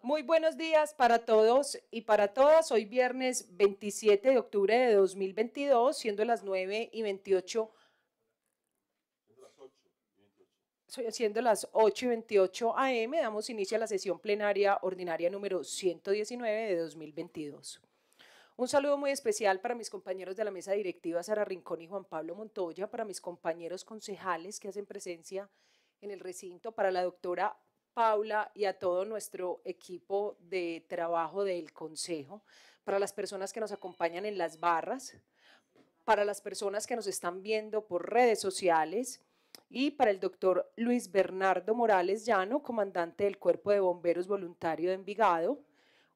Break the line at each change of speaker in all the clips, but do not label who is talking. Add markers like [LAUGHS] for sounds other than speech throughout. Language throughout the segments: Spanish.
Muy buenos días para todos y para todas. Hoy viernes 27 de octubre de 2022, siendo las 9 y 28. Siendo las 8 y 28 AM, damos inicio a la sesión plenaria ordinaria número 119 de 2022. Un saludo muy especial para mis compañeros de la mesa directiva Sara Rincón y Juan Pablo Montoya, para mis compañeros concejales que hacen presencia en el recinto, para la doctora Paula y a todo nuestro equipo de trabajo del Consejo, para las personas que nos acompañan en las barras, para las personas que nos están viendo por redes sociales y para el doctor Luis Bernardo Morales Llano, comandante del Cuerpo de Bomberos Voluntario de Envigado.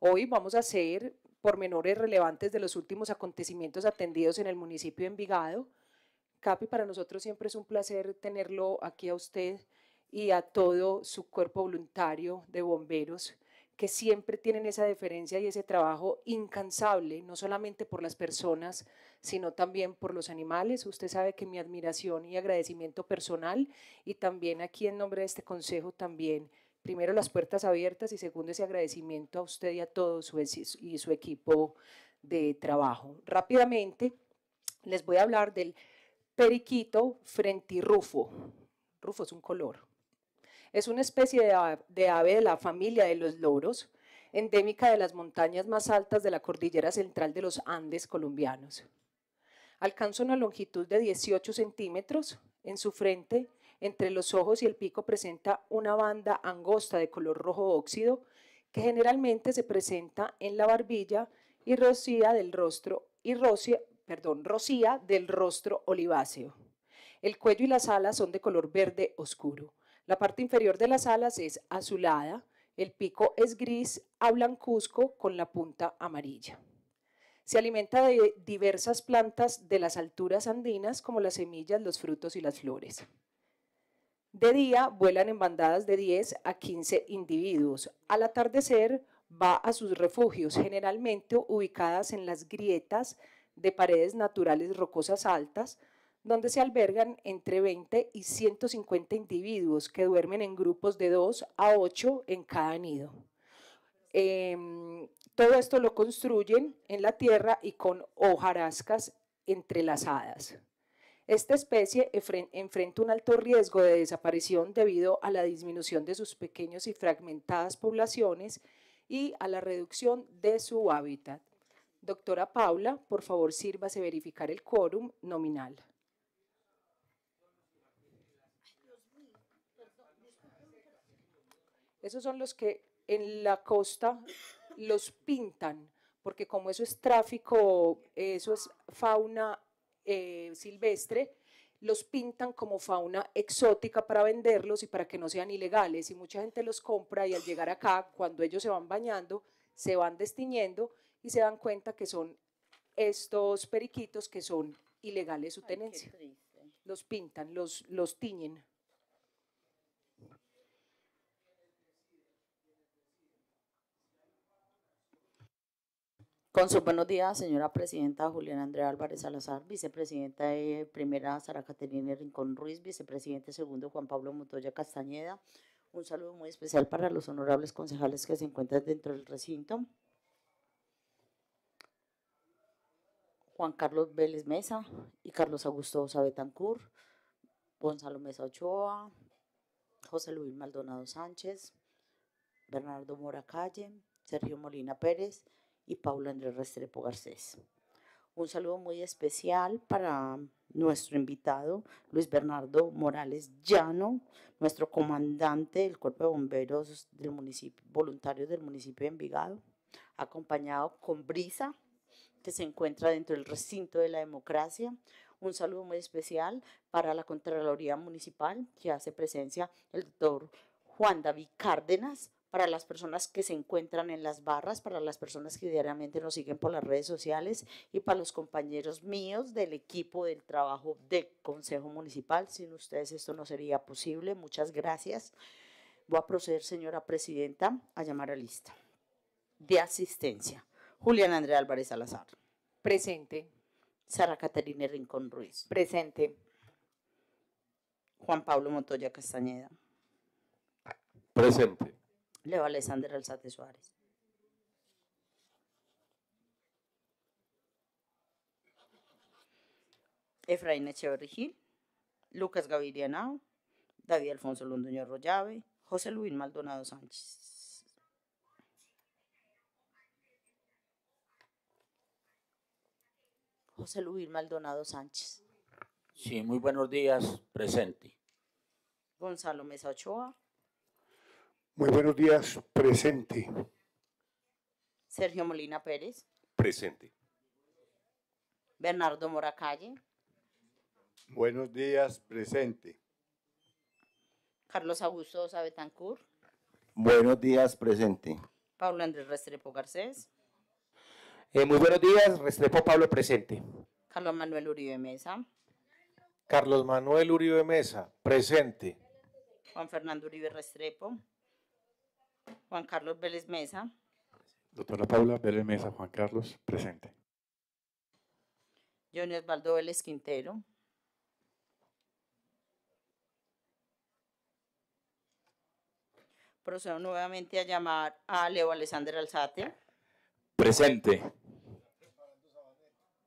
Hoy vamos a hacer pormenores relevantes de los últimos acontecimientos atendidos en el municipio de Envigado. Capi, para nosotros siempre es un placer tenerlo aquí a usted y a todo su cuerpo voluntario de bomberos que siempre tienen esa deferencia y ese trabajo incansable, no solamente por las personas, sino también por los animales. Usted sabe que mi admiración y agradecimiento personal y también aquí en nombre de este consejo también, primero las puertas abiertas y segundo ese agradecimiento a usted y a todo su, y su equipo de trabajo. Rápidamente les voy a hablar del periquito frente y rufo. Rufo es un color. Es una especie de ave de la familia de los loros, endémica de las montañas más altas de la cordillera central de los Andes colombianos. Alcanza una longitud de 18 centímetros. En su frente, entre los ojos y el pico, presenta una banda angosta de color rojo óxido que generalmente se presenta en la barbilla y rocía del rostro y perdón, rocía del rostro oliváceo. El cuello y las alas son de color verde oscuro. La parte inferior de las alas es azulada, el pico es gris a blancuzco con la punta amarilla. Se alimenta de diversas plantas de las alturas andinas como las semillas, los frutos y las flores. De día vuelan en bandadas de 10 a 15 individuos. Al atardecer va a sus refugios, generalmente ubicadas en las grietas de paredes naturales rocosas altas, donde se albergan entre 20 y 150 individuos que duermen en grupos de 2 a 8 en cada nido. Em, todo esto lo construyen en la tierra y con hojarascas entrelazadas. Esta especie enfrenta un alto riesgo de desaparición debido a la disminución de sus pequeños y fragmentadas poblaciones y a la reducción de su hábitat. Doctora Paula, por favor, sírvase verificar el quórum nominal. Esos son los que en la costa los pintan, porque como eso es tráfico, eso es fauna eh, silvestre, los pintan como fauna exótica para venderlos y para que no sean ilegales. Y mucha gente los compra y al llegar acá, cuando ellos se van bañando, se van destiñendo y se dan cuenta que son estos periquitos que son ilegales su tenencia. los pintan, los, los tiñen.
Con sus buenos días, señora presidenta Juliana Andrea Álvarez Salazar, vicepresidenta primera Sara Caterina Rincón Ruiz, vicepresidente segundo Juan Pablo Montoya Castañeda. Un saludo muy especial para los honorables concejales que se encuentran dentro del recinto. Juan Carlos Vélez Mesa y Carlos Augusto Sabetancur, Gonzalo Mesa Ochoa, José Luis Maldonado Sánchez, Bernardo Mora Calle, Sergio Molina Pérez, y Paula Andrés Restrepo Garcés. Un saludo muy especial para nuestro invitado Luis Bernardo Morales Llano, nuestro comandante del Cuerpo de Bomberos del municipio, voluntarios del municipio de Envigado, acompañado con Brisa, que se encuentra dentro del recinto de la democracia. Un saludo muy especial para la Contraloría Municipal, que hace presencia el doctor Juan David Cárdenas, para las personas que se encuentran en las barras, para las personas que diariamente nos siguen por las redes sociales y para los compañeros míos del equipo del trabajo del Consejo Municipal. Sin ustedes esto no sería posible. Muchas gracias. Voy a proceder, señora presidenta, a llamar a lista. De asistencia, Julián Andrea Álvarez Salazar. Presente. Sara Caterina Rincón Ruiz. Presente. Juan Pablo Montoya Castañeda.
Presente.
Leo Alexander Alzate Suárez. Efraín Echeverri Lucas Gaviria Nao, David Alfonso Londoño Rollave, José Luis Maldonado Sánchez. José Luis Maldonado Sánchez.
Sí, muy buenos días, presente.
Gonzalo Mesa Ochoa,
muy buenos días, presente.
Sergio Molina Pérez. Presente. Bernardo Moracalle.
Buenos días, presente.
Carlos Augusto Sabetancur.
Buenos días, presente.
Pablo Andrés Restrepo Garcés.
Eh, muy buenos días, Restrepo Pablo presente.
Carlos Manuel Uribe Mesa.
Carlos Manuel Uribe Mesa, presente.
Juan Fernando Uribe Restrepo. Juan Carlos Vélez Mesa.
Doctora Paula Vélez Mesa, Juan Carlos, presente.
Johnny Osvaldo Vélez Quintero. Procedo nuevamente a llamar a Leo Alexander Alzate.
Presente.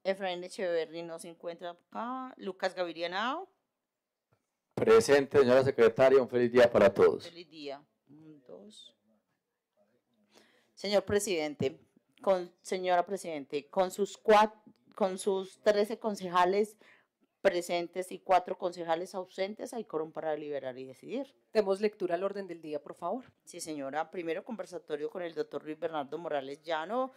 Efraín Echeverri no se encuentra acá. Lucas Gaviria
Presente, señora secretaria. Un feliz día para todos.
Feliz día. Señor presidente, con, señora presidente, con sus, con sus 13 concejales presentes y cuatro concejales ausentes, hay quórum para deliberar y decidir. Demos lectura al orden del día, por favor. Sí, señora. Primero, conversatorio con el doctor Luis Bernardo Morales Llano,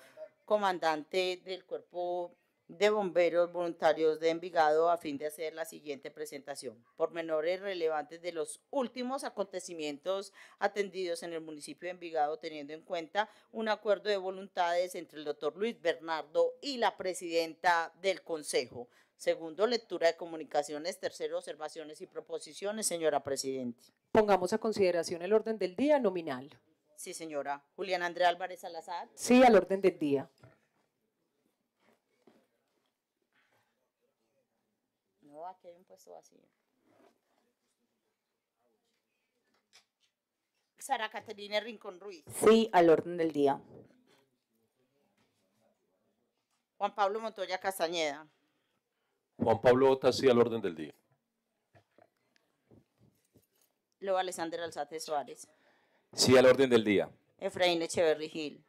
comandante del Cuerpo de bomberos voluntarios de Envigado a fin de hacer la siguiente presentación. por menores relevantes de los últimos acontecimientos atendidos en el municipio de Envigado, teniendo en cuenta un acuerdo de voluntades entre el doctor Luis Bernardo y la presidenta del Consejo. Segundo, lectura de comunicaciones. Tercero, observaciones y proposiciones, señora Presidente.
Pongamos a consideración el orden del día nominal.
Sí, señora. Julián Andrea Álvarez Salazar. Sí,
al orden del día.
Que hay un puesto vacío. Sara Catalina Rincón Ruiz.
Sí, al orden del día.
Juan Pablo Montoya Castañeda.
Juan Pablo Ota, sí al orden del día.
Luego Alessandra Alzate Suárez.
Sí al orden del día.
Efraín Echeverri Gil.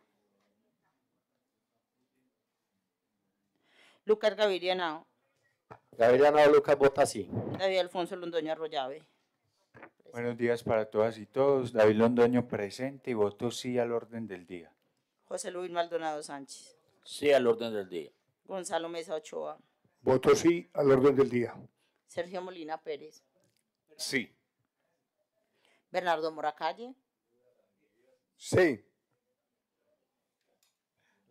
Lucas Gaviria Nao.
Gabriela Lucas vota sí.
David Alfonso Londoño Arroyave.
Buenos días para todas y todos. David Londoño presente y voto sí al orden del día.
José Luis Maldonado Sánchez.
Sí al orden del día.
Gonzalo Mesa Ochoa.
Voto sí al orden del día.
Sergio Molina Pérez. Sí. Bernardo Moracalle. Sí.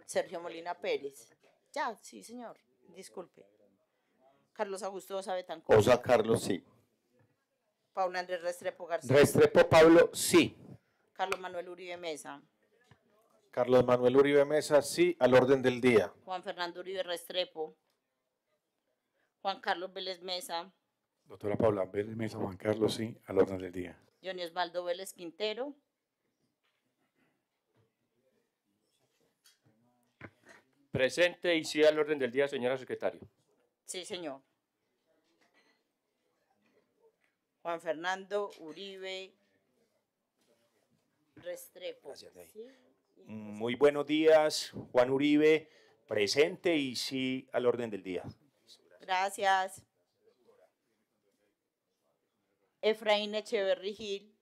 Sergio Molina Pérez. Ya, sí, señor. Disculpe. Carlos Augusto O Osa
Carlos, sí.
Paula Andrés Restrepo García. Restrepo Pablo, sí. Carlos Manuel Uribe Mesa.
Carlos
Manuel Uribe Mesa, sí, al orden del día.
Juan Fernando Uribe Restrepo. Juan Carlos Vélez Mesa.
Doctora Paula Vélez Mesa, Juan Carlos, sí, al orden del
día.
Johnny Osvaldo Vélez Quintero.
Presente y sí al orden del día, señora secretaria.
Sí, señor. Juan Fernando Uribe Restrepo. Mm, pues
muy buenos días, Juan Uribe, presente y sí al orden del día.
Gracias. Efraín Echeverri Gil.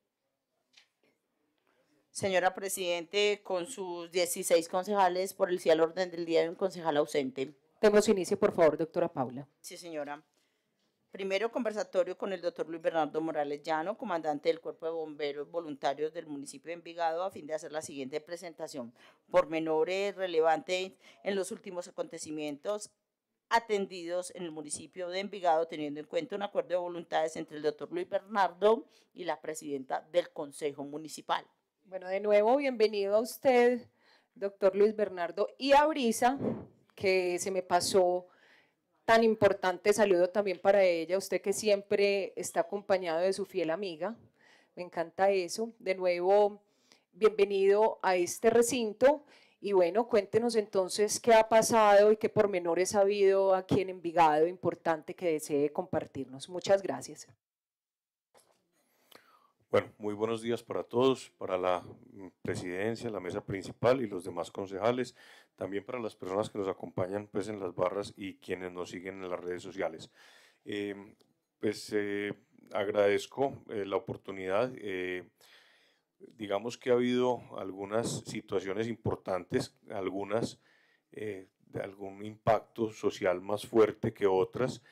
Señora Presidente, con sus 16 concejales, por el sí al orden del día de un concejal ausente.
Tenemos inicio, por favor, doctora Paula.
Sí, señora. Primero conversatorio con el doctor Luis Bernardo Morales Llano, comandante del Cuerpo de Bomberos Voluntarios del municipio de Envigado, a fin de hacer la siguiente presentación. Por menores, relevantes en los últimos acontecimientos atendidos en el municipio de Envigado, teniendo en cuenta un acuerdo de voluntades entre el doctor Luis Bernardo y la presidenta del Consejo Municipal.
Bueno, de nuevo, bienvenido a usted, doctor Luis Bernardo, y a Brisa, que se me pasó tan importante. Saludo también para ella, usted que siempre está acompañado de su fiel amiga. Me encanta eso. De nuevo, bienvenido a este recinto. Y bueno, cuéntenos entonces qué ha pasado y qué pormenores ha habido aquí en Envigado importante que desee compartirnos. Muchas gracias.
Bueno, muy buenos días para todos, para la mm, presidencia, la mesa principal y los demás concejales, también para las personas que nos acompañan pues, en las barras y quienes nos siguen en las redes sociales. Eh, pues eh, agradezco eh, la oportunidad. digamos que ha habido algunas situaciones importantes, algunas de algún impacto social más fuerte que otras,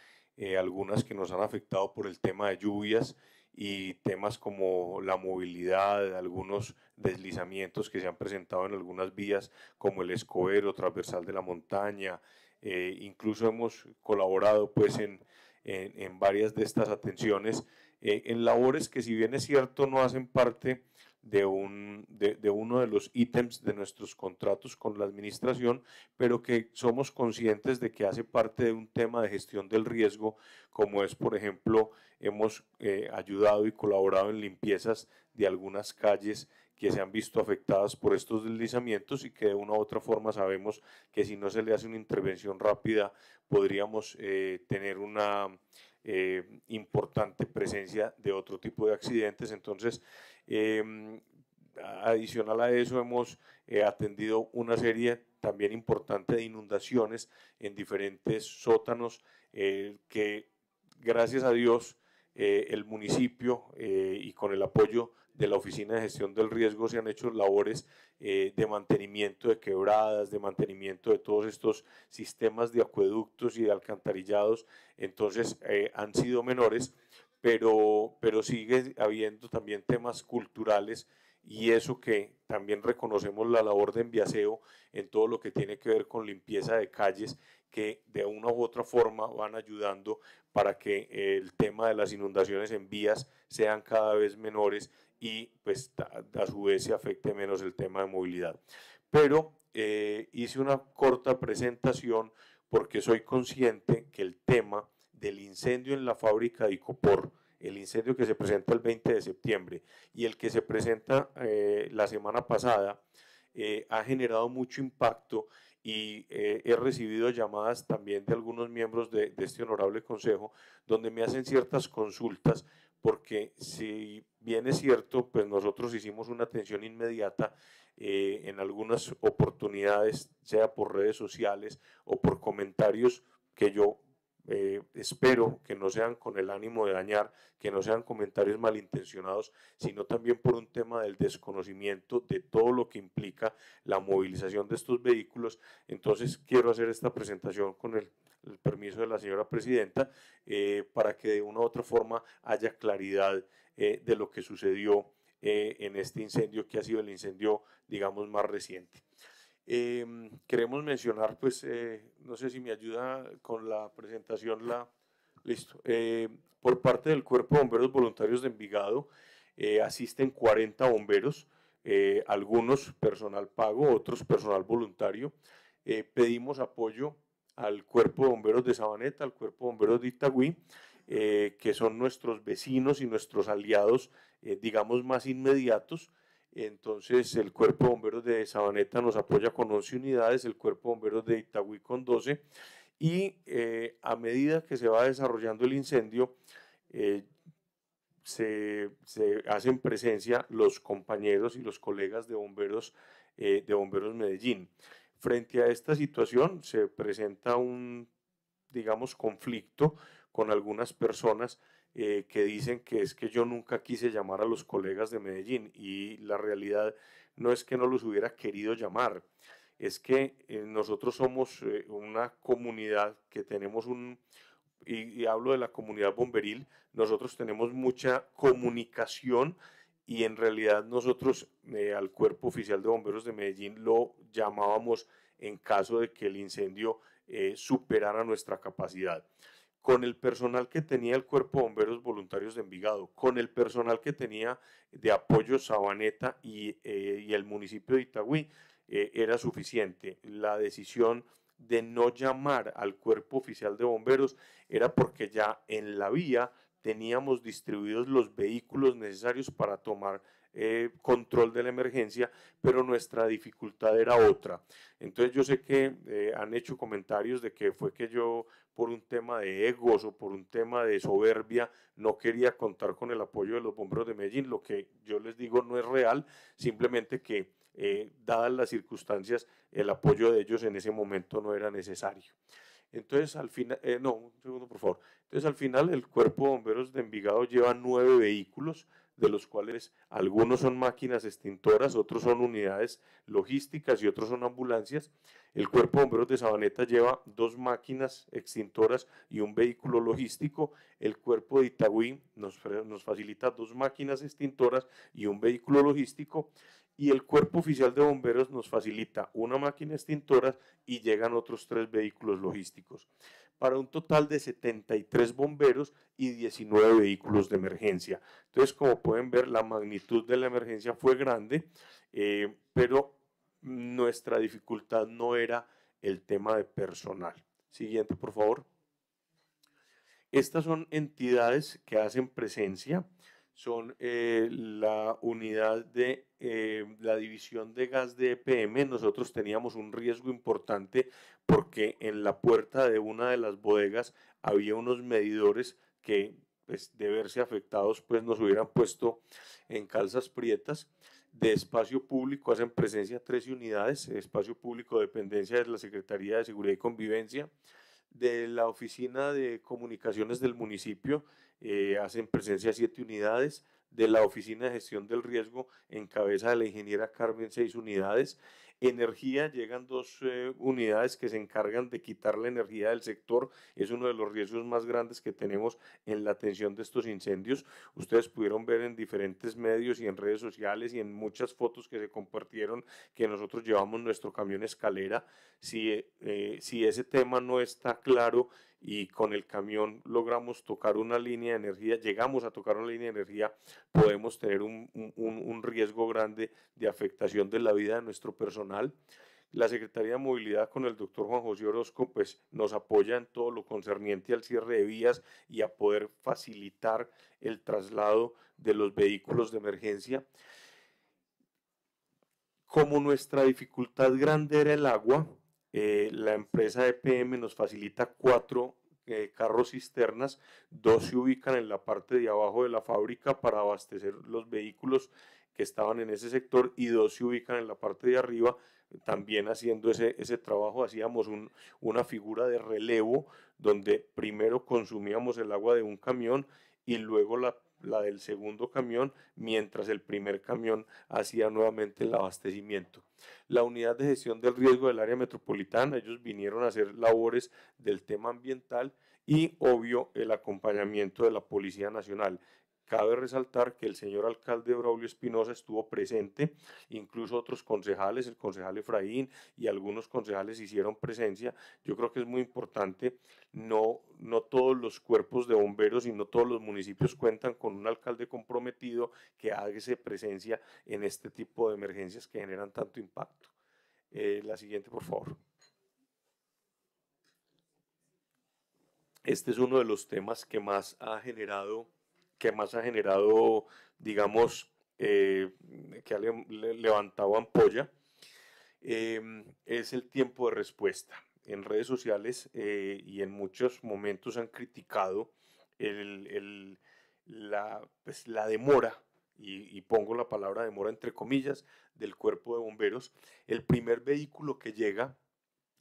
algunas que nos han afectado por el tema de lluvias y temas como la movilidad, algunos deslizamientos que se han presentado en algunas vías como el Escobero, transversal de la montaña. Eh, incluso hemos colaborado pues en, varias de estas atenciones eh, en labores que si bien es cierto no hacen parte de, un, de, uno de los ítems de nuestros contratos con la administración, pero que somos conscientes de que hace parte de un tema de gestión del riesgo, como es, por ejemplo, hemos eh, ayudado y colaborado en limpiezas de algunas calles que se han visto afectadas por estos deslizamientos y que de una u otra forma sabemos que si no se le hace una intervención rápida podríamos eh, tener una eh, importante presencia de otro tipo de accidentes. Entonces, Em, adicional a eso, hemos eh, atendido una serie también importante de inundaciones en diferentes sótanos eh, que, gracias a Dios, eh, el municipio y con el apoyo de la Oficina de Gestión del Riesgo se han hecho labores de mantenimiento de quebradas, de mantenimiento de todos estos sistemas de acueductos y de alcantarillados, entonces han sido menores pero, pero sigue habiendo también temas culturales y eso que también reconocemos la labor de enviaseo en todo lo que tiene que ver con limpieza de calles que de una u otra forma van ayudando para que el tema de las inundaciones en vías sean cada vez menores y pues a su vez se afecte menos el tema de movilidad. Pero eh, hice una corta presentación porque soy consciente que el tema del incendio en la fábrica de Icopor, el incendio que se presenta el 20 de septiembre y el que se presenta eh, la semana pasada, eh, ha generado mucho impacto y eh, he recibido llamadas también de algunos miembros de, este honorable consejo donde me hacen ciertas consultas porque si bien es cierto, pues nosotros hicimos una atención inmediata en algunas oportunidades, sea por redes sociales o por comentarios que yo eh, espero que no sean con el ánimo de dañar, que no sean comentarios malintencionados, sino también por un tema del desconocimiento de todo lo que implica la movilización de estos vehículos. Entonces quiero hacer esta presentación con el, permiso de la señora presidenta eh, para que de una u otra forma haya claridad eh, de lo que sucedió en este incendio, que ha sido el incendio, digamos, más reciente. Em, queremos mencionar, pues, eh, no sé si me ayuda con la presentación, la, listo. Eh, por parte del Cuerpo de Bomberos Voluntarios de Envigado, eh, asisten 40 bomberos, algunos personal pago, otros personal voluntario. pedimos apoyo al Cuerpo de Bomberos de Sabaneta, al Cuerpo de Bomberos de Itagüí, que son nuestros vecinos y nuestros aliados, digamos, más inmediatos. Entonces el cuerpo de bomberos de Sabaneta nos apoya con 11 unidades, el cuerpo de bomberos de Itagüí con 12 y eh, a medida que se va desarrollando el incendio, eh, se, hacen presencia los compañeros y los colegas de bomberos eh, de Bomberos Medellín. Frente a esta situación se presenta un, digamos, conflicto con algunas personas eh, que dicen que es que yo nunca quise llamar a los colegas de Medellín y la realidad no es que no los hubiera querido llamar, es que eh, nosotros somos eh, una comunidad que tenemos un, y, y, hablo de la comunidad bomberil, nosotros tenemos mucha comunicación y en realidad nosotros al cuerpo oficial de bomberos de Medellín lo llamábamos en caso de que el incendio superara nuestra capacidad con el personal que tenía el Cuerpo de Bomberos Voluntarios de Envigado, con el personal que tenía de apoyo Sabaneta y, eh, el municipio de Itagüí, eh, era suficiente. La decisión de no llamar al cuerpo oficial de bomberos era porque ya en la vía teníamos distribuidos los vehículos necesarios para tomar eh, control de la emergencia, pero nuestra dificultad era otra. Entonces yo sé que eh, han hecho comentarios de que fue que yo por un tema de egos o por un tema de soberbia no quería contar con el apoyo de los bomberos de Medellín, lo que yo les digo no es real, simplemente que eh, dadas las circunstancias el apoyo de ellos en ese momento no era necesario. Entonces, al final, no, un segundo, por favor. Entonces, al final, el cuerpo de bomberos de Envigado lleva nueve vehículos, de los cuales algunos son máquinas extintoras, otros son unidades logísticas y otros son ambulancias. El cuerpo de bomberos de Sabaneta lleva dos máquinas extintoras y un vehículo logístico. El cuerpo de Itagüí nos, nos facilita dos máquinas extintoras y un vehículo logístico. Y el cuerpo oficial de bomberos nos facilita una máquina extintora y llegan otros tres vehículos logísticos para un total de 73 bomberos y 19 vehículos de emergencia. Entonces, como pueden ver, la magnitud de la emergencia fue grande, eh, pero nuestra dificultad no era el tema de personal. Siguiente, por favor. Estas son entidades que hacen presencia, son eh, la unidad de eh, la división de gas de EPM. Nosotros teníamos un riesgo importante porque en la puerta de una de las bodegas había unos medidores que pues, de verse afectados pues nos hubieran puesto en calzas prietas. De espacio público hacen presencia tres unidades, espacio público dependencia de la Secretaría de Seguridad y Convivencia, de la Oficina de Comunicaciones del municipio eh, hacen presencia siete unidades, de la Oficina de Gestión del Riesgo en cabeza de la ingeniera Carmen seis unidades Energía, llegan dos eh, unidades que se encargan de quitar la energía del sector. Es uno de los riesgos más grandes que tenemos en la atención de estos incendios. Ustedes pudieron ver en diferentes medios y en redes sociales y en muchas fotos que se compartieron que nosotros llevamos nuestro camión escalera. Si, eh, si ese tema no está claro, y con el camión logramos tocar una línea de energía, llegamos a tocar una línea de energía, podemos tener un, un, riesgo grande de afectación de la vida de nuestro personal. La Secretaría de Movilidad con el doctor Juan José Orozco pues, nos apoya en todo lo concerniente al cierre de vías y a poder facilitar el traslado de los vehículos de emergencia. Como nuestra dificultad grande era el agua, eh, la empresa EPM nos facilita cuatro eh, carros cisternas, dos se ubican en la parte de abajo de la fábrica para abastecer los vehículos que estaban en ese sector y dos se ubican en la parte de arriba también haciendo ese, ese trabajo hacíamos una figura de relevo donde primero consumíamos el agua de un camión y luego la la del segundo camión, mientras el primer camión hacía nuevamente el abastecimiento. La unidad de gestión del riesgo del área metropolitana, ellos vinieron a hacer labores del tema ambiental y, obvio, el acompañamiento de la Policía Nacional. Cabe resaltar que el señor alcalde Braulio Espinosa estuvo presente, incluso otros concejales, el concejal Efraín y algunos concejales hicieron presencia. Yo creo que es muy importante, no, no todos los cuerpos de bomberos y no todos los municipios cuentan con un alcalde comprometido que haga presencia en este tipo de emergencias que generan tanto impacto. Eh, la siguiente, por favor. Este es uno de los temas que más ha generado que más ha generado, digamos, eh, que ha levantado ampolla, em, es el tiempo de respuesta. En redes sociales eh, y en muchos momentos han criticado pues, la, demora y, pongo la palabra demora entre comillas, del cuerpo de bomberos. El primer vehículo que llega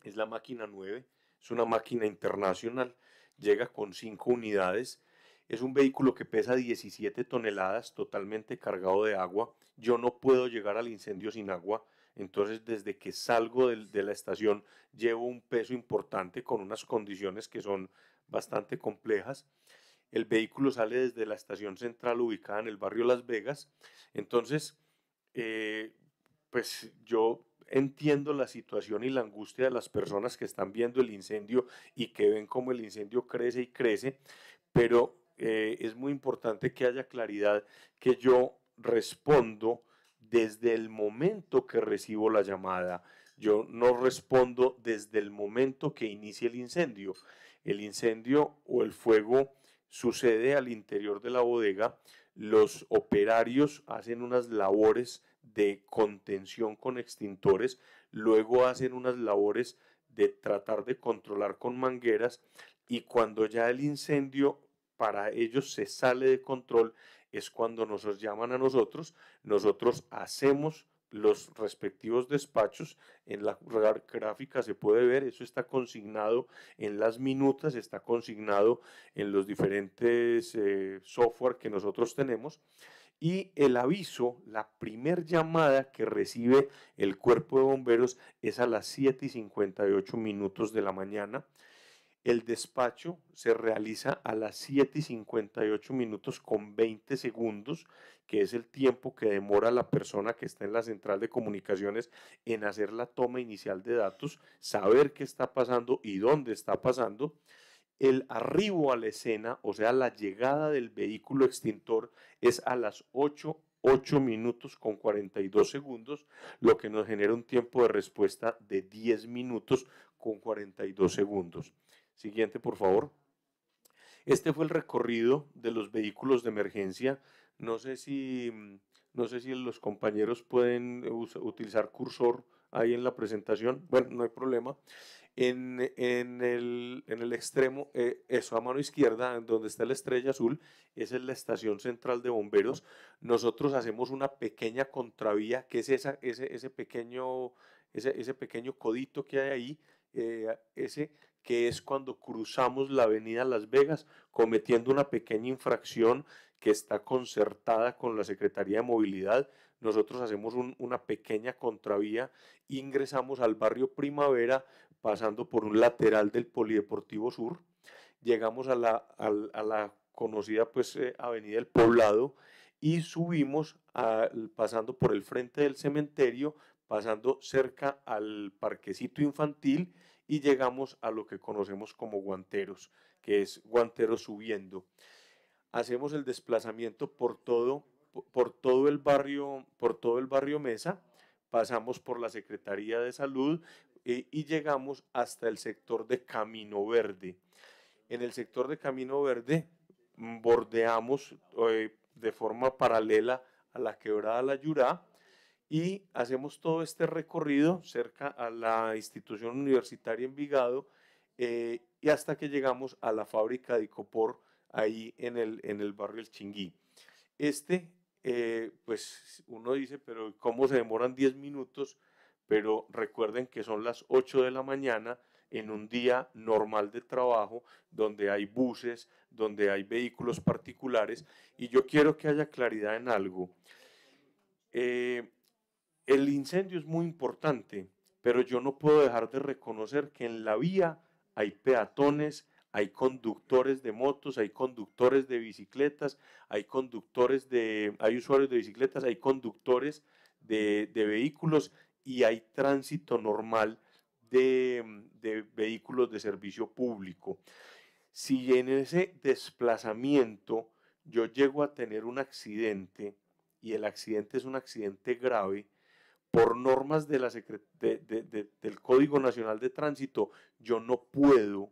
es la máquina 9, es una máquina internacional, llega con cinco unidades es un vehículo que pesa 17 toneladas, totalmente cargado de agua. Yo no puedo llegar al incendio sin agua. Entonces, desde que salgo de, la estación, llevo un peso importante con unas condiciones que son bastante complejas. El vehículo sale desde la estación central ubicada en el barrio Las Vegas. Entonces, eh, pues yo entiendo la situación y la angustia de las personas que están viendo el incendio y que ven cómo el incendio crece y crece, pero eh, es muy importante que haya claridad que yo respondo desde el momento que recibo la llamada. Yo no respondo desde el momento que inicie el incendio. El incendio o el fuego sucede al interior de la bodega. Los operarios hacen unas labores de contención con extintores, luego hacen unas labores de tratar de controlar con mangueras y cuando ya el incendio para ellos se sale de control, es cuando nos llaman a nosotros, nosotros hacemos los respectivos despachos. En la gráfica se puede ver, eso está consignado en las minutas, está consignado en los diferentes eh, software que nosotros tenemos. Y el aviso, la primer llamada que recibe el cuerpo de bomberos es a las 7 y 58 minutos de la mañana. El despacho se realiza a las 7 y 58 minutos con 20 segundos, que es el tiempo que demora la persona que está en la central de comunicaciones en hacer la toma inicial de datos, saber qué está pasando y dónde está pasando. El arribo a la escena, o sea, la llegada del vehículo extintor, es a las 8 minutos con 42 segundos, lo que nos genera un tiempo de respuesta de 10 minutos con 42 segundos. Siguiente, por favor. Este fue el recorrido de los vehículos de emergencia. No sé si, mm, no sé si los compañeros pueden eh, utilizar cursor ahí en la presentación. Bueno, no hay problema. En, el, extremo, eh, eso a mano izquierda, donde está la estrella azul, esa es la estación central de bomberos. Nosotros hacemos una pequeña contravía, que es esa, ese, ese, pequeño, ese, pequeño codito que hay ahí. Eh, ese que es cuando cruzamos la avenida Las Vegas cometiendo una pequeña infracción que está concertada con la Secretaría de Movilidad. Nosotros hacemos una pequeña contravía, ingresamos al barrio Primavera pasando por un lateral del Polideportivo Sur, llegamos a la, conocida pues eh, Avenida El Poblado y subimos pasando por el frente del cementerio, pasando cerca al parquecito infantil y llegamos a lo que conocemos como guanteros, que es guanteros subiendo. Hacemos el desplazamiento por todo, por todo el barrio, por todo el barrio Mesa, pasamos por la Secretaría de Salud eh, y llegamos hasta el sector de Camino Verde. En el sector de Camino Verde mm, bordeamos eh, de forma paralela a la quebrada La Yurá, y hacemos todo este recorrido cerca a la institución universitaria en Vigado eh, y hasta que llegamos a la fábrica de Icopor ahí en el, en el barrio El Chinguí. Este, eh, pues uno dice, pero ¿cómo se demoran 10 minutos? Pero recuerden que son las 8 de la mañana en un día normal de trabajo, donde hay buses, donde hay vehículos particulares, y yo quiero que haya claridad en algo. Eh, el incendio es muy importante, pero yo no puedo dejar de reconocer que en la vía hay peatones, hay conductores de motos, hay conductores de bicicletas, hay conductores de, hay usuarios de bicicletas, hay conductores de, vehículos y hay tránsito normal de, vehículos de servicio público. Si en ese desplazamiento yo llego a tener un accidente y el accidente es un accidente grave, por normas del Código Nacional de Tránsito, yo no puedo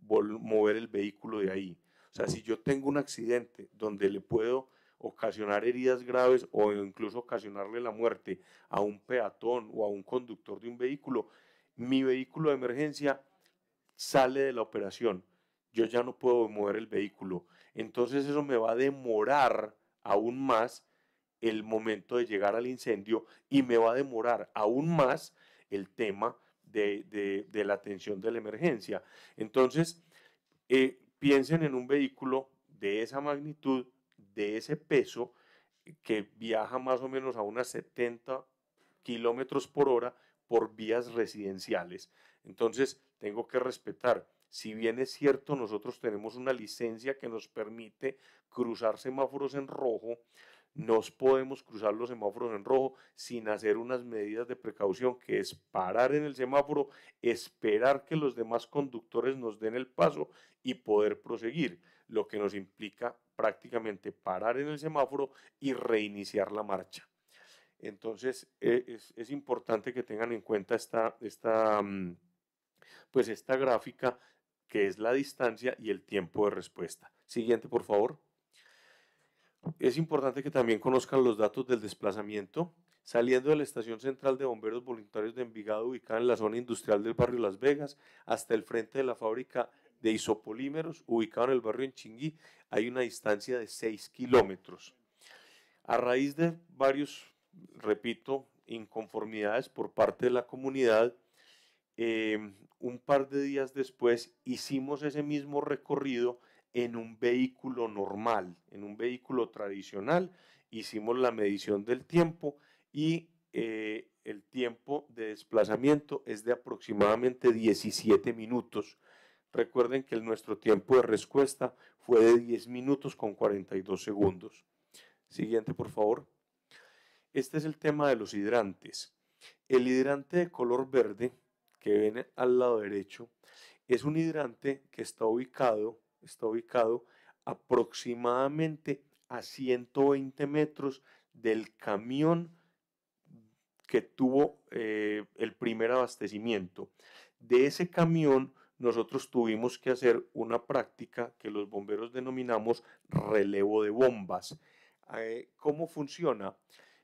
mover el vehículo de ahí. O sea, si yo tengo un accidente donde le puedo ocasionar heridas graves o incluso ocasionarle la muerte a un peatón o a un conductor de un vehículo, mi vehículo de emergencia sale de la operación. Yo ya no puedo mover el vehículo. Entonces eso me va a demorar aún más el momento de llegar al incendio y me va a demorar aún más el tema de, la atención de la emergencia. Entonces, eh, piensen en un vehículo de esa magnitud, de ese peso, que viaja más o menos a unas 70 kilómetros por hora por vías residenciales. Entonces, tengo que respetar. Si bien es cierto, nosotros tenemos una licencia que nos permite cruzar semáforos en rojo, nos podemos cruzar los semáforos en rojo sin hacer unas medidas de precaución, que es parar en el semáforo, esperar que los demás conductores nos den el paso y poder proseguir, lo que nos implica prácticamente parar en el semáforo y reiniciar la marcha. Entonces e, es, importante que tengan en cuenta esta, esta, mm, pues esta gráfica que es la distancia y el tiempo de respuesta. Siguiente, por favor. Es importante que también conozcan los datos del desplazamiento. Saliendo de la Estación Central de Bomberos Voluntarios de Envigado, ubicada en la zona industrial del barrio Las Vegas, hasta el frente de la fábrica de isopolímeros, ubicada en el barrio Enchingui, hay una distancia de 6 kilómetros. A raíz de varios, repito, inconformidades por parte de la comunidad, eh, un par de días después hicimos ese mismo recorrido en un vehículo normal, en un vehículo tradicional. Hicimos la medición del tiempo y eh, el tiempo de desplazamiento es de aproximadamente 17 minutos. Recuerden que nuestro tiempo de respuesta fue de 10 minutos con 42 segundos. Siguiente, por favor. Este es el tema de los hidrantes. El hidrante de color verde que ven al lado derecho es un hidrante que está ubicado está ubicado aproximadamente a 120 metros del camión que tuvo eh, el primer abastecimiento. De ese camión nosotros tuvimos que hacer una práctica que los bomberos denominamos relevo de bombas. Eh, ¿Cómo funciona?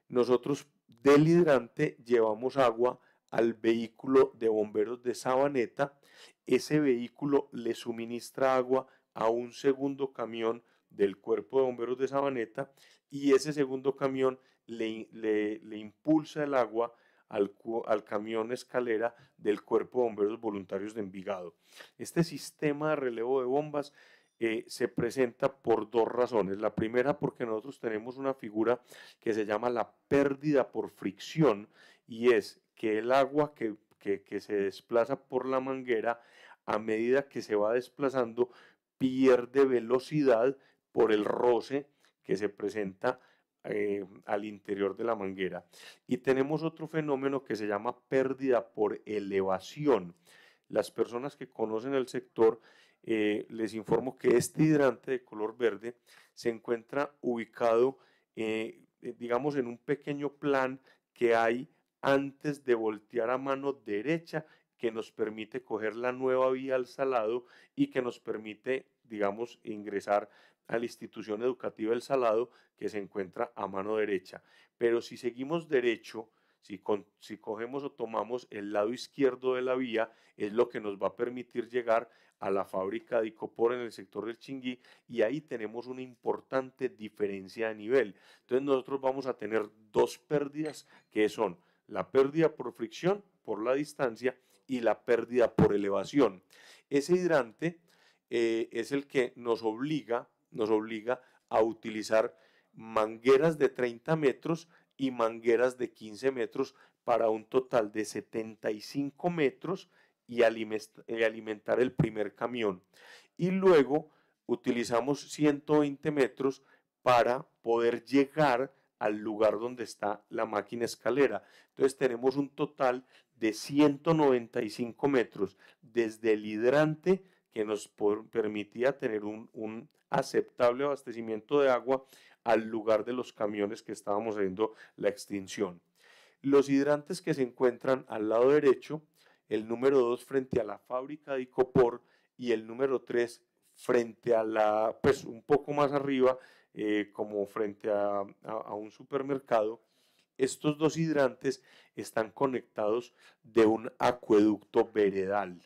Nosotros del hidrante llevamos agua al vehículo de bomberos de Sabaneta. Ese vehículo le suministra agua a un segundo camión del cuerpo de bomberos de Sabaneta y ese segundo camión le, impulsa el agua al, al, camión escalera del cuerpo de bomberos voluntarios de Envigado. Este sistema de relevo de bombas eh, se presenta por dos razones. La primera porque nosotros tenemos una figura que se llama la pérdida por fricción y es que el agua que, que se desplaza por la manguera a medida que se va desplazando pierde velocidad por el roce que se presenta eh, al interior de la manguera. Y tenemos otro fenómeno que se llama pérdida por elevación. Las personas que conocen el sector eh, les informo que este hidrante de color verde se encuentra ubicado, eh, digamos, en un pequeño plan que hay antes de voltear a mano derecha que nos permite coger la nueva vía al salado y que nos permite, digamos, ingresar a la institución educativa del Salado que se encuentra a mano derecha. Pero si seguimos derecho, si, cogemos o tomamos el lado izquierdo de la vía, es lo que nos va a permitir llegar a la fábrica de Icopor en el sector del Chinguí y ahí tenemos una importante diferencia de nivel. Entonces nosotros vamos a tener dos pérdidas que son la pérdida por fricción, por la distancia, y la pérdida por elevación. Ese hidrante eh, es el que nos obliga, nos obliga a utilizar mangueras de 30 metros y mangueras de 15 metros para un total de 75 metros y alimentar el primer camión. Y luego utilizamos 120 metros para poder llegar al lugar donde está la máquina escalera. Entonces tenemos un total de 195 metros desde el hidrante que nos permitía tener un, aceptable abastecimiento de agua al lugar de los camiones que estábamos haciendo la extinción. Los hidrantes que se encuentran al lado derecho, el número 2 frente a la fábrica de Icopor y el número 3 frente a la, pues un poco más arriba, eh, como frente a un supermercado, estos dos hidrantes están conectados de un acueducto veredal,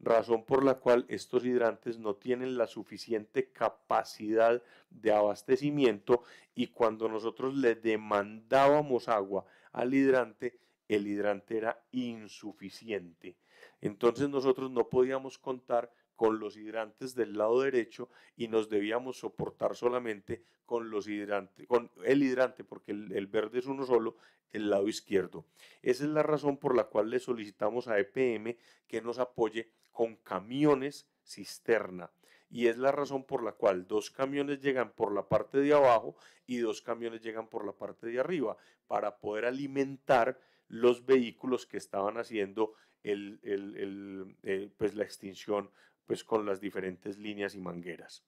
razón por la cual estos hidrantes no tienen la suficiente capacidad de abastecimiento y cuando nosotros le demandábamos agua al hidrante, el hidrante era insuficiente. Entonces nosotros no podíamos contar con los hidrantes del lado derecho y nos debíamos soportar solamente con los hidrantes, con el hidrante, porque el, verde es uno solo, el lado izquierdo. Esa es la razón por la cual le solicitamos a EPM que nos apoye con camiones cisterna. Y es la razón por la cual dos camiones llegan por la parte de abajo y dos camiones llegan por la parte de arriba, para poder alimentar los vehículos que estaban haciendo el, el, eh, pues la extinción pues con las diferentes líneas y mangueras.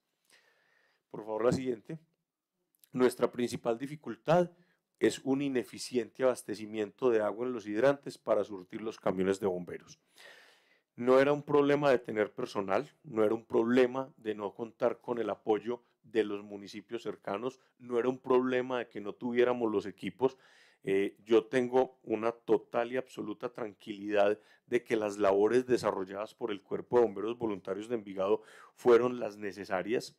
Por favor, la siguiente. Nuestra principal dificultad es un ineficiente abastecimiento de agua en los hidrantes para surtir los camiones de bomberos. No era un problema de tener personal, no era un problema de no contar con el apoyo de los municipios cercanos, no era un problema de que no tuviéramos los equipos, eh, yo tengo una total y absoluta tranquilidad de que las labores desarrolladas por el Cuerpo de Bomberos Voluntarios de Envigado fueron las necesarias.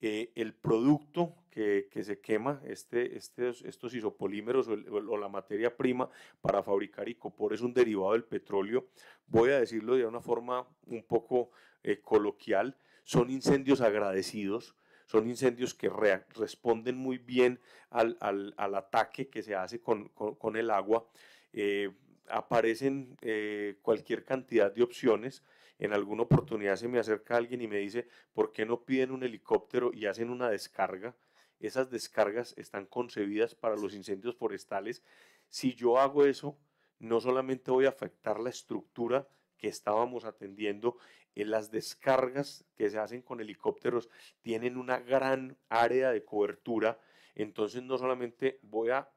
Eh, el producto que, se quema, este, estos isopolímeros o, la materia prima para fabricar icopor es un derivado del petróleo. Voy a decirlo de una forma un poco eh, coloquial, son incendios agradecidos son incendios que responden muy bien al, ataque que se hace con, el agua. Eh, aparecen eh, cualquier cantidad de opciones. En alguna oportunidad se me acerca alguien y me dice, ¿por qué no piden un helicóptero y hacen una descarga? Esas descargas están concebidas para los incendios forestales. Si yo hago eso, no solamente voy a afectar la estructura que estábamos atendiendo eh, las descargas que se hacen con helicópteros tienen una gran área de cobertura, entonces no solamente voy a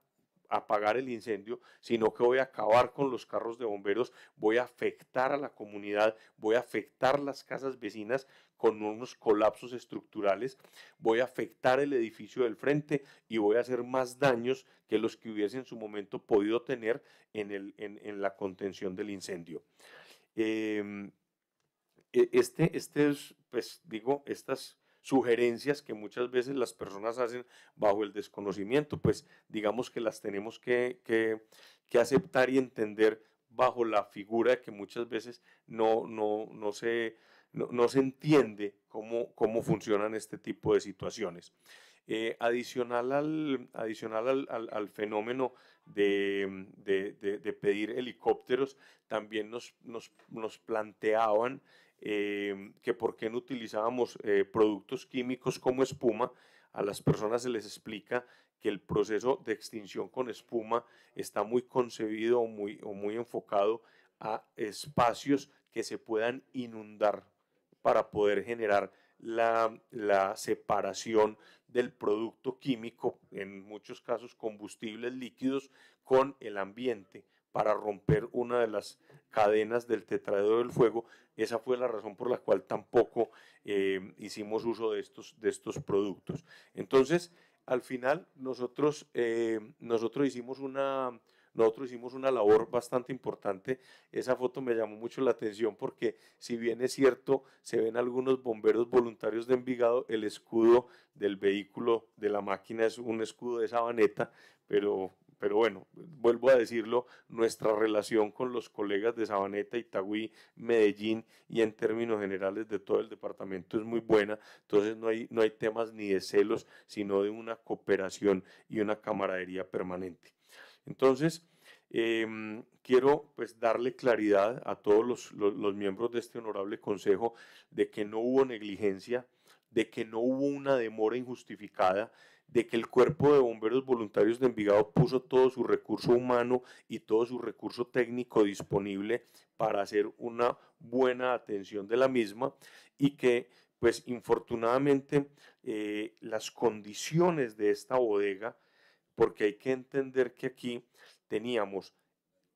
apagar el incendio, sino que voy a acabar con los carros de bomberos, voy a afectar a la comunidad, voy a afectar las casas vecinas con unos colapsos estructurales, voy a afectar el edificio del frente y voy a hacer más daños que los que hubiese en su momento podido tener en, el, en, la contención del incendio. Em, e, este, este pues, estas sugerencias que muchas veces las personas hacen bajo el desconocimiento, pues digamos que las tenemos que, aceptar y entender bajo la figura que muchas veces no, no, se, no, se entiende cómo, cómo funcionan este tipo de situaciones. Eh, adicional al, adicional fenómeno de, pedir helicópteros, también nos, nos planteaban Em, que por qué no utilizábamos eh, productos químicos como espuma, a las personas se les explica que el proceso de extinción con espuma está muy concebido o muy, enfocado a espacios que se puedan inundar para poder generar la, la, separación del producto químico, en muchos casos combustibles líquidos, con el ambiente, para romper una de las cadenas del tetraedro del fuego. Esa fue la razón por la cual tampoco eh, hicimos uso de estos, de estos productos. Entonces, al final nosotros, eh, nosotros, hicimos una, nosotros hicimos una labor bastante importante. Esa foto me llamó mucho la atención porque si bien es cierto, se ven algunos bomberos voluntarios de Envigado, el escudo del vehículo de la máquina es un escudo de sabaneta, pero pero bueno, vuelvo a decirlo, nuestra relación con los colegas de Sabaneta, Itagüí, Medellín y en términos generales de todo el departamento es muy buena. Entonces no hay, no hay temas ni de celos, sino de una cooperación y una camaradería permanente. Entonces, em, quiero pues darle claridad a todos los miembros de este honorable consejo de que no hubo negligencia, de que no hubo una demora injustificada, de que el cuerpo de bomberos voluntarios de Envigado puso todo su recurso humano y todo su recurso técnico disponible para hacer una buena atención de la misma y que pues infortunadamente eh, las condiciones de esta bodega, porque hay que entender que aquí teníamos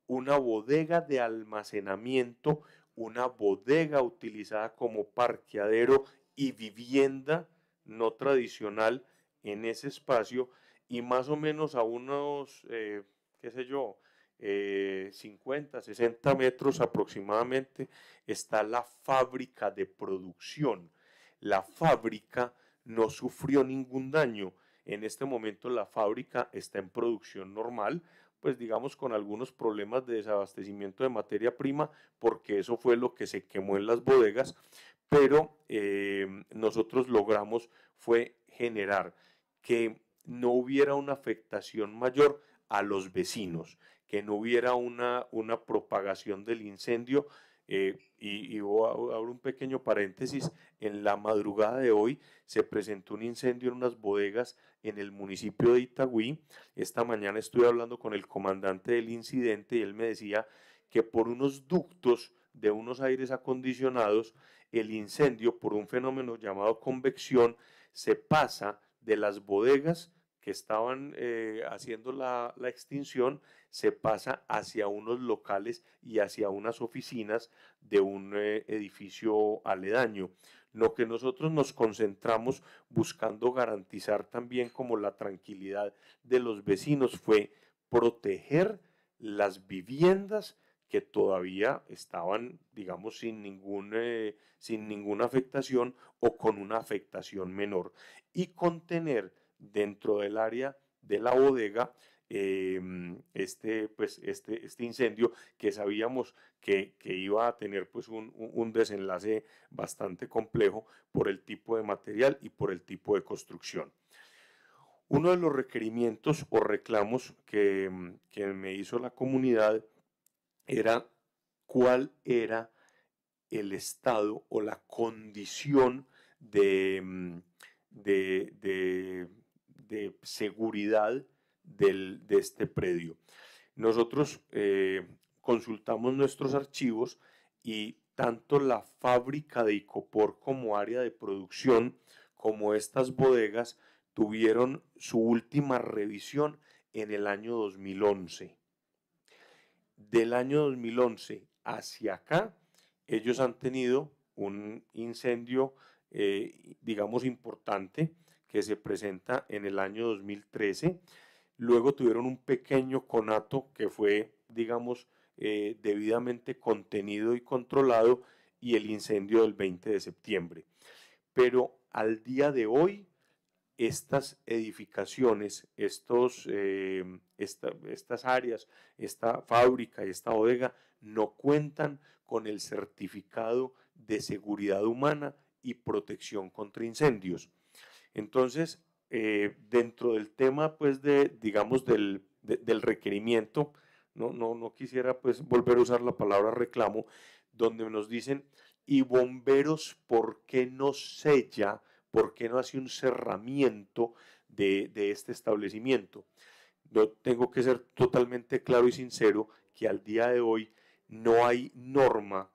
una bodega de almacenamiento, una bodega utilizada como parqueadero y vivienda no tradicional, en ese espacio y más o menos a unos, eh, qué sé yo, 50, eh, 60 metros aproximadamente está la fábrica de producción. La fábrica no sufrió ningún daño. En este momento la fábrica está en producción normal, pues digamos con algunos problemas de desabastecimiento de materia prima, porque eso fue lo que se quemó en las bodegas, pero eh, nosotros logramos fue generar que no hubiera una afectación mayor a los vecinos, que no hubiera una, una propagación del incendio. Eh, y, y abro un pequeño paréntesis, en la madrugada de hoy se presentó un incendio en unas bodegas en el municipio de Itagüí. Esta mañana estuve hablando con el comandante del incidente y él me decía que por unos ductos de unos aires acondicionados, el incendio por un fenómeno llamado convección se pasa de las bodegas que estaban eh, haciendo la, extinción, se pasa hacia unos locales y hacia unas oficinas de un eh, edificio aledaño. Lo que nosotros nos concentramos buscando garantizar también como la tranquilidad de los vecinos fue proteger las viviendas que todavía estaban, digamos, sin, ningún, eh, sin ninguna afectación o con una afectación menor. Y contener dentro del área de la bodega em, este, pues, este, este incendio que sabíamos que, iba a tener pues, un, desenlace bastante complejo por el tipo de material y por el tipo de construcción. Uno de los requerimientos o reclamos que, em, que me hizo la comunidad era cuál era el estado o la condición de, mm, seguridad de este predio. Nosotros eh, consultamos nuestros archivos y tanto la fábrica de Icopor como área de producción, como estas bodegas, tuvieron su última revisión en el año 2011 del año 2011 hacia acá, ellos han tenido un incendio, eh, digamos, importante que se presenta en el año 2013. Luego tuvieron un pequeño conato que fue, digamos, eh, debidamente contenido y controlado y el incendio del 20 de septiembre. Pero al día de hoy estas edificaciones, estos, eh, estas áreas, esta fábrica, y esta bodega, no cuentan con el certificado de seguridad humana y protección contra incendios. Entonces, eh, dentro del tema, pues, de, digamos, del, requerimiento, no, no quisiera, pues, volver a usar la palabra reclamo, donde nos dicen, y bomberos, ¿por qué no sella? ¿por qué no hace un cerramiento de, este establecimiento? Yo tengo que ser totalmente claro y sincero que al día de hoy no hay norma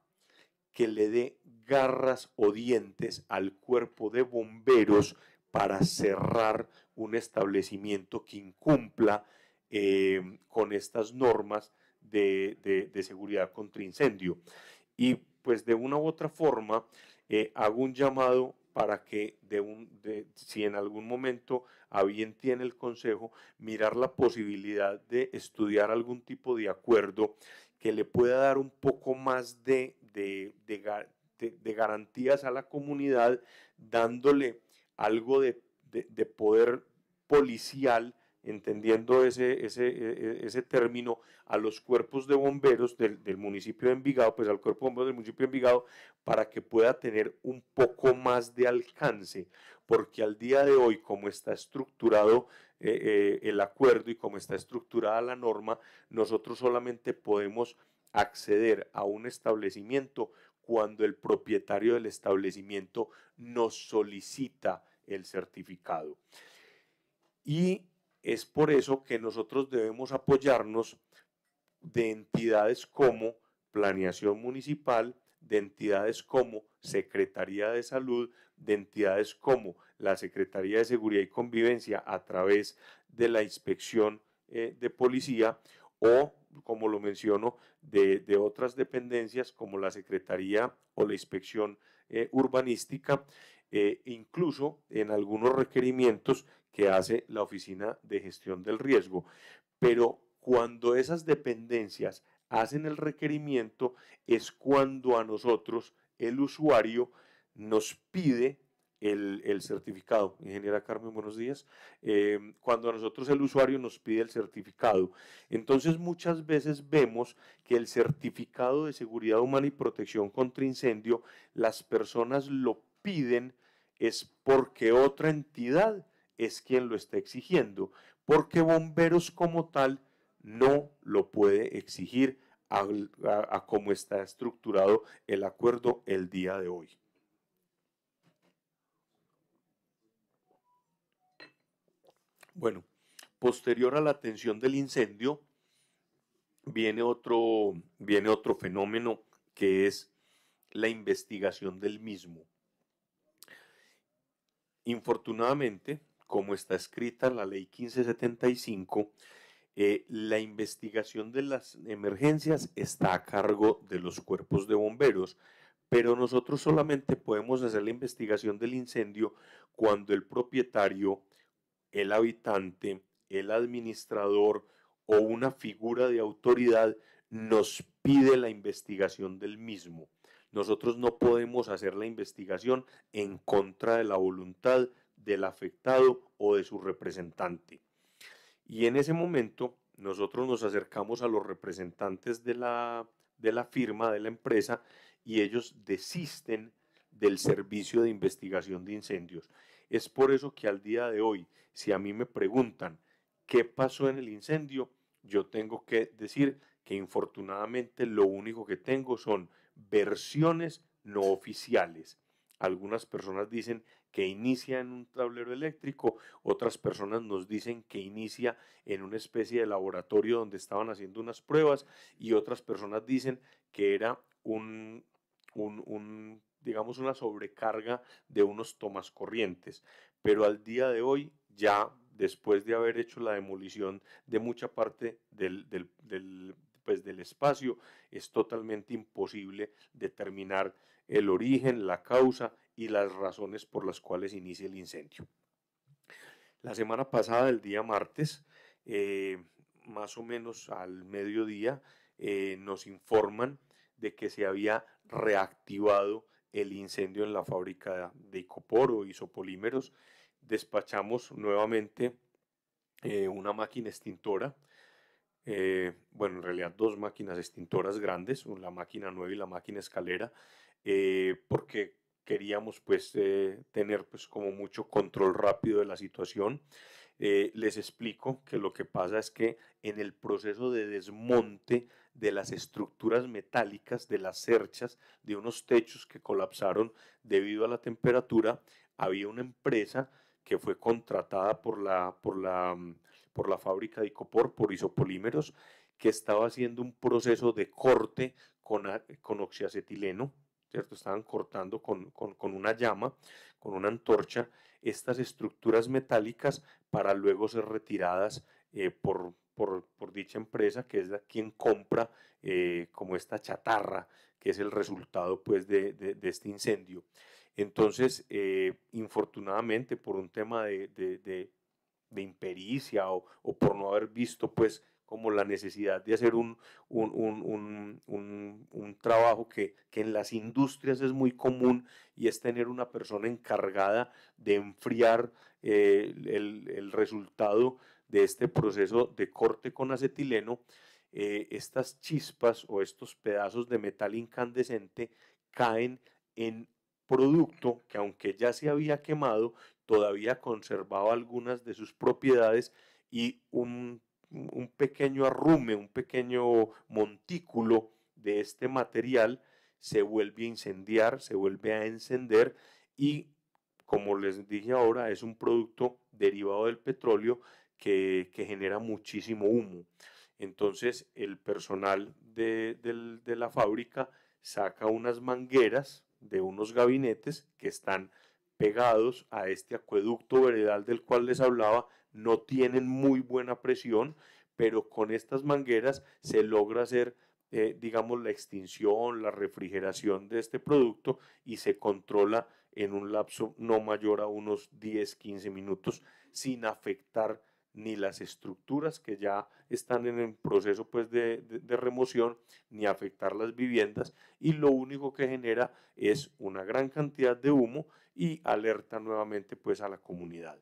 que le dé garras o dientes al cuerpo de bomberos para cerrar un establecimiento que incumpla eh, con estas normas de, seguridad contra incendio. Y pues de una u otra forma eh, hago un llamado para que si en algún momento a tiene el Consejo, mirar la posibilidad de estudiar algún tipo de acuerdo que le pueda dar un poco más de, de, de garantías a la comunidad, dándole algo de poder policial entendiendo ese, e, e, ese, término, a los cuerpos de bomberos del, municipio de Envigado, pues al cuerpo de bomberos del municipio de Envigado, para que pueda tener un poco más de alcance, porque al día de hoy, como está estructurado eh, eh, el acuerdo y como está estructurada la norma, nosotros solamente podemos acceder a un establecimiento cuando el propietario del establecimiento nos solicita el certificado. Y es por eso que nosotros debemos apoyarnos de entidades como planeación municipal, de entidades como Secretaría de Salud, de entidades como la Secretaría de Seguridad y Convivencia a través de la inspección eh, de policía o, como lo menciono, de, otras dependencias como la Secretaría o la inspección eh, urbanística, eh, incluso en algunos requerimientos que hace la Oficina de Gestión del Riesgo. Pero cuando esas dependencias hacen el requerimiento es cuando a nosotros, el usuario, nos pide el, certificado. Ingeniera Carmen, buenos días. Em, cuando a nosotros el usuario nos pide el certificado. Entonces muchas veces vemos que el certificado de seguridad humana y protección contra incendio, las personas lo piden es porque otra entidad es quien lo está exigiendo, porque bomberos como tal no lo puede exigir a, cómo está estructurado el acuerdo el día de hoy. Bueno, posterior a la atención del incendio, viene otro, viene otro fenómeno que es la investigación del mismo. Infortunadamente, como está escrita la ley 1575, eh, la investigación de las emergencias está a cargo de los cuerpos de bomberos, pero nosotros solamente podemos hacer la investigación del incendio cuando el propietario, el habitante, el administrador o una figura de autoridad nos pide la investigación del mismo. Nosotros no podemos hacer la investigación en contra de la voluntad del afectado o de su representante. Y en ese momento nosotros nos acercamos a los representantes de la, de la firma, de la empresa, y ellos desisten del servicio de investigación de incendios. Es por eso que al día de hoy, si a mí me preguntan qué pasó en el incendio, yo tengo que decir que infortunadamente lo único que tengo son versiones no oficiales. Algunas personas dicen que inicia en un tablero eléctrico, otras personas nos dicen que inicia en una especie de laboratorio donde estaban haciendo unas pruebas y otras personas dicen que era un, un, digamos, una sobrecarga de unos tomas corrientes. Pero al día de hoy, ya después de haber hecho la demolición de mucha parte del pues, espacio, es totalmente imposible determinar el origen, la causa y las razones por las cuales inicia el incendio. La semana pasada, el día martes, eh, más o menos al mediodía, eh, nos informan de que se había reactivado el incendio en la fábrica de Icoporo, isopolímeros. Despachamos nuevamente eh, una máquina extintora, bueno, en realidad dos máquinas extintoras grandes, la máquina 9 y la máquina escalera, porque queríamos pues eh, tener pues como mucho control rápido de la situación. Eh, les explico que lo que pasa es que en el proceso de desmonte de las estructuras metálicas, de las cerchas, de unos techos que colapsaron debido a la temperatura, había una empresa que fue contratada por la, por mm, por la fábrica de Icopor, por isopolímeros, que estaba haciendo un proceso de corte con, con oxiacetileno, Estaban cortando con, una llama, con una antorcha, estas estructuras metálicas para luego ser retiradas eh, por, dicha empresa, que es la, quien compra eh, como esta chatarra, que es el resultado pues, de, este incendio. Entonces, eh, infortunadamente, por un tema de, impericia o, o, por no haber visto pues, como la necesidad de hacer un, un, trabajo que, en las industrias es muy común y es tener una persona encargada de enfriar eh, el, resultado de este proceso de corte con acetileno. Eh, estas chispas o estos pedazos de metal incandescente caen en producto que aunque ya se había quemado, todavía conservaba algunas de sus propiedades y un un pequeño arrume, un pequeño montículo de este material se vuelve a incendiar, se vuelve a encender y, como les dije ahora, es un producto derivado del petróleo que, genera muchísimo humo. Entonces el personal de, de la fábrica saca unas mangueras de unos gabinetes que están pegados a este acueducto veredal del cual les hablaba no tienen muy buena presión, pero con estas mangueras se logra hacer, eh, digamos, la extinción, la refrigeración de este producto y se controla en un lapso no mayor a unos 10-15 minutos sin afectar ni las estructuras que ya están en el proceso pues, de, de, remoción, ni afectar las viviendas, y lo único que genera es una gran cantidad de humo y alerta nuevamente pues, a la comunidad.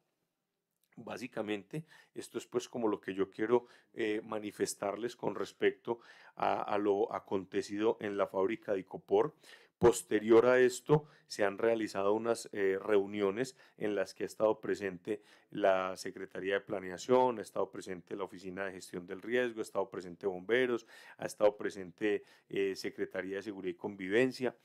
Básicamente, esto es pues como lo que yo quiero eh, manifestarles con respecto a, lo acontecido en la fábrica de Icopor. Posterior a esto, se han realizado unas eh, reuniones en las que ha estado presente la Secretaría de Planeación, ha estado presente la Oficina de Gestión del Riesgo, ha estado presente Bomberos, ha estado presente eh, Secretaría de Seguridad y Convivencia,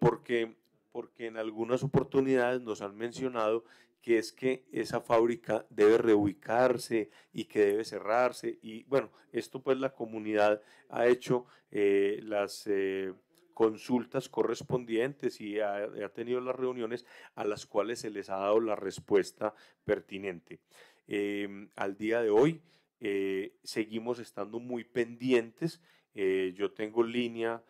porque porque en algunas oportunidades nos han mencionado que es que esa fábrica debe reubicarse y que debe cerrarse. Y bueno, esto pues la comunidad ha hecho eh, las... Eh, consultas correspondientes y ha, tenido las reuniones a las cuales se les ha dado la respuesta pertinente. Em, al día de hoy eh, seguimos estando muy pendientes. yo tengo línea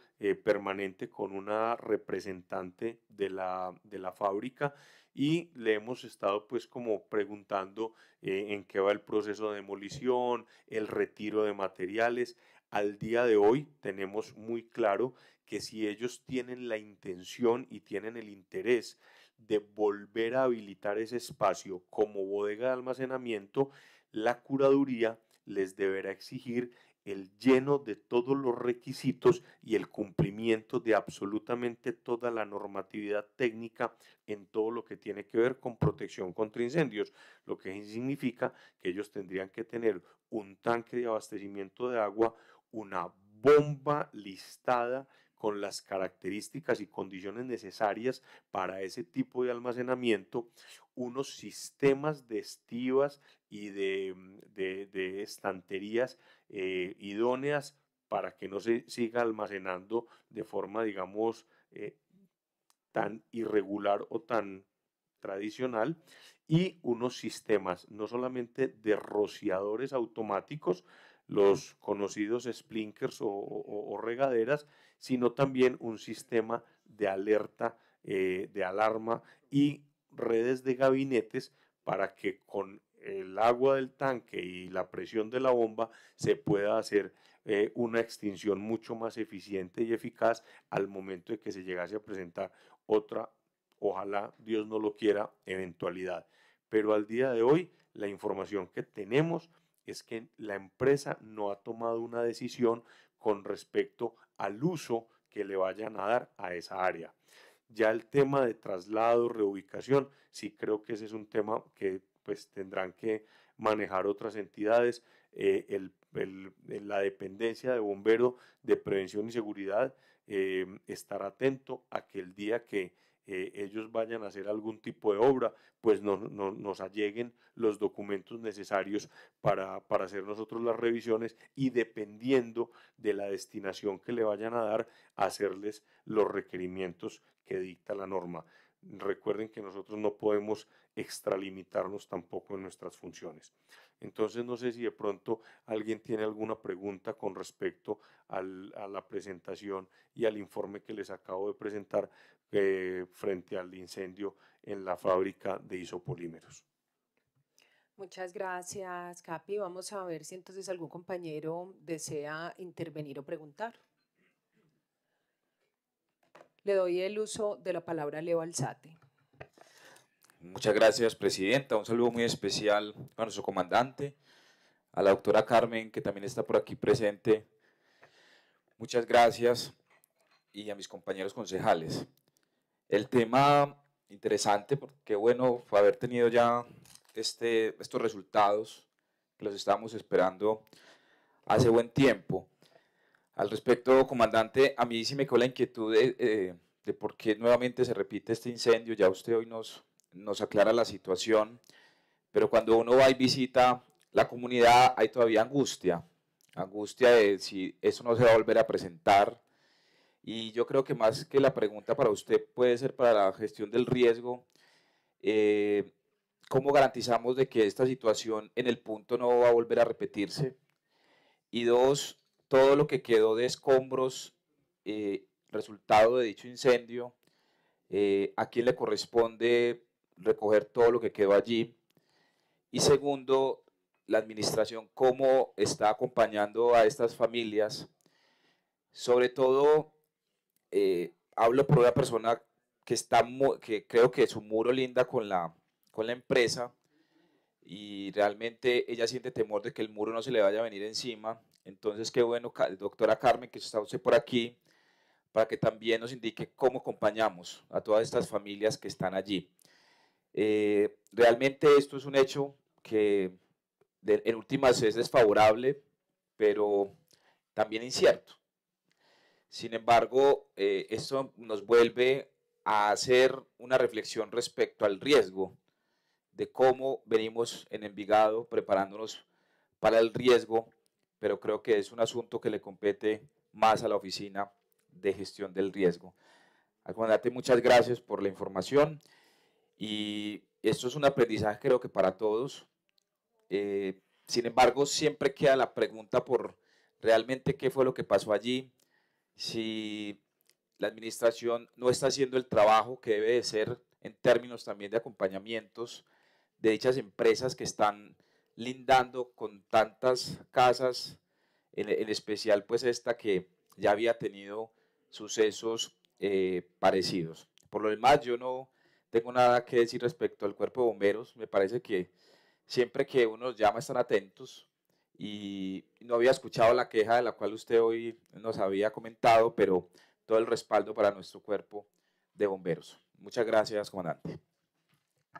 permanente con una representante de la, de la fábrica y le hemos estado pues como preguntando eh, en qué va el proceso de demolición, el retiro de materiales. Al día de hoy tenemos muy claro que si ellos tienen la intención y tienen el interés de volver a habilitar ese espacio como bodega de almacenamiento, la curaduría les deberá exigir el lleno de todos los requisitos y el cumplimiento de absolutamente toda la normatividad técnica en todo lo que tiene que ver con protección contra incendios, lo que significa que ellos tendrían que tener un tanque de abastecimiento de agua, una bomba listada con las características y condiciones necesarias para ese tipo de almacenamiento, unos sistemas de estivas y de, mm, de, de estanterías eh, idóneas para que no se siga almacenando de forma, digamos, eh, tan irregular o tan tradicional y unos sistemas no solamente de rociadores automáticos, los conocidos splinkers o, regaderas, sino también un sistema de alerta, eh, de alarma y redes de gabinetes para que con el agua del tanque y la presión de la bomba, se pueda hacer eh, una extinción mucho más eficiente y eficaz al momento de que se llegase a presentar otra, ojalá Dios no lo quiera, eventualidad. Pero al día de hoy, la información que tenemos es que la empresa no ha tomado una decisión con respecto al uso que le vayan a dar a esa área. Ya el tema de traslado, reubicación, sí creo que ese es un tema que pues tendrán que manejar otras entidades. Eh, la dependencia de bombero de prevención y seguridad eh, estar atento a que el día que eh, ellos vayan a hacer algún tipo de obra, pues nos alleguen los documentos necesarios para, hacer nosotros las revisiones y dependiendo de la destinación que le vayan a dar, hacerles los requerimientos que dicta la norma recuerden que nosotros no podemos extralimitarnos tampoco en nuestras funciones. Entonces, no sé si de pronto alguien tiene alguna pregunta con respecto a la presentación y al informe que les acabo de presentar eh, frente al incendio en la fábrica de isopolímeros.
Muchas gracias, Capi. Vamos a ver si entonces algún compañero desea intervenir o preguntar. Le doy el uso de la palabra a Leo Alzate.
Muchas gracias, Presidenta. Un saludo muy especial a nuestro comandante, a la doctora Carmen, que también está por aquí presente. Muchas gracias y a mis compañeros concejales. El tema interesante, porque bueno, haber tenido ya este, estos resultados que los estábamos esperando hace buen tiempo. Al respecto, comandante, a mí sí me quedó la inquietud eh, de, por qué nuevamente se repite este incendio. Ya usted hoy nos, nos aclara la situación, pero cuando uno va y visita la comunidad hay todavía angustia, angustia de si eso no se va a volver a presentar. Y yo creo que más que la pregunta para usted puede ser para la gestión del riesgo, eh, ¿cómo garantizamos de que esta situación en el punto no va a volver a repetirse? Y dos, todo lo que quedó de escombros eh, resultado de dicho incendio, eh, a quién le corresponde recoger todo lo que quedó allí. Y segundo, la administración cómo está acompañando a estas familias. Sobre todo, eh, hablo por una persona que, está que creo que su muro linda con la, con la empresa y realmente ella siente temor de que el muro no se le vaya a venir encima entonces, qué bueno, doctora Carmen, que está usted por aquí, para que también nos indique cómo acompañamos a todas estas familias que están allí. Eh, realmente esto es un hecho que en últimas es desfavorable, pero también incierto. Sin embargo, eh, esto nos vuelve a hacer una reflexión respecto al riesgo de cómo venimos en Envigado preparándonos para el riesgo pero creo que es un asunto que le compete más a la Oficina de Gestión del Riesgo. Alcomandante, muchas gracias por la información y esto es un aprendizaje creo que para todos. Eh, sin embargo, siempre queda la pregunta por realmente qué fue lo que pasó allí, si la administración no está haciendo el trabajo que debe de ser en términos también de acompañamientos de dichas empresas que están lindando con tantas casas, en, especial pues esta que ya había tenido sucesos eh, parecidos. Por lo demás, yo no tengo nada que decir respecto al cuerpo de bomberos. Me parece que siempre que uno llama están atentos y no había escuchado la queja de la cual usted hoy nos había comentado, pero todo el respaldo para nuestro cuerpo de bomberos. Muchas gracias, comandante.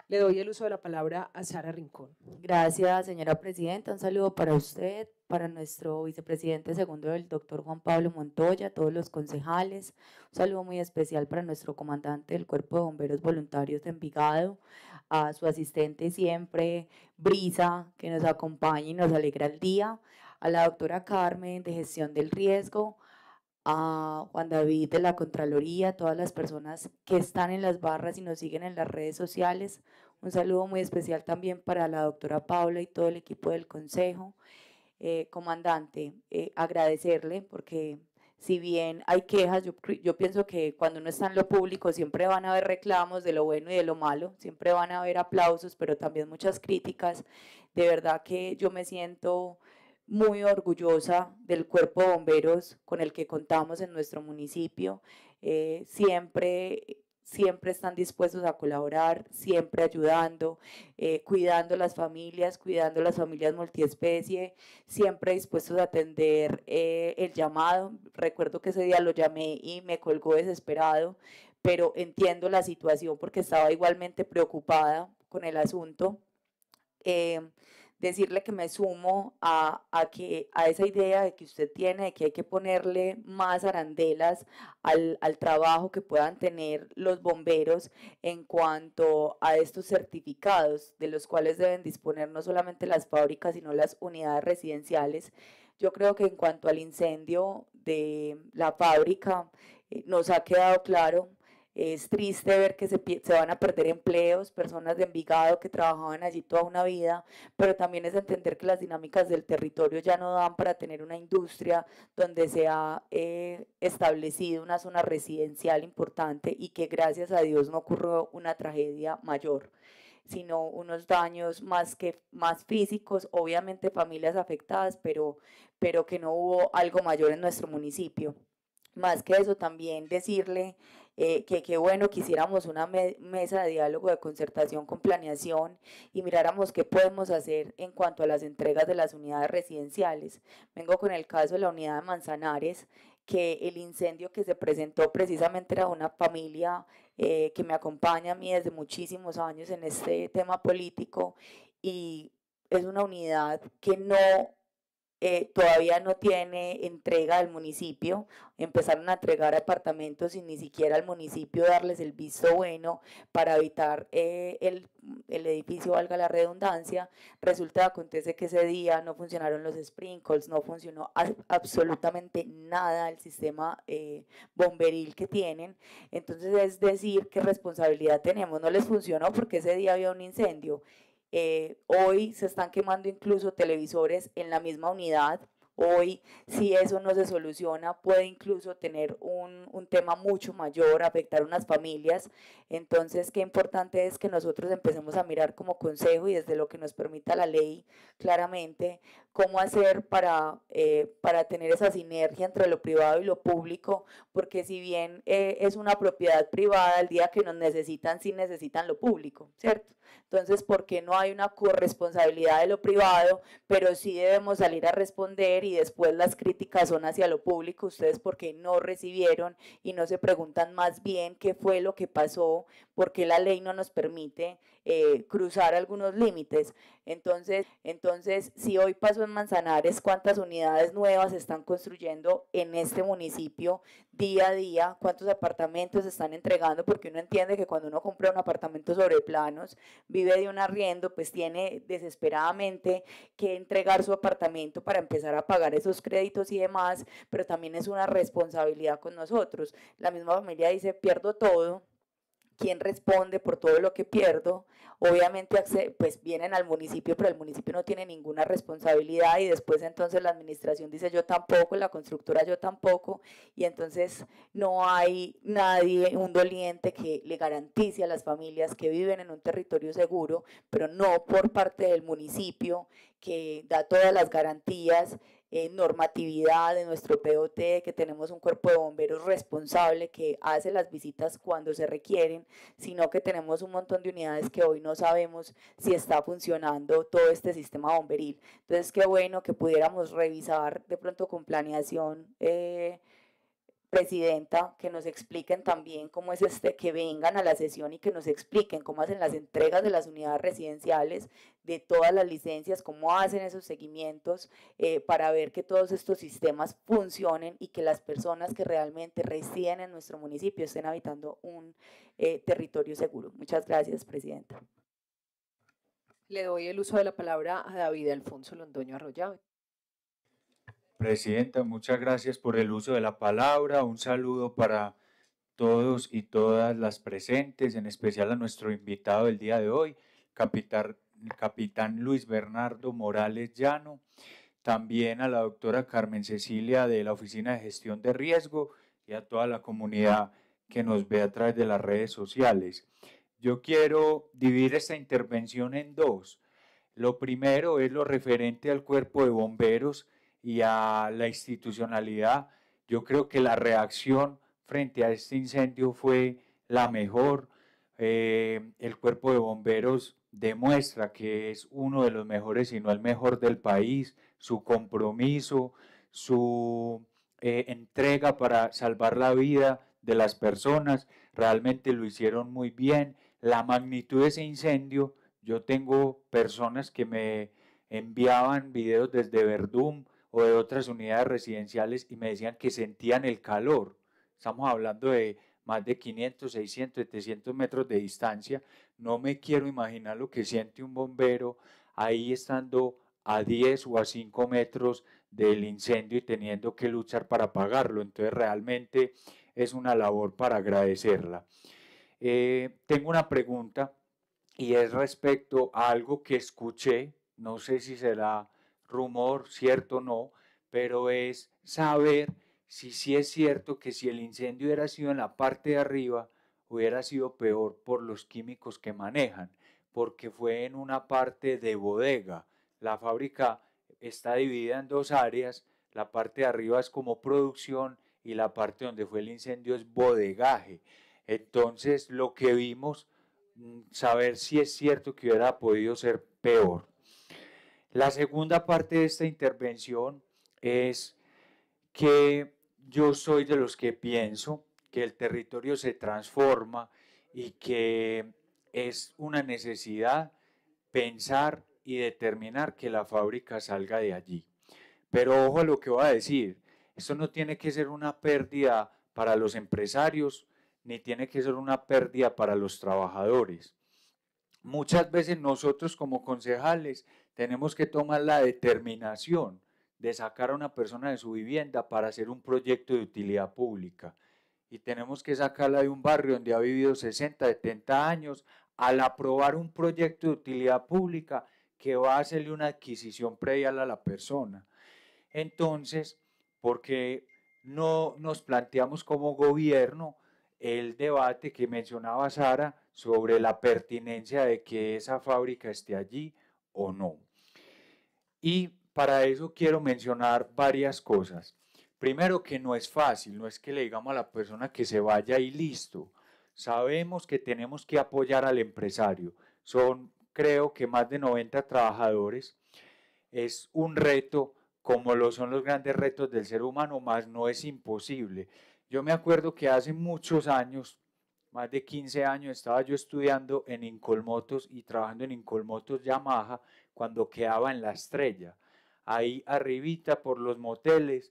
Le doy el uso de la palabra a Sara Rincón. Gracias, señora presidenta. Un saludo para usted, para
nuestro vicepresidente segundo, el doctor Juan Pablo Montoya, todos los concejales. Un saludo muy especial para nuestro comandante del Cuerpo de Bomberos Voluntarios de Envigado, a su asistente siempre, Brisa, que nos acompaña y nos alegra el día, a la doctora Carmen de Gestión del Riesgo, a Juan David de la Contraloría, todas las personas que están en las barras y nos siguen en las redes sociales. Un saludo muy especial también para la doctora Paula y todo el equipo del Consejo. Eh, comandante, eh, agradecerle porque si bien hay quejas, yo, yo, pienso que cuando uno está en lo público siempre van a haber reclamos de lo bueno y de lo malo, siempre van a haber aplausos, pero también muchas críticas. De verdad que yo me siento muy orgullosa del cuerpo bomberos con el que contamos en nuestro municipio. Eh, siempre siempre están dispuestos a colaborar, siempre ayudando, eh, cuidando las familias, cuidando las familias multiespecie, siempre dispuestos a atender eh, el llamado. Recuerdo que ese día lo llamé y me colgó desesperado, pero entiendo la situación porque estaba igualmente preocupada con el asunto decirle que me sumo a, a, que, a esa idea de que usted tiene, de que hay que ponerle más arandelas al, al trabajo que puedan tener los bomberos en cuanto a estos certificados, de los cuales deben disponer no solamente las fábricas, sino las unidades residenciales. Yo creo que en cuanto al incendio de la fábrica, eh, nos ha quedado claro es triste ver que se, se, van a perder empleos, personas de Envigado que trabajaban allí toda una vida, pero también es entender que las dinámicas del territorio ya no dan para tener una industria donde se ha eh, establecido una zona residencial importante y que gracias a Dios no ocurrió una tragedia mayor sino unos daños más que más físicos, obviamente familias afectadas, pero, pero que no hubo algo mayor en nuestro municipio. Más que eso, también decirle eh, que, que bueno, quisiéramos una mesa de diálogo, de concertación con planeación y miráramos qué podemos hacer en cuanto a las entregas de las unidades residenciales. Vengo con el caso de la unidad de Manzanares, que el incendio que se presentó precisamente era una familia eh, que me acompaña a mí desde muchísimos años en este tema político y es una unidad que no eh, todavía no tiene entrega al municipio. Empezaron a entregar apartamentos y ni siquiera al municipio darles el visto bueno para evitar eh, el, edificio, valga la redundancia. Resulta, acontece que ese día no funcionaron los sprinkles, no funcionó absolutamente nada el sistema eh, bomberil que tienen. Entonces es decir, qué responsabilidad tenemos. No les funcionó porque ese día había un incendio eh, hoy se están quemando incluso televisores en la misma unidad Hoy, si eso no se soluciona, puede incluso tener un, un tema mucho mayor, afectar unas familias. Entonces, qué importante es que nosotros empecemos a mirar como consejo y desde lo que nos permita la ley, claramente, cómo hacer para, eh, para tener esa sinergia entre lo privado y lo público, porque si bien eh, es una propiedad privada, el día que nos necesitan, sí necesitan lo público, ¿cierto? Entonces, ¿por qué no hay una corresponsabilidad de lo privado, pero sí debemos salir a responder? y después las críticas son hacia lo público, ustedes porque no recibieron y no se preguntan más bien qué fue lo que pasó, porque la ley no nos permite eh, cruzar algunos límites. Entonces, entonces, si hoy paso en Manzanares, ¿cuántas unidades nuevas se están construyendo en este municipio día a día? ¿Cuántos apartamentos se están entregando? Porque uno entiende que cuando uno compra un apartamento sobre planos, vive de un arriendo, pues tiene desesperadamente que entregar su apartamento para empezar a pagar esos créditos y demás, pero también es una responsabilidad con nosotros. La misma familia dice, pierdo todo, quién responde por todo lo que pierdo. Obviamente, pues vienen al municipio, pero el municipio no tiene ninguna responsabilidad y después entonces la administración dice yo tampoco, la constructora yo tampoco, y entonces no hay nadie, un doliente que le garantice a las familias que viven en un territorio seguro, pero no por parte del municipio que da todas las garantías eh, normatividad de nuestro POT, que tenemos un cuerpo de bomberos responsable que hace las visitas cuando se requieren, sino que tenemos un montón de unidades que hoy no sabemos si está funcionando todo este sistema bomberil. Entonces, qué bueno que pudiéramos revisar de pronto con planeación. Eh, presidenta, que nos expliquen también cómo es este, que vengan a la sesión y que nos expliquen cómo hacen las entregas de las unidades residenciales, de todas las licencias, cómo hacen esos seguimientos eh, para ver que todos estos sistemas funcionen y que las personas que realmente residen en nuestro municipio estén habitando un eh, territorio seguro. Muchas gracias, presidenta.
Le doy el uso de la palabra a David Alfonso Londoño Arroyave.
Presidenta, muchas gracias por el uso de la palabra. Un saludo para todos y todas las presentes, en especial a nuestro invitado del día de hoy, capitán, capitán Luis Bernardo Morales Llano, también a la doctora Carmen Cecilia de la Oficina de Gestión de Riesgo y a toda la comunidad que nos ve a través de las redes sociales. Yo quiero dividir esta intervención en dos. Lo primero es lo referente al cuerpo de bomberos, y a la institucionalidad, yo creo que la reacción frente a este incendio fue la mejor. Eh, el cuerpo de bomberos demuestra que es uno de los mejores, si no el mejor del país, su compromiso, su eh, entrega para salvar la vida de las personas, realmente lo hicieron muy bien. La magnitud de ese incendio, yo tengo personas que me enviaban videos desde Verdún, o de otras unidades residenciales y me decían que sentían el calor. Estamos hablando de más de 500, 600, 700 metros de distancia. No me quiero imaginar lo que siente un bombero ahí estando a 10 o a 5 metros del incendio y teniendo que luchar para apagarlo. Entonces realmente es una labor para
agradecerla.
Eh, tengo una pregunta y es respecto a algo que escuché, no sé si será rumor, cierto no, pero es saber si sí es cierto que si el incendio hubiera sido en la parte de arriba, hubiera sido peor por los químicos que manejan, porque fue en una parte de bodega. La fábrica está dividida en dos áreas, la parte de arriba es como producción y la parte donde fue el incendio es bodegaje. Entonces, lo que vimos, mm, saber si es cierto que hubiera podido ser peor. La segunda parte de esta intervención es que yo soy de los que pienso que el territorio se transforma y que es una necesidad pensar y determinar que la fábrica salga de allí. Pero ojo a lo que voy a decir, esto no tiene que ser una pérdida para los empresarios, ni tiene que ser una pérdida para los trabajadores. Muchas veces nosotros como concejales tenemos que tomar la determinación de sacar a una persona de su vivienda para hacer un proyecto de utilidad pública. Y tenemos que sacarla de un barrio donde ha vivido 60, 70 años al aprobar un proyecto de utilidad pública que va a hacerle una adquisición predial a la persona. Entonces, porque no nos planteamos como gobierno el debate que mencionaba Sara sobre la pertinencia de que esa fábrica esté allí, o no. Y para eso quiero mencionar varias cosas. Primero que no es fácil, no es que le digamos a la persona que se vaya y listo. Sabemos que tenemos que apoyar al empresario. Son creo que más de 90 trabajadores. Es un reto como lo son los grandes retos del ser humano, más no es imposible. Yo me acuerdo que hace muchos años, más de 15 años estaba yo estudiando en Incolmotos y trabajando en Incolmotos Yamaha cuando quedaba en La Estrella. Ahí arribita por los moteles,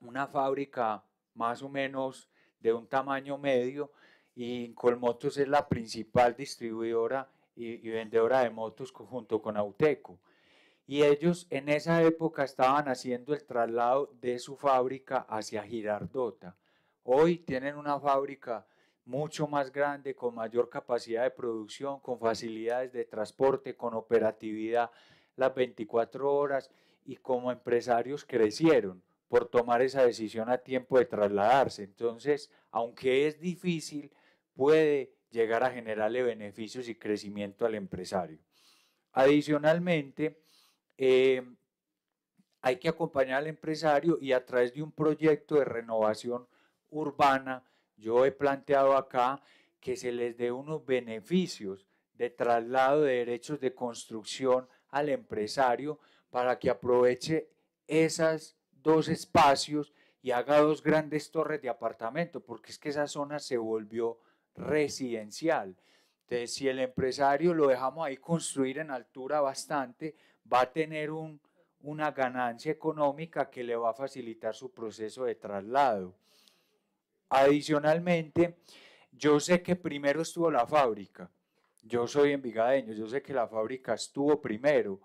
una fábrica más o menos de un tamaño medio y Incolmotos es la principal distribuidora y, y vendedora de motos junto con Auteco. Y ellos en esa época estaban haciendo el traslado de su fábrica hacia Girardota. Hoy tienen una fábrica mucho más grande, con mayor capacidad de producción, con facilidades de transporte, con operatividad las 24 horas y como empresarios crecieron por tomar esa decisión a tiempo de trasladarse. Entonces, aunque es difícil, puede llegar a generarle beneficios y crecimiento al empresario. Adicionalmente, eh, hay que acompañar al empresario y a través de un proyecto de renovación urbana yo he planteado acá que se les dé unos beneficios de traslado de derechos de construcción al empresario para que aproveche esos dos espacios y haga dos grandes torres de apartamento, porque es que esa zona se volvió residencial. Entonces, si el empresario lo dejamos ahí construir en altura bastante, va a tener una ganancia económica que le va a facilitar su proceso de traslado. Adicionalmente, yo sé que primero estuvo la fábrica. Yo soy envigadeño, yo sé que la fábrica estuvo primero,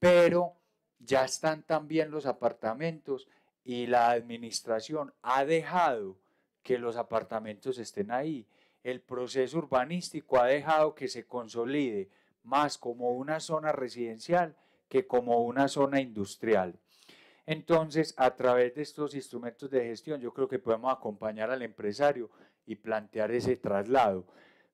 pero ya están también los apartamentos y la administración ha dejado que los apartamentos estén ahí. El proceso urbanístico ha dejado que se consolide más como una zona residencial que como una zona industrial. Entonces, a través de estos instrumentos de gestión, yo creo que podemos acompañar al empresario y plantear ese traslado.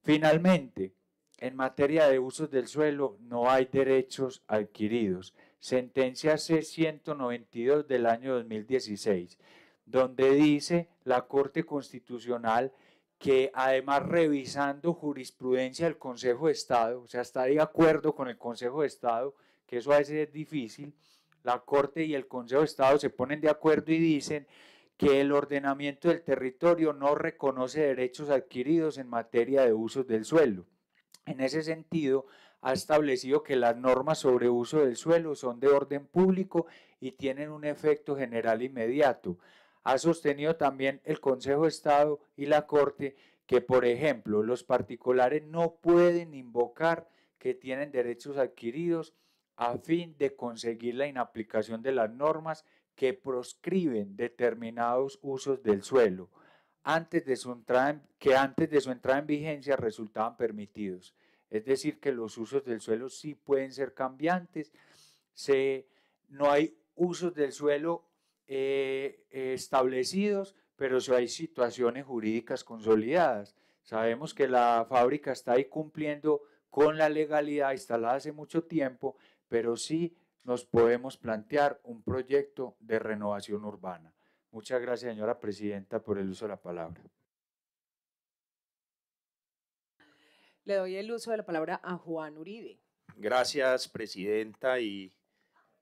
Finalmente, en materia de usos del suelo, no hay derechos adquiridos. Sentencia C-192 del año 2016, donde dice la Corte Constitucional que además revisando jurisprudencia del Consejo de Estado, o sea, está de acuerdo con el Consejo de Estado, que eso a veces es difícil, la Corte y el Consejo de Estado se ponen de acuerdo y dicen que el ordenamiento del territorio no reconoce derechos adquiridos en materia de usos del suelo. En ese sentido, ha establecido que las normas sobre uso del suelo son de orden público y tienen un efecto general inmediato. Ha sostenido también el Consejo de Estado y la Corte que, por ejemplo, los particulares no pueden invocar que tienen derechos adquiridos a fin de conseguir la inaplicación de las normas que proscriben determinados usos del suelo, antes de su entrada que antes de su entrada en vigencia resultaban permitidos. Es decir, que los usos del suelo sí pueden ser cambiantes. no hay usos del suelo eh, eh, establecidos, pero sí hay situaciones jurídicas consolidadas. Sabemos que la fábrica está ahí cumpliendo con la legalidad instalada hace mucho tiempo pero sí nos podemos plantear un proyecto de renovación urbana. Muchas gracias, señora presidenta, por el uso de la palabra.
Le doy el uso de la palabra a Juan Uribe.
Gracias, presidenta, y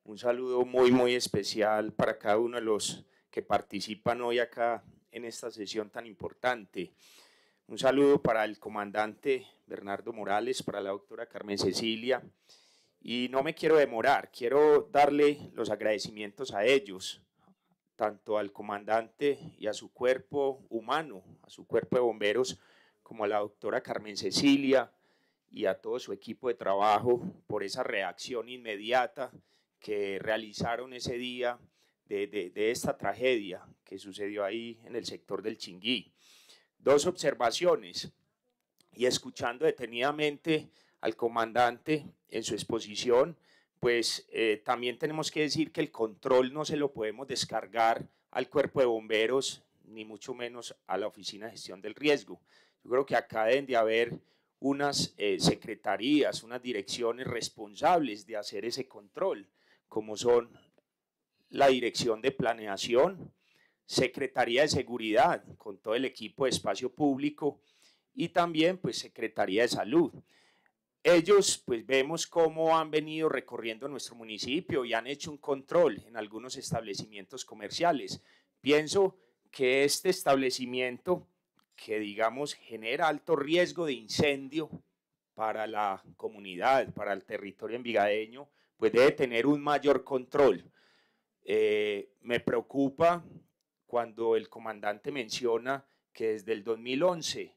un saludo muy, muy especial para cada uno de los que participan hoy acá en esta sesión tan importante. Un saludo para el comandante Bernardo Morales, para la doctora Carmen Cecilia. Y no me quiero demorar, quiero darle los agradecimientos a ellos, tanto al comandante y a su cuerpo humano, a su cuerpo de bomberos, como a la doctora Carmen Cecilia y a todo su equipo de trabajo por esa reacción inmediata que realizaron ese día de, de esta tragedia que sucedió ahí en el sector del Chinguí. Dos observaciones y escuchando detenidamente al comandante en su exposición, pues eh, también tenemos que decir que el control no se lo podemos descargar al cuerpo de bomberos, ni mucho menos a la Oficina de Gestión del Riesgo. Yo creo que acá deben de haber unas eh, secretarías, unas direcciones responsables de hacer ese control, como son la Dirección de Planeación, Secretaría de Seguridad, con todo el equipo de Espacio Público, y también pues Secretaría de Salud ellos pues vemos cómo han venido recorriendo nuestro municipio y han hecho un control en algunos establecimientos comerciales. Pienso que este establecimiento que digamos genera alto riesgo de incendio para la comunidad, para el territorio envigadeño, pues debe tener un mayor control. Eh, me preocupa cuando el comandante menciona que desde el 2011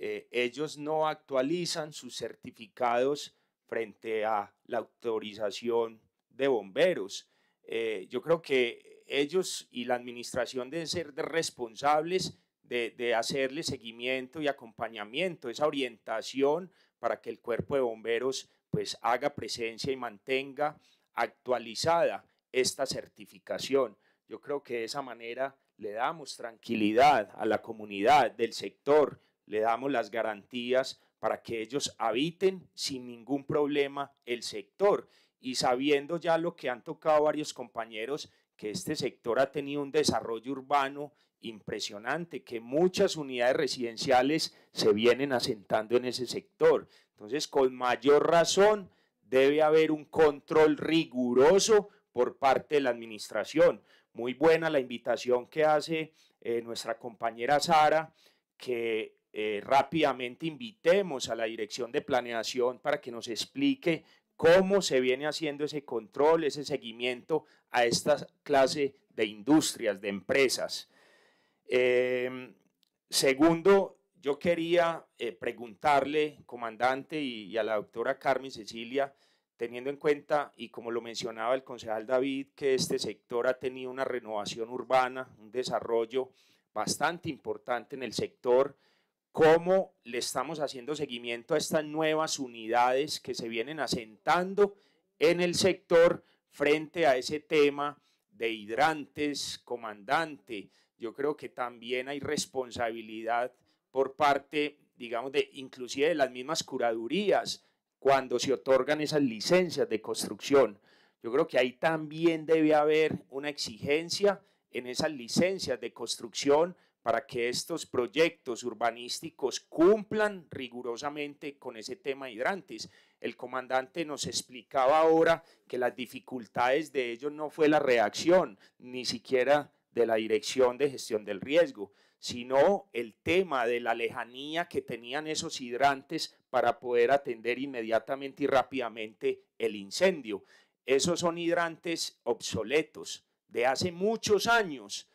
eh, ellos no actualizan sus certificados frente a la autorización de bomberos. Eh, yo creo que ellos y la administración deben ser responsables de, de, hacerle seguimiento y acompañamiento, esa orientación para que el cuerpo de bomberos pues haga presencia y mantenga actualizada esta certificación. Yo creo que de esa manera le damos tranquilidad a la comunidad del sector le damos las garantías para que ellos habiten sin ningún problema el sector. Y sabiendo ya lo que han tocado varios compañeros, que este sector ha tenido un desarrollo urbano impresionante, que muchas unidades residenciales se vienen asentando en ese sector. Entonces, con mayor razón, debe haber un control riguroso por parte de la administración. Muy buena la invitación que hace eh, nuestra compañera Sara, que eh, rápidamente invitemos a la Dirección de Planeación para que nos explique cómo se viene haciendo ese control, ese seguimiento a esta clase de industrias, de empresas. Em, segundo, yo quería eh, preguntarle, comandante, y, y, a la doctora Carmen Cecilia, teniendo en cuenta, y como lo mencionaba el concejal David, que este sector ha tenido una renovación urbana, un desarrollo bastante importante en el sector, cómo le estamos haciendo seguimiento a estas nuevas unidades que se vienen asentando en el sector frente a ese tema de hidrantes, comandante. Yo creo que también hay responsabilidad por parte, digamos, de inclusive de las mismas curadurías cuando se otorgan esas licencias de construcción. Yo creo que ahí también debe haber una exigencia en esas licencias de construcción para que estos proyectos urbanísticos cumplan rigurosamente con ese tema hidrantes. El comandante nos explicaba ahora que las dificultades de ellos no fue la reacción, ni siquiera de la Dirección de Gestión del Riesgo, sino el tema de la lejanía que tenían esos hidrantes para poder atender inmediatamente y rápidamente el incendio. Esos son hidrantes obsoletos de hace muchos años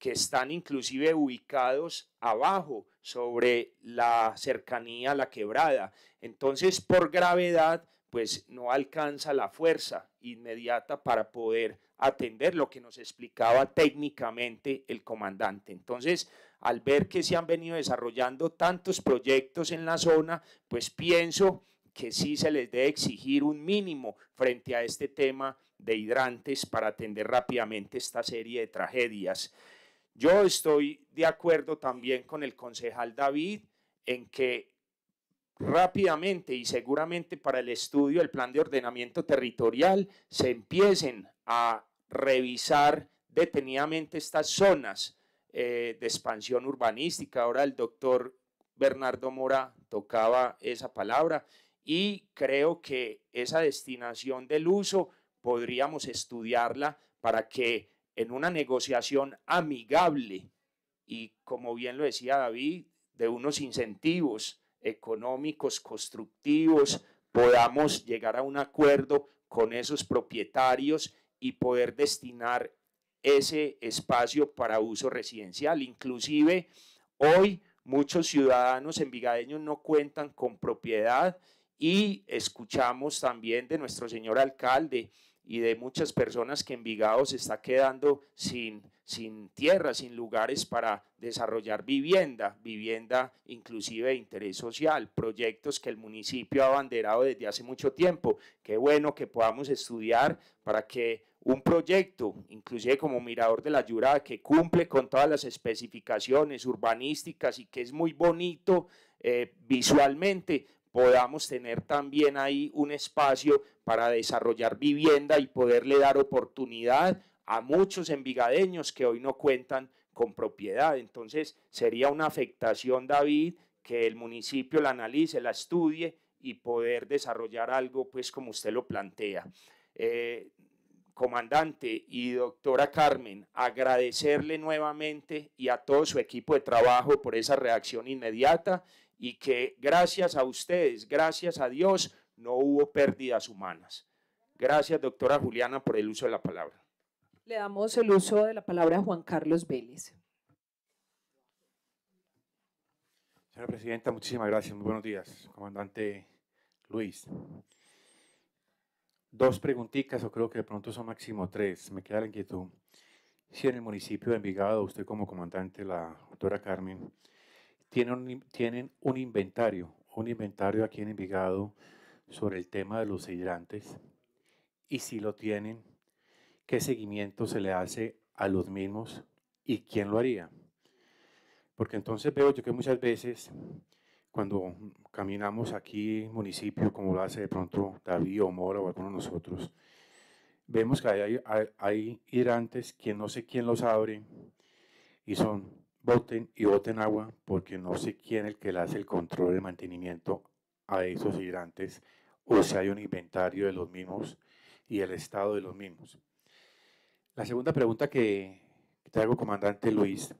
que están inclusive ubicados abajo, sobre la cercanía a la quebrada. Entonces, por gravedad, pues no alcanza la fuerza inmediata para poder atender lo que nos explicaba técnicamente el comandante. Entonces, al ver que se han venido desarrollando tantos proyectos en la zona, pues pienso que sí se les debe exigir un mínimo frente a este tema de hidrantes para atender rápidamente esta serie de tragedias. Yo estoy de acuerdo también con el concejal David en que rápidamente y seguramente para el estudio del plan de ordenamiento territorial se empiecen a revisar detenidamente estas zonas eh, de expansión urbanística. Ahora el doctor Bernardo Mora tocaba esa palabra y creo que esa destinación del uso podríamos estudiarla para que en una negociación amigable y, como bien lo decía David, de unos incentivos económicos constructivos, podamos llegar a un acuerdo con esos propietarios y poder destinar ese espacio para uso residencial. Inclusive hoy muchos ciudadanos en envigadeños no cuentan con propiedad y escuchamos también de nuestro señor alcalde y de muchas personas que Vigado se está quedando sin, sin tierra, sin lugares para desarrollar vivienda, vivienda inclusive de interés social, proyectos que el municipio ha abanderado desde hace mucho tiempo. Qué bueno que podamos estudiar para que un proyecto, inclusive como Mirador de la llurada, que cumple con todas las especificaciones urbanísticas y que es muy bonito eh, visualmente, podamos tener también ahí un espacio para desarrollar vivienda y poderle dar oportunidad a muchos envigadeños que hoy no cuentan con propiedad. Entonces sería una afectación, David, que el municipio la analice, la estudie y poder desarrollar algo, pues como usted lo plantea. Eh, comandante y doctora Carmen, agradecerle nuevamente y a todo su equipo de trabajo por esa reacción inmediata y que gracias a ustedes, gracias a Dios, no hubo pérdidas humanas. Gracias, doctora Juliana, por el uso de la palabra.
Le damos el uso de la palabra a Juan Carlos Vélez.
Señora
Presidenta, muchísimas gracias. Muy buenos días, comandante Luis. Dos preguntitas, o creo que de pronto son máximo tres. Me queda la inquietud. Si en el municipio de Envigado, usted como comandante, la doctora Carmen, tienen un, tienen un inventario, un inventario aquí en Envigado sobre el tema de los hidrantes? Y si lo tienen, ¿qué seguimiento se le hace a los mismos y quién lo haría? Porque entonces veo yo que muchas veces cuando caminamos aquí en municipio, como lo hace de pronto David o Mora o alguno de nosotros, vemos que hay, hay, hidrantes que no sé quién los abre y son boten y boten agua porque no sé quién el que le hace el control de mantenimiento a esos hidrantes o si hay un inventario de los mismos y el estado de los mismos. La segunda pregunta que, traigo, comandante Luis,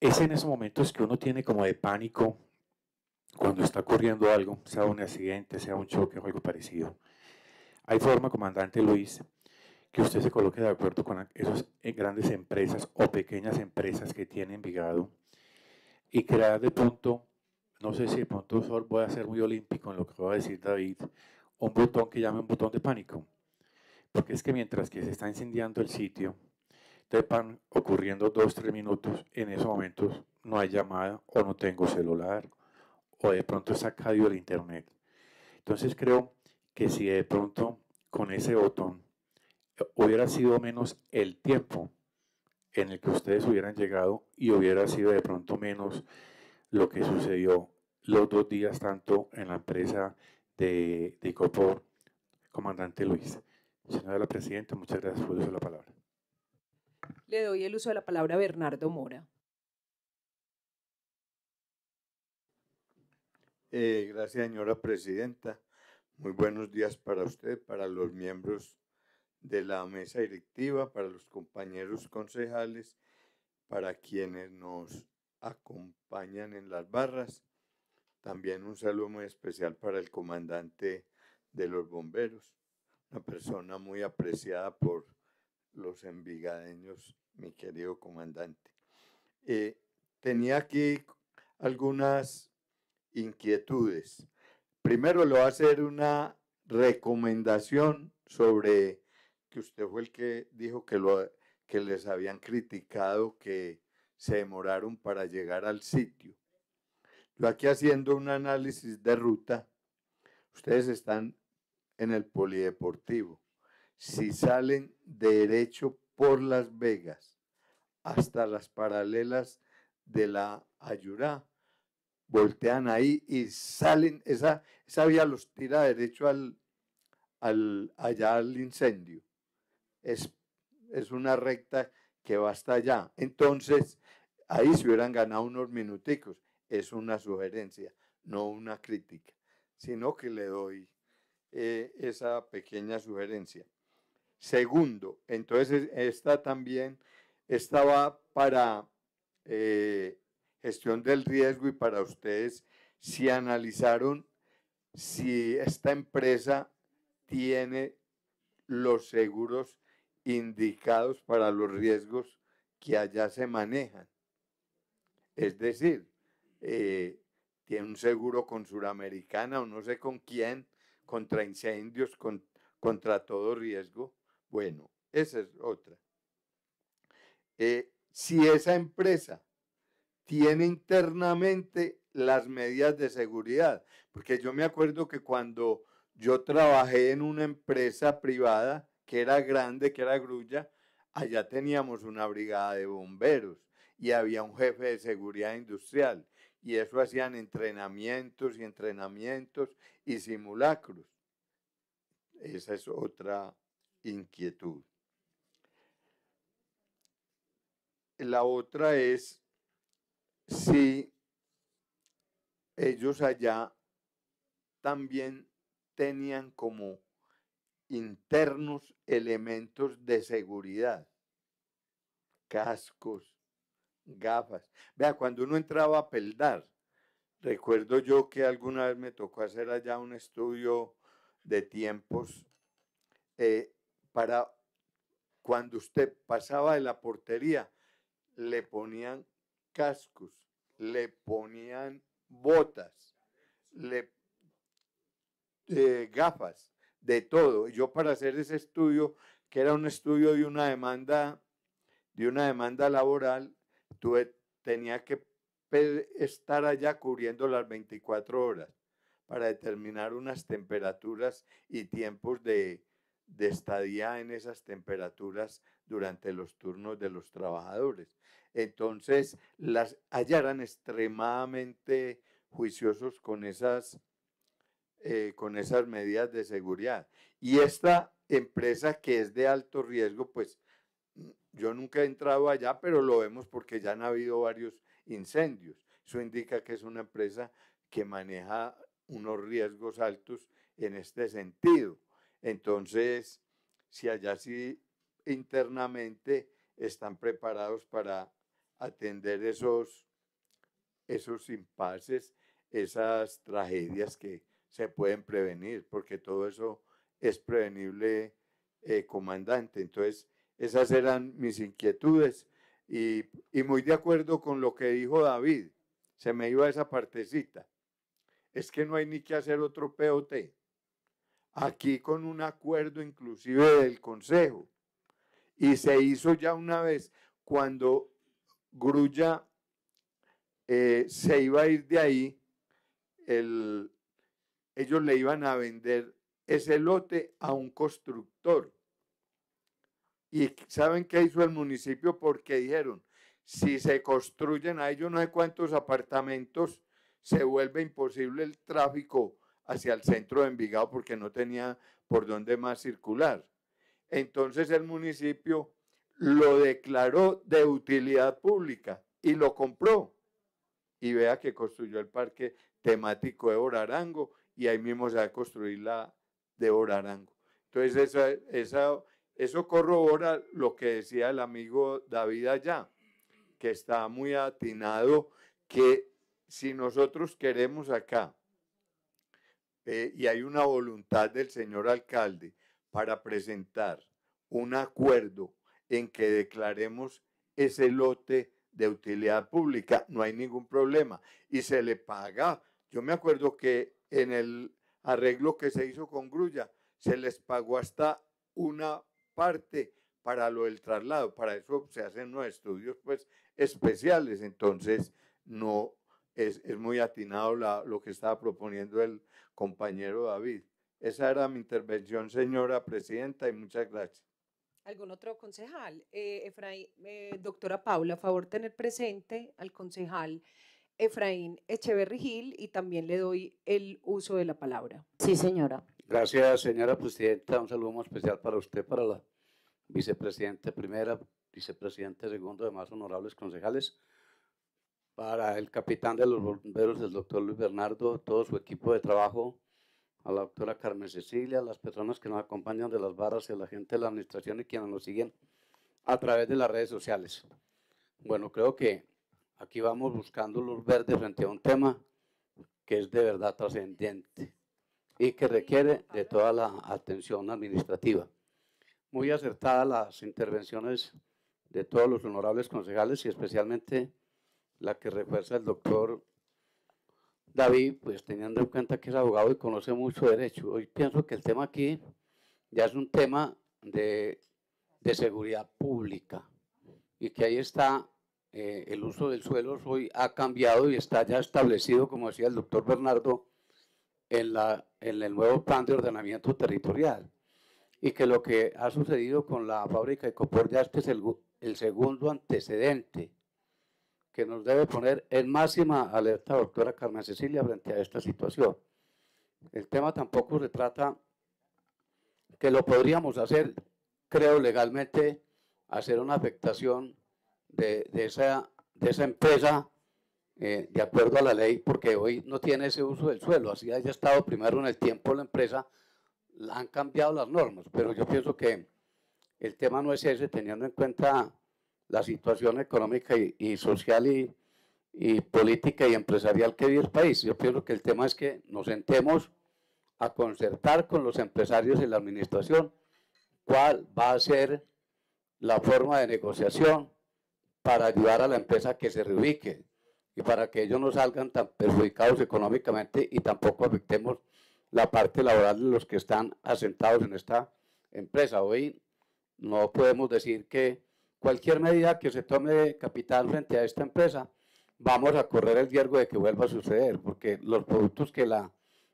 es en esos momentos que uno tiene como de pánico cuando está ocurriendo algo, sea un accidente, sea un choque o algo parecido. Hay forma, comandante Luis, que usted se coloque de acuerdo con esas eh, grandes empresas o pequeñas empresas que tienen Envigado y crear de punto no sé si de pronto voy a ser muy olímpico en lo que va a decir David, un botón que llame un botón de pánico. Porque es que mientras que se está incendiando el sitio, te ocurriendo dos, tres minutos, en esos momentos no hay llamada o no tengo celular o de pronto está caído el internet. Entonces creo que si de pronto con ese botón eh, hubiera sido menos el tiempo en el que ustedes hubieran llegado y hubiera sido de pronto menos lo que sucedió los dos días tanto en la empresa de, de comandante Luis. Señora Presidenta, muchas gracias por el uso de la palabra.
Le doy el uso de la palabra a Bernardo Mora.
Eh, gracias, señora Presidenta. Muy buenos días para usted, para los miembros de la mesa directiva, para los compañeros concejales, para quienes nos acompañan en las barras también un saludo muy especial para el comandante de los bomberos, una persona muy apreciada por los envigadeños, mi querido comandante. Eh, tenía aquí algunas inquietudes. Primero le voy a hacer una recomendación sobre que usted fue el que dijo que, que les habían criticado que se demoraron para llegar al sitio. Yo aquí haciendo un análisis de ruta, ustedes están en el polideportivo. Si salen derecho por Las Vegas hasta las paralelas de la Ayurá, voltean ahí y salen, esa, esa vía los tira derecho al, al, allá al incendio. Es, es una recta que va hasta allá. Entonces, ahí se hubieran ganado unos minuticos es una sugerencia, no una crítica, sino que le doy eh, esa pequeña sugerencia. Segundo, entonces e, esta también estaba para eh, gestión del riesgo y para ustedes si analizaron si esta empresa tiene los seguros indicados para los riesgos que allá se manejan. Es decir, eh, tiene un seguro con Suramericana o no sé con quién, contra incendios, con, contra todo riesgo. Bueno, esa es otra. Eh, si esa empresa tiene internamente las medidas de seguridad, porque yo me acuerdo que cuando yo trabajé en una empresa privada que era grande, que era grulla, allá teníamos una brigada de bomberos y había un jefe de seguridad industrial y eso hacían entrenamientos y entrenamientos y simulacros. Esa es otra inquietud. La otra es si ellos allá también tenían como internos elementos de seguridad, cascos, gafas. Vea, cuando uno entraba a peldar, recuerdo yo que alguna vez me tocó hacer allá un estudio de tiempos eh, para cuando usted pasaba de la portería, le ponían cascos, le ponían botas, le eh, gafas, de todo. yo para hacer ese estudio, que era un estudio de una demanda, de una demanda laboral, tú tenía que estar allá cubriendo las 24 horas para determinar unas temperaturas y tiempos de, de estadía en esas temperaturas durante los turnos de los trabajadores. Entonces, las, allá eran extremadamente juiciosos con esas, eh, con esas medidas de seguridad. Y esta empresa que es de alto riesgo, pues yo nunca he entrado allá, pero lo vemos porque ya han habido varios incendios. Eso indica que es una empresa que maneja unos riesgos altos en este sentido. Entonces, si allá sí internamente están preparados para atender esos, esos impases, esas tragedias que se pueden prevenir, porque todo eso es prevenible, eh, comandante. Entonces, esas eran mis inquietudes y, muy de acuerdo con lo que dijo David, se me iba esa partecita. Es que no hay ni que hacer otro POT. Aquí con un acuerdo inclusive del Consejo. Y se hizo ya una vez cuando Grulla eh, se iba a ir de ahí, ellos le iban a vender ese lote a un constructor ¿Y saben qué hizo el municipio? Porque dijeron, si se construyen a ellos no sé cuántos apartamentos, se vuelve imposible el tráfico hacia el centro de Envigado porque no tenía por dónde más circular. Entonces el municipio lo declaró de utilidad pública y lo compró. Y vea que construyó el parque temático de Orarango y ahí mismo se va a construir la de Orarango. Entonces esa eso corrobora lo que decía el amigo David allá, que está muy atinado, que si nosotros queremos acá, eh, y hay una voluntad del señor alcalde para presentar un acuerdo en que declaremos ese lote de utilidad pública, no hay ningún problema. Y se le paga. Yo me acuerdo que en el arreglo que se hizo con Grulla, se les pagó hasta una parte para lo del traslado. Para eso se hacen unos estudios pues, especiales. Entonces, no es, es muy atinado lo que estaba proponiendo el compañero David. Esa era mi intervención, señora presidenta, y muchas gracias.
¿Algún otro concejal? Eh, Efraín, eh, doctora Paula, a favor tener presente al concejal Efraín Echeverri Gil y también le doy el uso de la palabra.
Sí, señora.
Gracias, señora presidenta. Un saludo muy especial para usted, para la vicepresidenta primera, vicepresidente segundo, demás honorables concejales, para el capitán de los bomberos, el doctor Luis Bernardo, todo su equipo de trabajo, a la doctora Carmen Cecilia, a las personas que nos acompañan de las barras y a la gente de la administración y quienes nos siguen a través de las redes sociales. Bueno, creo que aquí vamos buscando luz verde frente a un tema que es de verdad trascendente y que requiere de toda la atención administrativa. Muy acertadas las intervenciones de todos los honorables concejales y especialmente la que refuerza el doctor David, pues teniendo en cuenta que es abogado y conoce mucho derecho. Hoy pienso que el tema aquí ya es un tema de, de seguridad pública y que ahí está eh, el uso del suelo hoy ha cambiado y está ya establecido, como decía el doctor Bernardo, en, la, en el nuevo plan de ordenamiento territorial y que lo que ha sucedido con la fábrica de Copor ya este es el, segundo antecedente que nos debe poner en máxima alerta, doctora Carmen Cecilia, frente a esta situación. El tema tampoco se trata que lo podríamos hacer, creo legalmente, hacer una afectación de, de esa, de esa empresa eh, de acuerdo a la ley, porque hoy no tiene ese uso del suelo. Así haya estado primero en el tiempo la empresa, han cambiado las normas, pero yo pienso que el tema no es ese, teniendo en cuenta la situación económica y, social y, y, política y empresarial que vive el país. Yo pienso que el tema es que nos sentemos a concertar con los empresarios y la administración cuál va a ser la forma de negociación para ayudar a la empresa que se reubique y para que ellos no salgan tan perjudicados económicamente y tampoco afectemos la parte laboral de los que están asentados en esta empresa. Hoy no podemos decir que cualquier medida que se tome de capital frente a esta empresa, vamos a correr el riesgo de que vuelva a suceder, porque los productos que la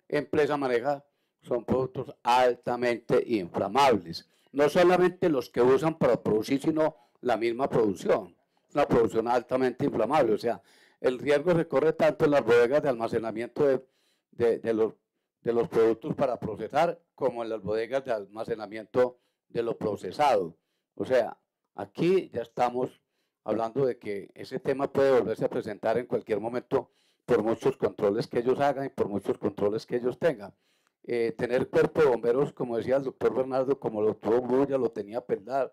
empresa maneja son productos altamente inflamables. No solamente los que usan para producir, sino la misma producción. Una producción altamente inflamable, o sea, el riesgo recorre tanto en las bodegas de almacenamiento de, los, de los productos para procesar como en las bodegas de almacenamiento de lo procesado. O sea, aquí ya estamos hablando de que ese tema puede volverse a presentar en cualquier momento por muchos controles que ellos hagan y por muchos controles que ellos tengan. Eh, tener cuerpo de bomberos, como decía el doctor Bernardo, como lo tuvo ya lo tenía Peldar,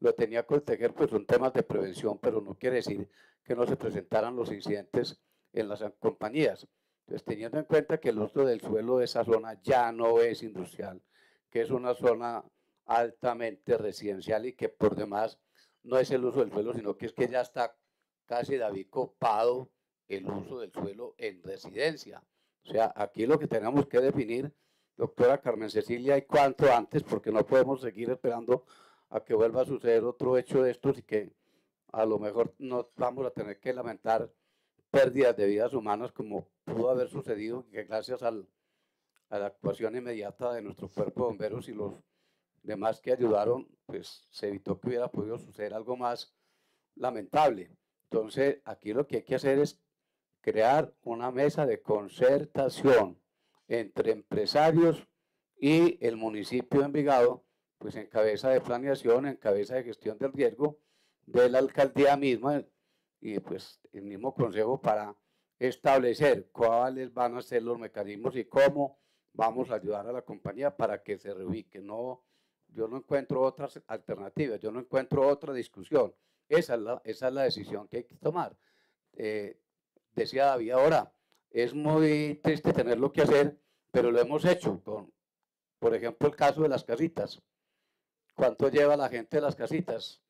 lo tenía proteger, pues son temas de prevención, pero no quiere decir que no se presentaran los incidentes en las compañías. Entonces, teniendo en cuenta que el uso del suelo de esa zona ya no es industrial, que es una zona altamente residencial y que por demás no es el uso del suelo, sino que es que ya está casi David copado el uso del suelo en residencia. O sea, aquí lo que tenemos que definir, doctora Carmen Cecilia, y cuanto antes, porque no podemos seguir esperando a que vuelva a suceder otro hecho de estos y que a lo mejor no vamos a tener que lamentar pérdidas de vidas humanas como pudo haber sucedido, que gracias a la actuación inmediata de nuestro cuerpo de bomberos y los demás que ayudaron, pues se evitó que hubiera podido suceder algo más lamentable. Entonces, aquí lo que hay que hacer es crear una mesa de concertación entre empresarios y el municipio de Envigado, pues en cabeza de planeación, en cabeza de gestión del riesgo, de la alcaldía misma y pues el mismo consejo para establecer cuáles van a ser los mecanismos y cómo vamos a ayudar a la compañía para que se reubique. No, yo no encuentro otras alternativas, yo no encuentro otra discusión. Esa es la, esa es la decisión que hay que tomar. Eh, decía David ahora, es muy triste tenerlo que hacer, pero lo hemos hecho con, por ejemplo, el caso de las casitas. ¿Cuánto lleva la gente de las casitas?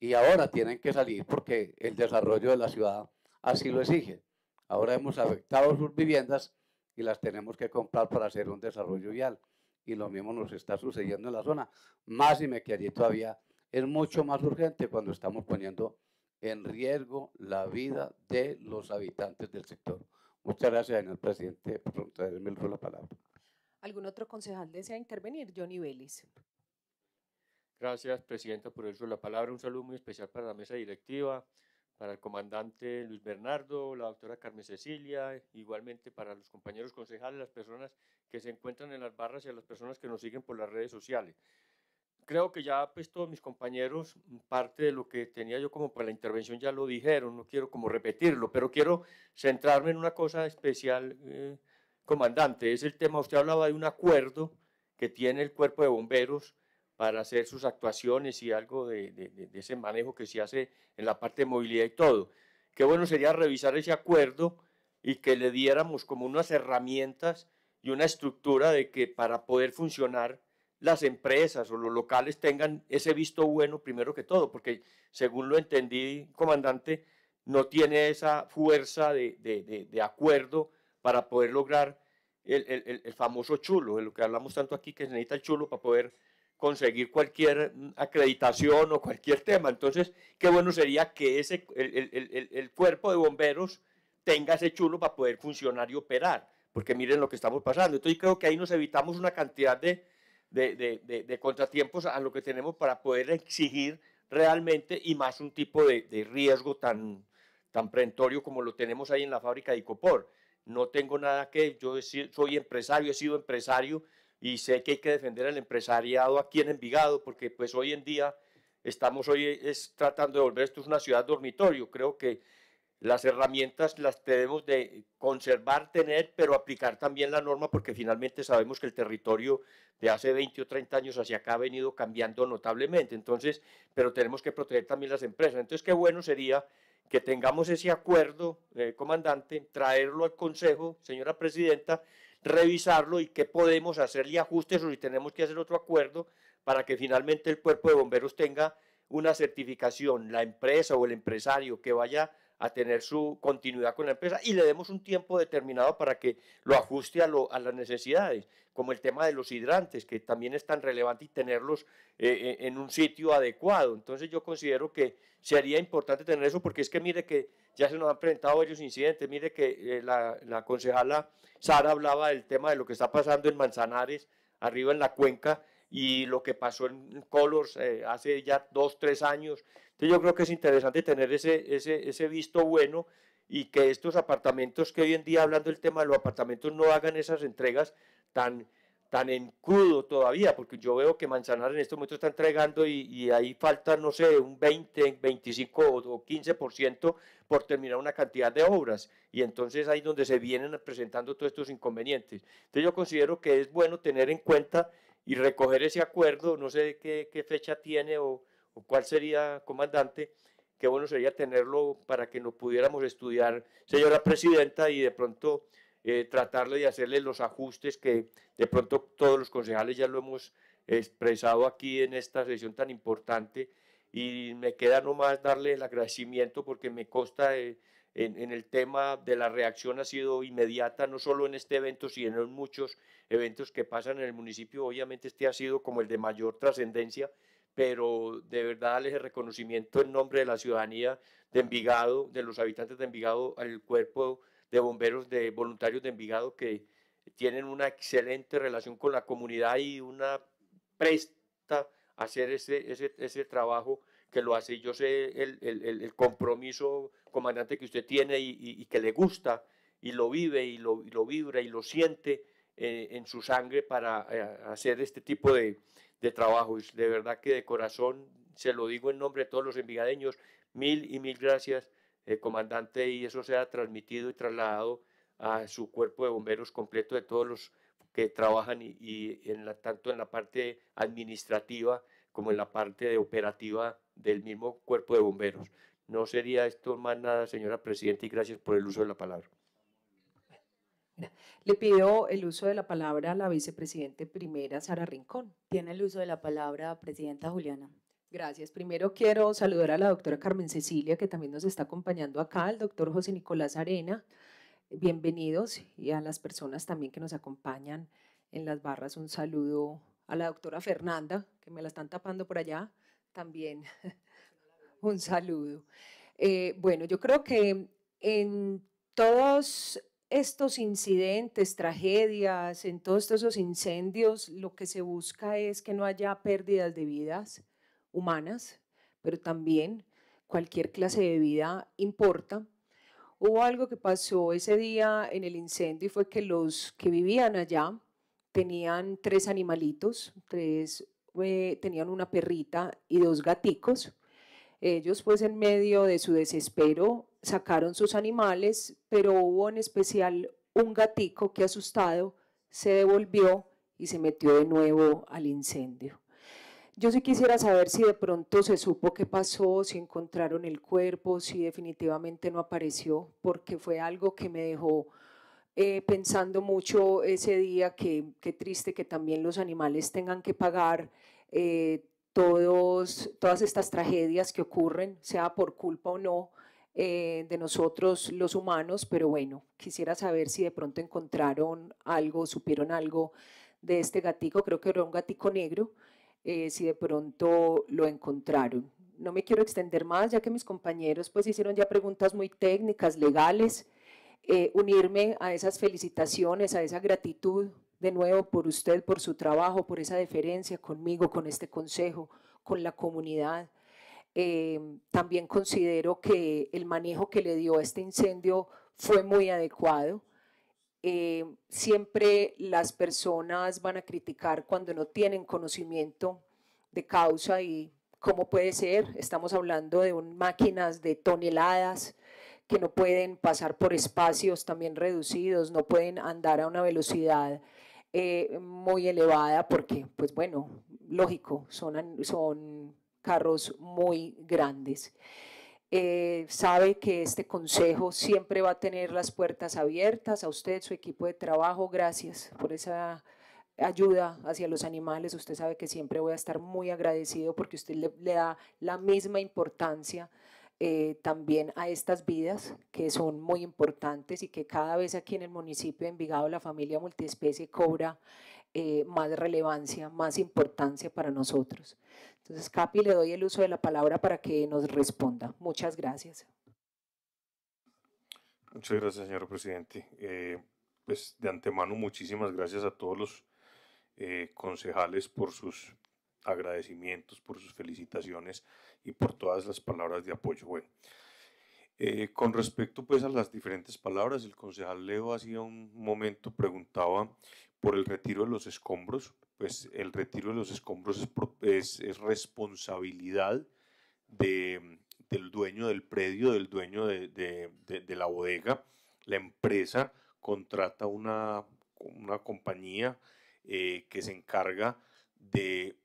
y ahora tienen que salir porque el desarrollo de la ciudad así lo exige. Ahora hemos afectado sus viviendas y las tenemos que comprar para hacer un desarrollo vial. Y lo mismo nos está sucediendo en la zona. Más y me quedaría todavía es mucho más urgente cuando estamos poniendo en riesgo la vida de los habitantes del sector. Muchas gracias, señor presidente, por traerme la palabra.
¿Algún otro concejal desea intervenir? Johnny Vélez.
Gracias, Presidenta, por el la palabra. Un saludo muy especial para la mesa directiva, para el comandante Luis Bernardo, la doctora Carmen Cecilia, igualmente para los compañeros concejales, las personas que se encuentran en las barras y a las personas que nos siguen por las redes sociales. Creo que ya pues todos mis compañeros, parte de lo que tenía yo como para la intervención ya lo dijeron, no quiero como repetirlo, pero quiero centrarme en una cosa especial, eh, comandante, es el tema, usted hablaba de un acuerdo que tiene el cuerpo de bomberos para hacer sus actuaciones y algo de, ese manejo que se hace en la parte de movilidad y todo. Qué bueno sería revisar ese acuerdo y que le diéramos como unas herramientas y una estructura de que para poder funcionar las empresas o los locales tengan ese visto bueno primero que todo, porque según lo entendí, comandante, no tiene esa fuerza de, acuerdo para poder lograr el, el famoso chulo, de lo que hablamos tanto aquí, que se necesita el chulo para poder conseguir cualquier mm, acreditación o cualquier tema. Entonces, qué bueno sería que ese, el, cuerpo de bomberos tenga ese chulo para poder funcionar y operar, porque miren lo que estamos pasando. Entonces, creo que ahí nos evitamos una cantidad de, contratiempos a lo que tenemos para poder exigir realmente y más un tipo de, riesgo tan, tan como lo tenemos ahí en la fábrica de Icopor. No tengo nada que, yo soy empresario, he sido empresario, y sé que hay que defender el empresariado aquí en Envigado, porque pues hoy en día estamos hoy es tratando de volver esto es una ciudad dormitorio. Creo que las herramientas las tenemos de conservar, tener, pero aplicar también la norma, porque finalmente sabemos que el territorio de hace 20 o 30 años hacia acá ha venido cambiando notablemente. Entonces, pero tenemos que proteger también las empresas. Entonces, qué bueno sería que tengamos ese acuerdo, eh, comandante, traerlo al Consejo, señora Presidenta, revisarlo y qué podemos hacerle ajustes o si tenemos que hacer otro acuerdo para que finalmente el cuerpo de bomberos tenga una certificación, la empresa o el empresario que vaya a tener su continuidad con la empresa y le demos un tiempo determinado para que lo ajuste a, lo, a las necesidades, como el tema de los hidrantes, que también es tan relevante y tenerlos eh, eh, en un sitio adecuado. Entonces yo considero que sería importante tener eso porque es que mire que ya se nos han presentado varios incidentes, mire que eh, la, concejala Sara hablaba del tema de lo que está pasando en Manzanares, arriba en la cuenca, y lo que pasó en Colors hace ya dos, tres años, yo creo que es interesante tener ese, ese, visto bueno y que estos apartamentos que hoy en día, hablando del tema de los apartamentos, no hagan esas entregas tan, tan en crudo todavía, porque yo veo que Manzanar en estos momentos está entregando y, ahí falta, no sé, un 20, 25 o 15% por terminar una cantidad de obras. Y entonces ahí es donde se vienen presentando todos estos inconvenientes. Entonces yo considero que es bueno tener en cuenta y recoger ese acuerdo, no sé qué fecha tiene o cuál sería, comandante, qué bueno sería tenerlo para que nos pudiéramos estudiar, señora presidenta, y de pronto eh, tratarle de hacerle los ajustes que de pronto todos los concejales ya lo hemos expresado aquí en esta sesión tan importante. Y me queda nomás darle el agradecimiento porque me consta eh, en, en, el tema de la reacción ha sido inmediata, no solo en este evento, sino en muchos eventos que pasan en el municipio. Obviamente este ha sido como el de mayor trascendencia pero de verdad les el reconocimiento en nombre de la ciudadanía de Envigado, de los habitantes de Envigado, al cuerpo de bomberos, de voluntarios de Envigado que tienen una excelente relación con la comunidad y una presta a hacer ese, ese, ese trabajo que lo hace. Yo sé el, el, el compromiso, comandante, que usted tiene y, que le gusta y lo vive y lo, lo vibra y lo siente eh, en su sangre para eh, hacer este tipo de, de trabajo. Y de verdad que de corazón se lo digo en nombre de todos los envigadeños, mil y mil gracias, eh, comandante, y eso sea transmitido y trasladado a su cuerpo de bomberos completo de todos los que trabajan y, en tanto en la parte administrativa como en la parte de operativa del mismo cuerpo de bomberos. No sería esto más nada, señora Presidenta, y gracias por el uso de la palabra.
Le pido el uso de la palabra a la vicepresidente primera, Sara Rincón. Tiene el uso de la palabra, presidenta Juliana. Gracias. Primero quiero saludar a la doctora Carmen Cecilia, que también nos está acompañando acá, al doctor José Nicolás Arena. Bienvenidos y a las personas también que nos acompañan en las barras. Un saludo a la doctora Fernanda, que me la están tapando por allá. También [LAUGHS] un saludo. Eh, bueno, yo creo que en todos estos incidentes, tragedias, en todos esos incendios, lo que se busca es que no haya pérdidas de vidas humanas, pero también cualquier clase de vida importa. Hubo algo que pasó ese día en el incendio y fue que los que vivían allá tenían tres animalitos, tres, eh, tenían una perrita y dos gaticos. Ellos pues en medio de su desespero sacaron sus animales, pero hubo en especial un gatico que asustado se devolvió y se metió de nuevo al incendio. Yo sí quisiera saber si de pronto se supo qué pasó, si encontraron el cuerpo, si definitivamente no apareció, porque fue algo que me dejó eh, pensando mucho ese día, que, qué triste que también los animales tengan que pagar eh, todos, todas estas tragedias que ocurren, sea por culpa o no eh, de nosotros los humanos, pero bueno, quisiera saber si de pronto encontraron algo, supieron algo de este gatico, creo que era un gatico negro, eh, si de pronto lo encontraron. No me quiero extender más, ya que mis compañeros pues hicieron ya preguntas muy técnicas, legales, eh, unirme a esas felicitaciones, a esa gratitud de nuevo por usted, por su trabajo, por esa deferencia conmigo, con este consejo, con la comunidad. Em, también considero que el manejo que le dio a este incendio fue muy adecuado. Em, siempre las personas van a criticar cuando no tienen conocimiento de causa y cómo puede ser. Estamos hablando de máquinas de toneladas que no pueden pasar por espacios también reducidos, no pueden andar a una velocidad eh, muy elevada porque, pues bueno, lógico, son, son carros muy grandes. Eh, sabe que este consejo siempre va a tener las puertas abiertas a usted, su equipo de trabajo. Gracias por esa ayuda hacia los animales. Usted sabe que siempre voy a estar muy agradecido porque usted le da la misma importancia eh, también a estas vidas que son muy importantes y que cada vez aquí en el municipio de Envigado la familia multiespecie cobra eh, más relevancia, más importancia para nosotros. Entonces, Capi, le doy el uso de la palabra para que nos responda. Muchas gracias.
Muchas gracias, señor presidente. Eh, pues de antemano, muchísimas gracias a todos los concejales por sus agradecimientos, por sus felicitaciones y por todas las palabras de apoyo. Bueno, eh, con respecto pues a las diferentes palabras, el concejal Leo hacía un momento preguntaba por el retiro de los escombros. Pues el retiro de los escombros es, responsabilidad de, del dueño del predio, del dueño de, de, la bodega. La empresa contrata una, una compañía eh, que se encarga de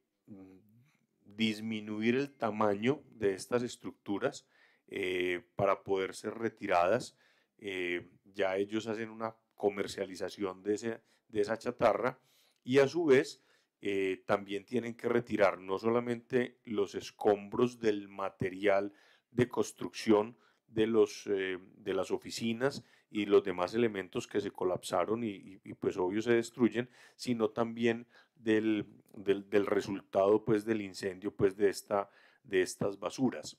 disminuir el tamaño de estas estructuras eh, para poder ser retiradas. Eh, ya ellos hacen una comercialización de, esa chatarra y a su vez eh, también tienen que retirar no solamente los escombros del material de construcción de, los, de las oficinas y los demás elementos que se colapsaron y, y pues obvio se destruyen, sino también del, del, resultado pues, del incendio pues, de, esta, de estas basuras.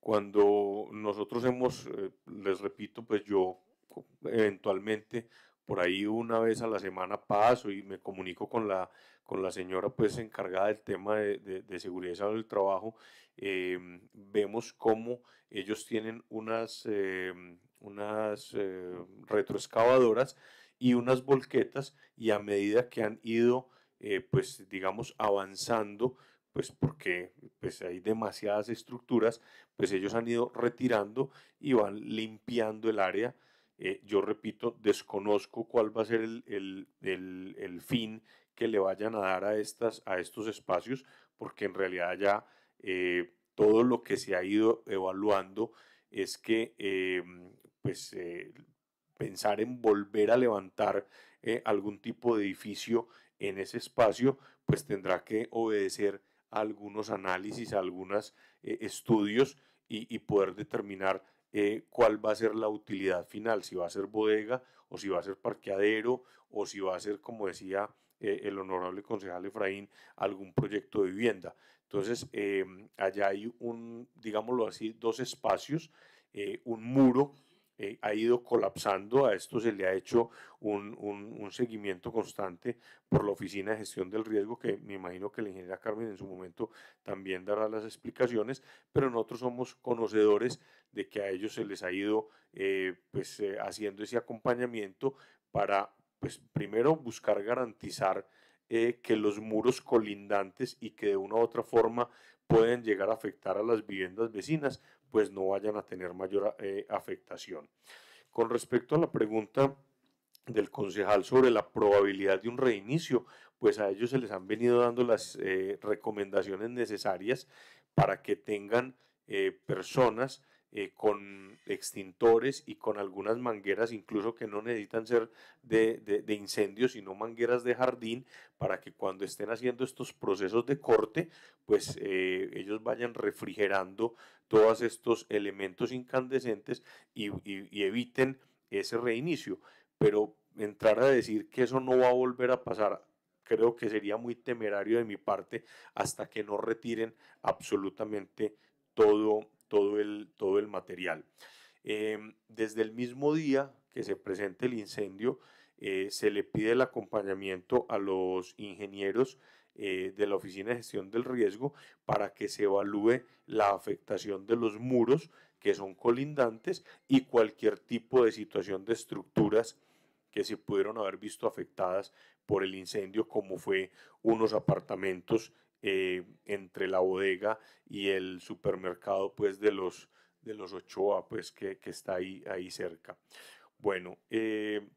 Cuando nosotros hemos, eh, les repito, pues yo eventualmente por ahí una vez a la semana paso y me comunico con la, con la señora pues encargada del tema de, de, seguridad del trabajo, em, vemos cómo ellos tienen unas, em, eh, retroexcavadoras y unas volquetas y a medida que han ido, eh, pues digamos, avanzando, pues porque pues hay demasiadas estructuras, pues ellos han ido retirando y van limpiando el área. Eh, yo repito, desconozco cuál va a ser el, fin que le vayan a dar a, estas, a estos espacios, porque en realidad ya eh, todo lo que se ha ido evaluando es que pues, pensar en volver a levantar eh, algún tipo de edificio en ese espacio, pues tendrá que obedecer a algunos análisis, a algunos eh, estudios y, poder determinar eh, cuál va a ser la utilidad final, si va a ser bodega o si va a ser parqueadero o si va a ser, como decía el honorable concejal Efraín, algún proyecto de vivienda. Entonces, em, allá hay un, digámoslo así, dos espacios, un muro eh, ha ido colapsando. A esto se le ha hecho un, seguimiento constante por la Oficina de Gestión del Riesgo, que me imagino que la ingeniera Carmen en su momento también dará las explicaciones, pero nosotros somos conocedores de que a ellos se les ha ido eh, pues, eh, haciendo ese acompañamiento para, pues, primero, buscar garantizar que los muros colindantes y que de una u otra forma pueden llegar a afectar a las viviendas vecinas pues no vayan a tener mayor eh, afectación. Con respecto a la pregunta del concejal sobre la probabilidad de un reinicio, pues a ellos se les han venido dando las eh, recomendaciones necesarias para que tengan eh, personas eh, con extintores y con algunas mangueras, incluso que no necesitan ser de, de, incendio, sino mangueras de jardín, para que cuando estén haciendo estos procesos de corte, pues eh, ellos vayan refrigerando todos estos elementos incandescentes y, y eviten ese reinicio. Pero entrar a decir que eso no va a volver a pasar, creo que sería muy temerario de mi parte hasta que no retiren absolutamente todo, todo el, todo el material. Em, desde el mismo día que se presenta el incendio, eh, se le pide el acompañamiento a los ingenieros eh, de la Oficina de Gestión del Riesgo para que se evalúe la afectación de los muros que son colindantes y cualquier tipo de situación de estructuras que se pudieron haber visto afectadas por el incendio, como fue unos apartamentos eh, entre la bodega y el supermercado pues de los, de los Ochoa pues que, está ahí, ahí cerca. Bueno, eh,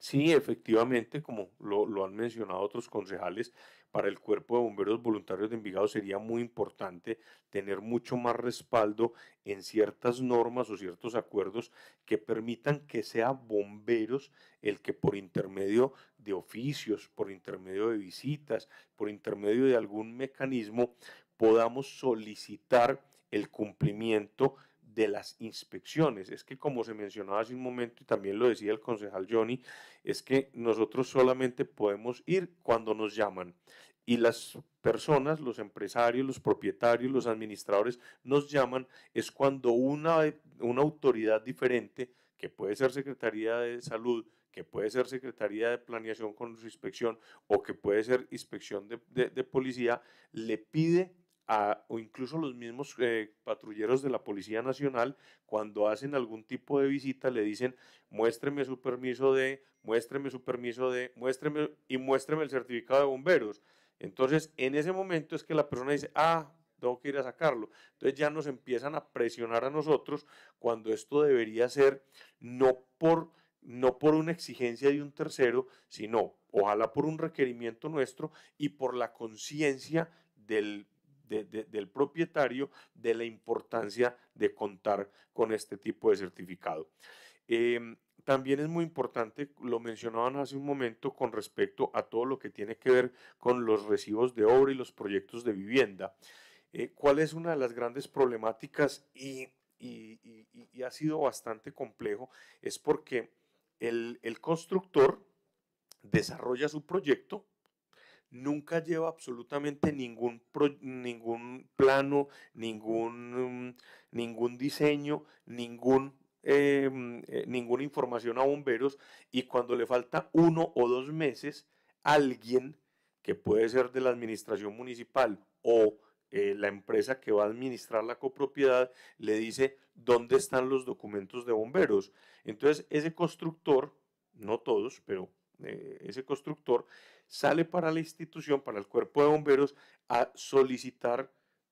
sí, efectivamente, como lo, lo han mencionado otros concejales, para el cuerpo de bomberos voluntarios de Envigado sería muy importante tener mucho más respaldo en ciertas normas o ciertos acuerdos que permitan que sea bomberos el que por intermedio de oficios, por intermedio de visitas, por intermedio de algún mecanismo podamos solicitar el cumplimiento de las inspecciones. Es que como se mencionaba hace un momento y también lo decía el concejal Johnny, es que nosotros solamente podemos ir cuando nos llaman y las personas, los empresarios, los propietarios, los administradores nos llaman es cuando una, una autoridad diferente, que puede ser Secretaría de Salud, que puede ser Secretaría de Planeación con su inspección o que puede ser inspección de, de policía, le pide o incluso los mismos eh, patrulleros de la Policía Nacional, cuando hacen algún tipo de visita, le dicen, muéstreme su permiso de, muéstreme su permiso de, muéstreme y muéstreme el certificado de bomberos. Entonces, en ese momento es que la persona dice, ah, tengo que ir a sacarlo. Entonces ya nos empiezan a presionar a nosotros cuando esto debería ser no por, no por una exigencia de un tercero, sino ojalá por un requerimiento nuestro y por la conciencia del del propietario de la importancia de contar con este tipo de certificado. Em, también es muy importante, lo mencionaban hace un momento con respecto a todo lo que tiene que ver con los recibos de obra y los proyectos de vivienda. Eh, ¿Cuál es una de las grandes problemáticas y, ha sido bastante complejo? Es porque el constructor desarrolla su proyecto, nunca lleva absolutamente ningún, ningún plano, ningún, mm, ningún diseño, ningún em, eh, ninguna información a bomberos y cuando le falta uno o dos meses, alguien que puede ser de la administración municipal o eh, la empresa que va a administrar la copropiedad le dice dónde están los documentos de bomberos. Entonces ese constructor, no todos, pero eh, ese constructor sale para la institución, para el cuerpo de bomberos, a solicitar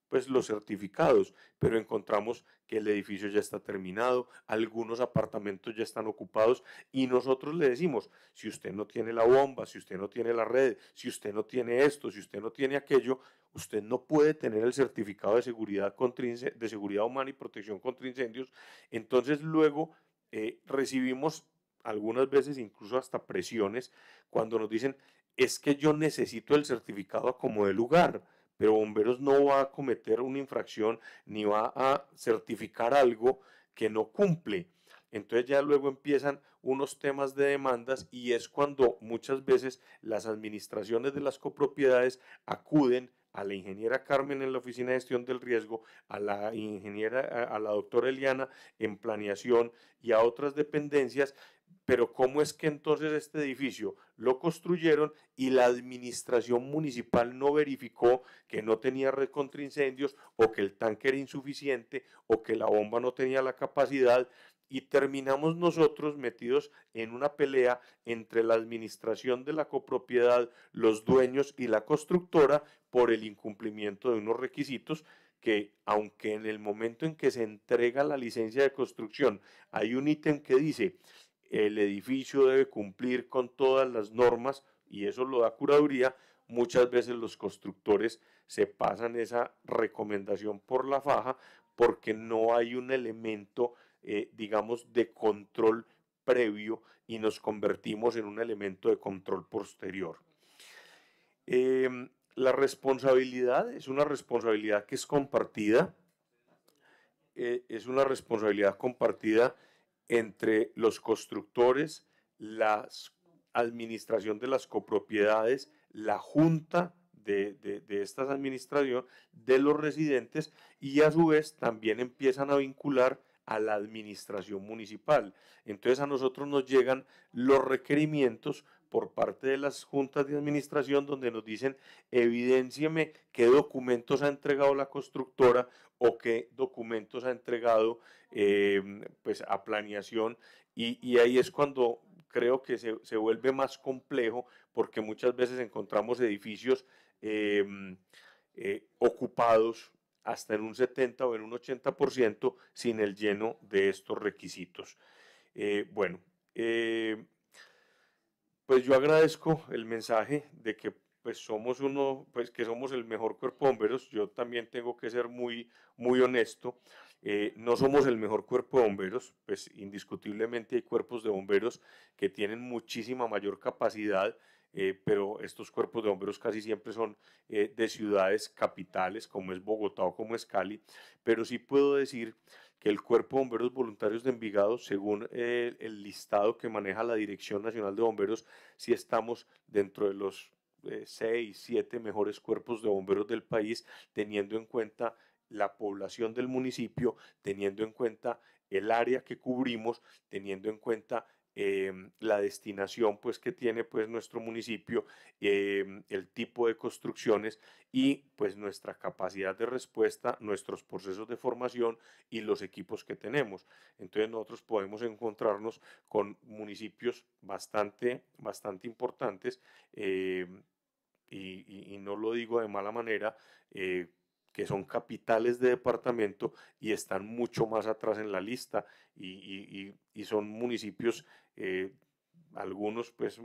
pues los certificados, pero encontramos que el edificio ya está terminado, algunos apartamentos ya están ocupados y nosotros le decimos, si usted no tiene la bomba, si usted no tiene la red, si usted no tiene esto, si usted no tiene aquello, usted no puede tener el certificado de seguridad, contra de seguridad humana y protección contra incendios. Entonces luego eh, recibimos algunas veces incluso hasta presiones cuando nos dicen, es que yo necesito el certificado como de lugar, pero bomberos no va a cometer una infracción ni va a certificar algo que no cumple. Entonces ya luego empiezan unos temas de demandas y es cuando muchas veces las administraciones de las copropiedades acuden a la ingeniera Carmen en la oficina de gestión del riesgo, a la ingeniera, a la doctora Eliana en planeación y a otras dependencias pero ¿cómo es que entonces este edificio lo construyeron y la administración municipal no verificó que no tenía red contra incendios o que el tanque era insuficiente o que la bomba no tenía la capacidad? Y terminamos nosotros metidos en una pelea entre la administración de la copropiedad, los dueños y la constructora por el incumplimiento de unos requisitos que aunque en el momento en que se entrega la licencia de construcción hay un ítem que dice el edificio debe cumplir con todas las normas y eso lo da curaduría, muchas veces los constructores se pasan esa recomendación por la faja porque no hay un elemento, eh, digamos, de control previo y nos convertimos en un elemento de control posterior. Em, la responsabilidad es una responsabilidad que es compartida, eh, es una responsabilidad compartida entre los constructores, la administración de las copropiedades, la junta de, estas administraciones, de los residentes y a su vez también empiezan a vincular a la administración municipal. Entonces a nosotros nos llegan los requerimientos por parte de las juntas de administración donde nos dicen evidenciame qué documentos ha entregado la constructora o qué documentos ha entregado em, pues a planeación y, ahí es cuando creo que se, vuelve más complejo porque muchas veces encontramos edificios em, eh, ocupados hasta en un 70 o en un 80% sin el lleno de estos requisitos. Eh, bueno, eh, pues yo agradezco el mensaje de que pues somos uno, pues que somos el mejor cuerpo de bomberos, yo también tengo que ser muy, muy honesto, eh, no somos el mejor cuerpo de bomberos, pues indiscutiblemente hay cuerpos de bomberos que tienen muchísima mayor capacidad, eh, pero estos cuerpos de bomberos casi siempre son eh, de ciudades capitales como es Bogotá o como es Cali, pero sí puedo decir que el Cuerpo de Bomberos Voluntarios de Envigado, según el listado que maneja la Dirección Nacional de Bomberos, sí estamos dentro de los eh, seis, siete mejores cuerpos de bomberos del país, teniendo en cuenta la población del municipio, teniendo en cuenta el área que cubrimos, teniendo en cuenta Em, la destinación pues, que tiene pues, nuestro municipio, em, el tipo de construcciones y pues, nuestra capacidad de respuesta, nuestros procesos de formación y los equipos que tenemos. Entonces nosotros podemos encontrarnos con municipios bastante, bastante importantes em, y, no lo digo de mala manera eh, que son capitales de departamento y están mucho más atrás en la lista y son municipios eh, algunos pues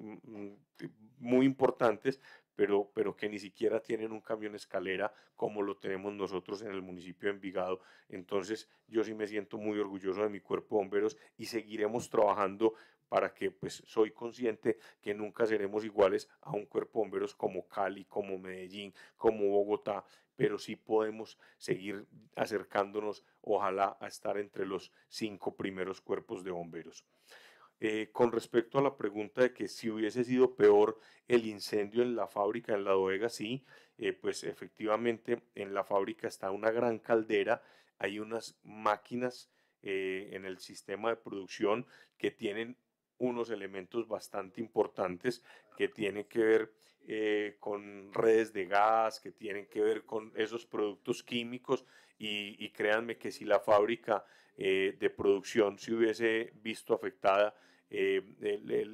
muy importantes, pero, pero que ni siquiera tienen un camión escalera como lo tenemos nosotros en el municipio de Envigado. Entonces yo sí me siento muy orgulloso de mi cuerpo de bomberos y seguiremos trabajando para que pues soy consciente que nunca seremos iguales a un cuerpo de bomberos como Cali, como Medellín, como Bogotá, pero sí podemos seguir acercándonos, ojalá, a estar entre los cinco primeros cuerpos de bomberos. Eh, con respecto a la pregunta de que si hubiese sido peor el incendio en la fábrica, en la bodega, sí, eh, pues efectivamente en la fábrica está una gran caldera, hay unas máquinas eh, en el sistema de producción que tienen unos elementos bastante importantes que tienen que ver con redes de gas, que tienen que ver con esos productos químicos y, créanme que si la fábrica de producción se hubiese visto afectada, eh,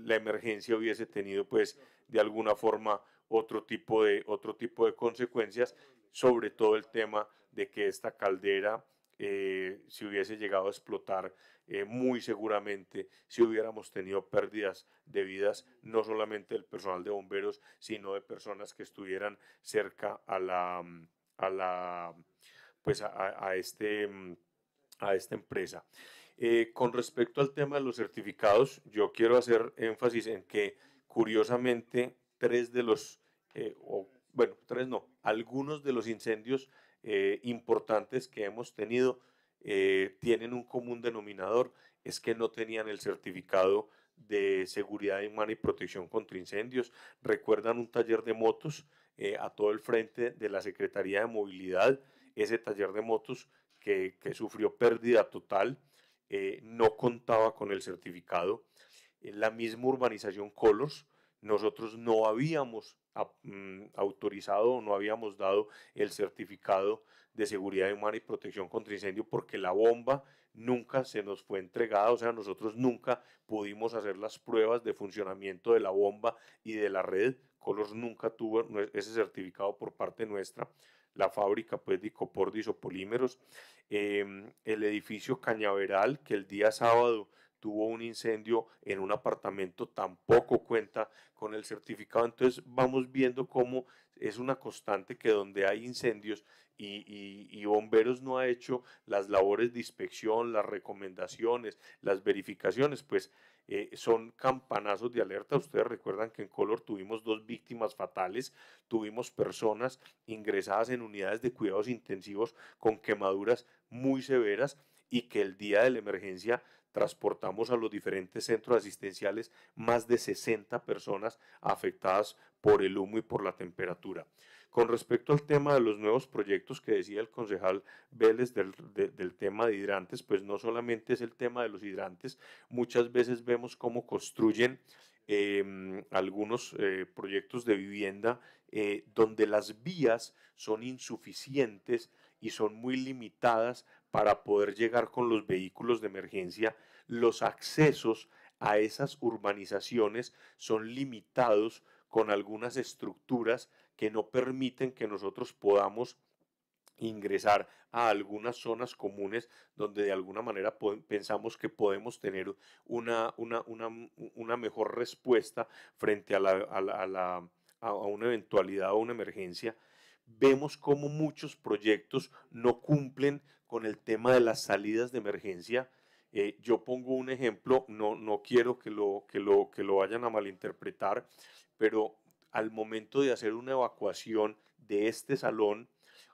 la emergencia hubiese tenido pues de alguna forma otro tipo de, otro tipo de consecuencias, sobre todo el tema de que esta caldera eh, se si hubiese llegado a explotar, eh, muy seguramente si hubiéramos tenido pérdidas de vidas, no solamente del personal de bomberos, sino de personas que estuvieran cerca a la, mm, a la pues este, mm, a esta empresa. Eh, con respecto al tema de los certificados, yo quiero hacer énfasis en que curiosamente tres de los, eh, bueno, tres no, algunos de los incendios eh, importantes que hemos tenido tienen un común denominador, es que no tenían el certificado de seguridad humana y protección contra incendios. Recuerdan un taller de motos a todo el frente de la Secretaría de Movilidad, ese taller de motos que sufrió pérdida total eh, no contaba con el certificado. En eh, la misma urbanización Colors, nosotros no habíamos ah, mm, autorizado o no habíamos dado el certificado de seguridad humana y protección contra incendio porque la bomba nunca se nos fue entregada, o sea, nosotros nunca pudimos hacer las pruebas de funcionamiento de la bomba y de la red. Colors nunca tuvo ese certificado por parte nuestra la fábrica pues, de o polímeros em, el edificio Cañaveral, que el día sábado tuvo un incendio en un apartamento, tampoco cuenta con el certificado. Entonces vamos viendo cómo es una constante que donde hay incendios y, bomberos no ha hecho las labores de inspección, las recomendaciones, las verificaciones, pues eh, son campanazos de alerta. Ustedes recuerdan que en Color tuvimos dos víctimas fatales, tuvimos personas ingresadas en unidades de cuidados intensivos con quemaduras muy severas y que el día de la emergencia transportamos a los diferentes centros asistenciales más de 60 personas afectadas por el humo y por la temperatura. Con respecto al tema de los nuevos proyectos que decía el concejal Vélez del, tema de hidrantes, pues no solamente es el tema de los hidrantes, muchas veces vemos cómo construyen em, algunos eh, proyectos de vivienda eh, donde las vías son insuficientes y son muy limitadas para poder llegar con los vehículos de emergencia. Los accesos a esas urbanizaciones son limitados con algunas estructuras que no permiten que nosotros podamos ingresar a algunas zonas comunes donde de alguna manera pensamos que podemos tener una, una, mejor respuesta frente a, la, a, una eventualidad o una emergencia, vemos como muchos proyectos no cumplen con el tema de las salidas de emergencia. Eh, yo pongo un ejemplo, no, no quiero que lo, que, lo, que lo vayan a malinterpretar, pero al momento de hacer una evacuación de este salón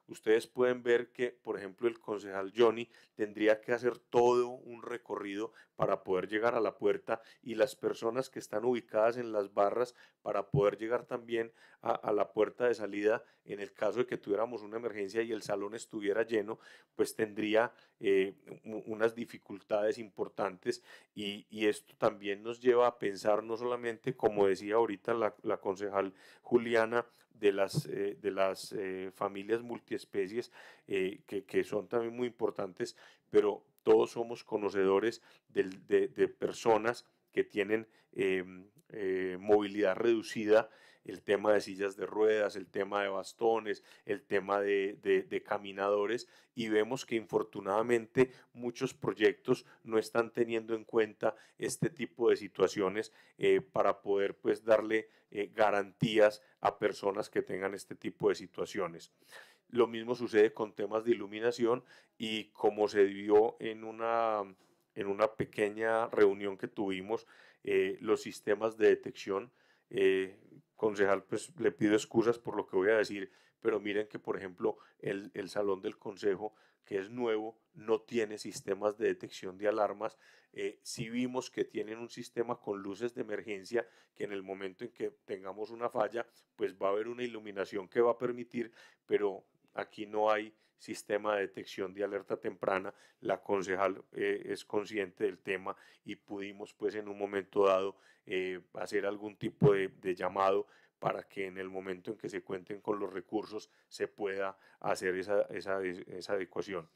ustedes pueden ver que, por ejemplo, el concejal Johnny tendría que hacer todo un recorrido para poder llegar a la puerta y las personas que están ubicadas en las barras para poder llegar también a, la puerta de salida en el caso de que tuviéramos una emergencia y el salón estuviera lleno, pues tendría eh, unas dificultades importantes y, esto también nos lleva a pensar no solamente, como decía ahorita la concejal Juliana, de las, eh, de las eh, familias multiespecies, eh, que, son también muy importantes, pero todos somos conocedores de personas que tienen em, movilidad reducida el tema de sillas de ruedas, el tema de bastones, el tema de, caminadores y vemos que infortunadamente muchos proyectos no están teniendo en cuenta este tipo de situaciones eh, para poder pues darle eh, garantías a personas que tengan este tipo de situaciones. Lo mismo sucede con temas de iluminación y como se vio en una, en una pequeña reunión que tuvimos, eh, los sistemas de detección concejal pues le pido excusas por lo que voy a decir, pero miren que por ejemplo el, salón del consejo que es nuevo, no tiene sistemas de detección de alarmas. Eh, si vimos que tienen un sistema con luces de emergencia que en el momento en que tengamos una falla, pues va a haber una iluminación que va a permitir, pero aquí no hay sistema de detección de alerta temprana. La concejal eh, es consciente del tema y pudimos pues en un momento dado eh, hacer algún tipo de, llamado para que en el momento en que se cuenten con los recursos se pueda hacer esa, adecuación.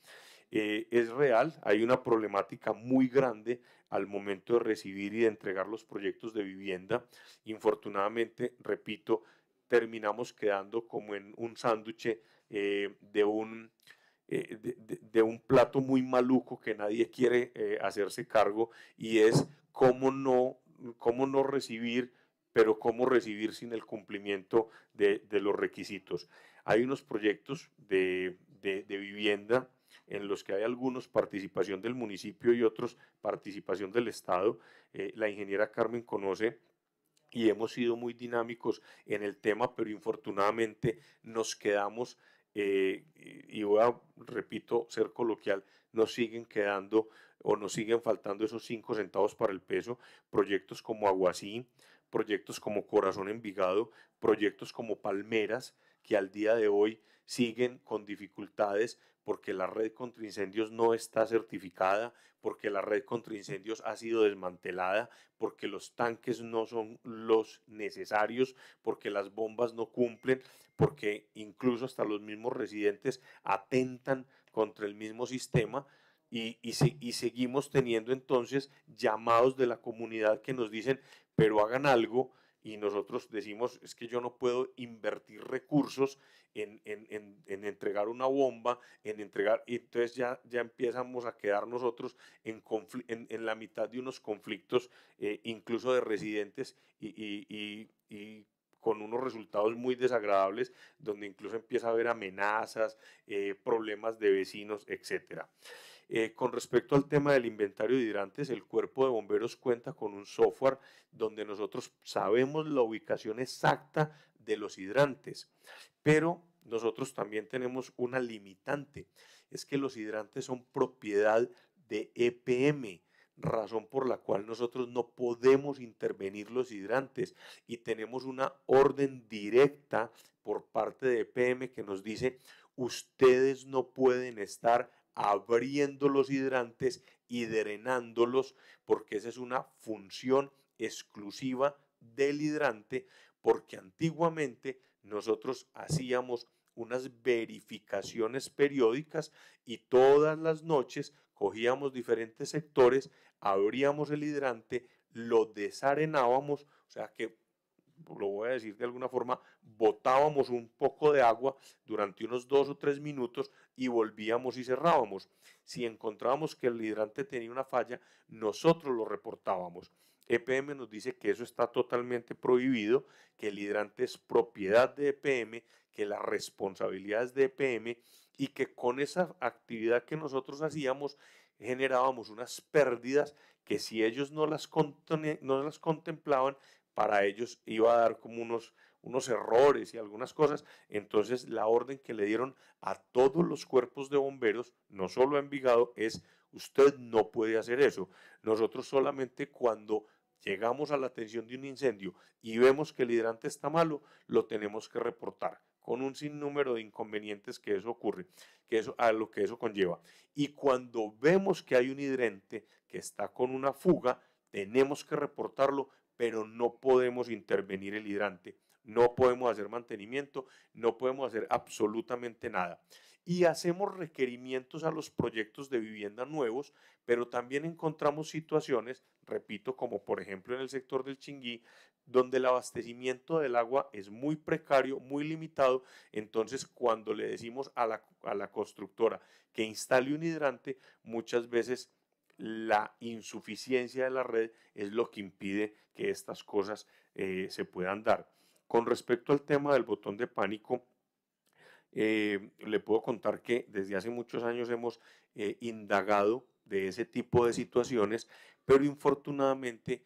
Eh, es real, hay una problemática muy grande al momento de recibir y de entregar los proyectos de vivienda. Infortunadamente, repito, terminamos quedando como en un sándwich eh, de, un, eh, de, un plato muy maluco que nadie quiere eh, hacerse cargo y es cómo no, cómo no recibir, pero cómo recibir sin el cumplimiento de, los requisitos. Hay unos proyectos de, vivienda en los que hay algunos participación del municipio y otros participación del Estado. la ingeniera Carmen conoce y hemos sido muy dinámicos en el tema, pero infortunadamente nos quedamos eh, y voy a, repito, ser coloquial, nos siguen quedando o nos siguen faltando esos cinco centavos para el peso, proyectos como Aguasí, proyectos como Corazón Envigado, proyectos como Palmeras, que al día de hoy siguen con dificultades porque la red contra incendios no está certificada, porque la red contra incendios ha sido desmantelada, porque los tanques no son los necesarios, porque las bombas no cumplen, porque incluso hasta los mismos residentes atentan contra el mismo sistema. Y, seguimos teniendo entonces llamados de la comunidad que nos dicen, pero hagan algo, y nosotros decimos, es que yo no puedo invertir recursos en, entregar una bomba, en entregar, y entonces ya, ya empezamos a quedar nosotros en, la mitad de unos conflictos, eh, incluso de residentes, y, con unos resultados muy desagradables, donde incluso empieza a haber amenazas, eh, problemas de vecinos, etcétera. Eh, con respecto al tema del inventario de hidrantes, el cuerpo de bomberos cuenta con un software donde nosotros sabemos la ubicación exacta de los hidrantes, pero nosotros también tenemos una limitante, es que los hidrantes son propiedad de EPM, razón por la cual nosotros no podemos intervenir los hidrantes y tenemos una orden directa por parte de EPM que nos dice ustedes no pueden estar abriendo los hidrantes y drenándolos, porque esa es una función exclusiva del hidrante, porque antiguamente nosotros hacíamos unas verificaciones periódicas y todas las noches cogíamos diferentes sectores, abríamos el hidrante, lo desarenábamos, o sea que lo voy a decir de alguna forma, botábamos un poco de agua durante unos dos o tres minutos y volvíamos y cerrábamos. Si encontrábamos que el hidrante tenía una falla, nosotros lo reportábamos. EPM nos dice que eso está totalmente prohibido, que el hidrante es propiedad de EPM, que la responsabilidad es de EPM y que con esa actividad que nosotros hacíamos generábamos unas pérdidas que si ellos no las, no las contemplaban para ellos iba a dar como unos, unos errores y algunas cosas. Entonces la orden que le dieron a todos los cuerpos de bomberos, no solo a Envigado, es usted no puede hacer eso. Nosotros solamente cuando llegamos a la atención de un incendio y vemos que el hidrante está malo, lo tenemos que reportar con un sinnúmero de inconvenientes que eso ocurre, que eso, a lo que eso conlleva. Y cuando vemos que hay un hidrante que está con una fuga, tenemos que reportarlo pero no podemos intervenir el hidrante, no podemos hacer mantenimiento, no podemos hacer absolutamente nada. Y hacemos requerimientos a los proyectos de vivienda nuevos, pero también encontramos situaciones, repito, como por ejemplo en el sector del Chinguí, donde el abastecimiento del agua es muy precario, muy limitado. Entonces, cuando le decimos a la, a la constructora que instale un hidrante, muchas veces la insuficiencia de la red es lo que impide que estas cosas eh, se puedan dar. Con respecto al tema del botón de pánico, eh, le puedo contar que desde hace muchos años hemos eh, indagado de ese tipo de situaciones, pero infortunadamente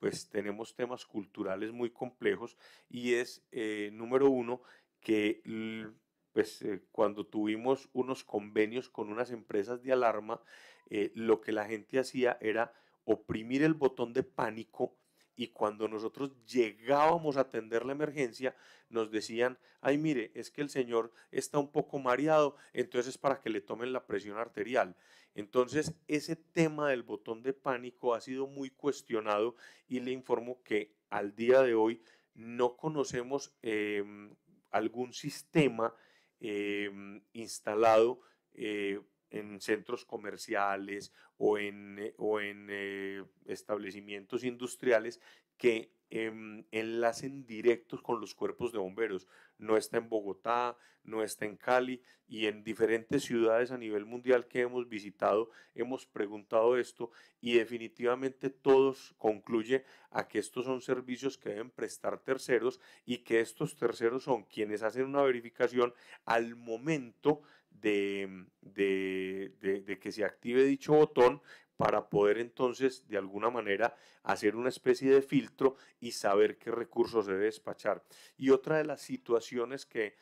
pues tenemos temas culturales muy complejos y es número uno que pues cuando tuvimos unos convenios con unas empresas de alarma eh, lo que la gente hacía era oprimir el botón de pánico y cuando nosotros llegábamos a atender la emergencia, nos decían, ay mire, es que el señor está un poco mareado, entonces es para que le tomen la presión arterial. Entonces, ese tema del botón de pánico ha sido muy cuestionado y le informo que al día de hoy no conocemos em, algún sistema em, instalado eh, en centros comerciales o en, eh, o en eh, establecimientos industriales que em, enlacen directos con los cuerpos de bomberos. No está en Bogotá, no está en Cali y en diferentes ciudades a nivel mundial que hemos visitado hemos preguntado esto y definitivamente todos concluye a que estos son servicios que deben prestar terceros y que estos terceros son quienes hacen una verificación al momento de, de, que se active dicho botón para poder entonces de alguna manera hacer una especie de filtro y saber qué recursos debe despachar. Y otra de las situaciones que,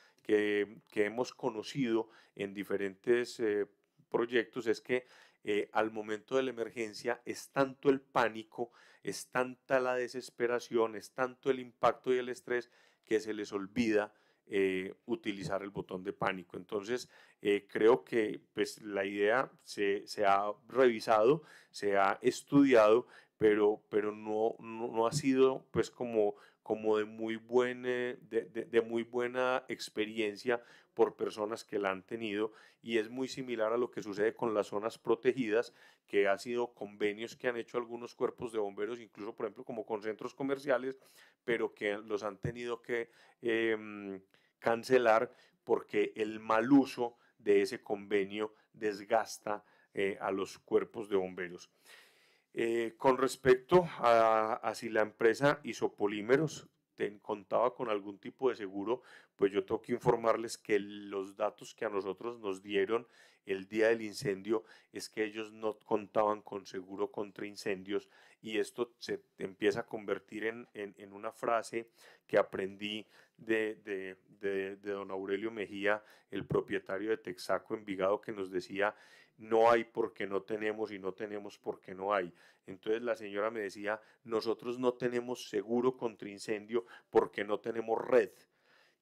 hemos conocido en diferentes eh, proyectos es que eh, al momento de la emergencia es tanto el pánico, es tanta la desesperación, es tanto el impacto y el estrés que se les olvida eh, utilizar el botón de pánico. Entonces, eh, creo que pues, la idea se, ha revisado, se ha estudiado, pero, pero no, no, ha sido pues como como de muy, eh, muy buena experiencia por personas que la han tenido y es muy similar a lo que sucede con las zonas protegidas, que ha sido convenios que han hecho algunos cuerpos de bomberos, incluso por ejemplo como con centros comerciales, pero que los han tenido que... Em, cancelar porque el mal uso de ese convenio desgasta eh, a los cuerpos de bomberos. Eh, con respecto a, si la empresa Isopolímeros te contaba con algún tipo de seguro, pues yo tengo que informarles que los datos que a nosotros nos dieron el día del incendio es que ellos no contaban con seguro contra incendios y esto se empieza a convertir en, en una frase que aprendí de, don Aurelio Mejía, el propietario de Texaco Envigado, que nos decía, no hay porque no tenemos y no tenemos porque no hay. Entonces la señora me decía, nosotros no tenemos seguro contra incendio porque no tenemos red.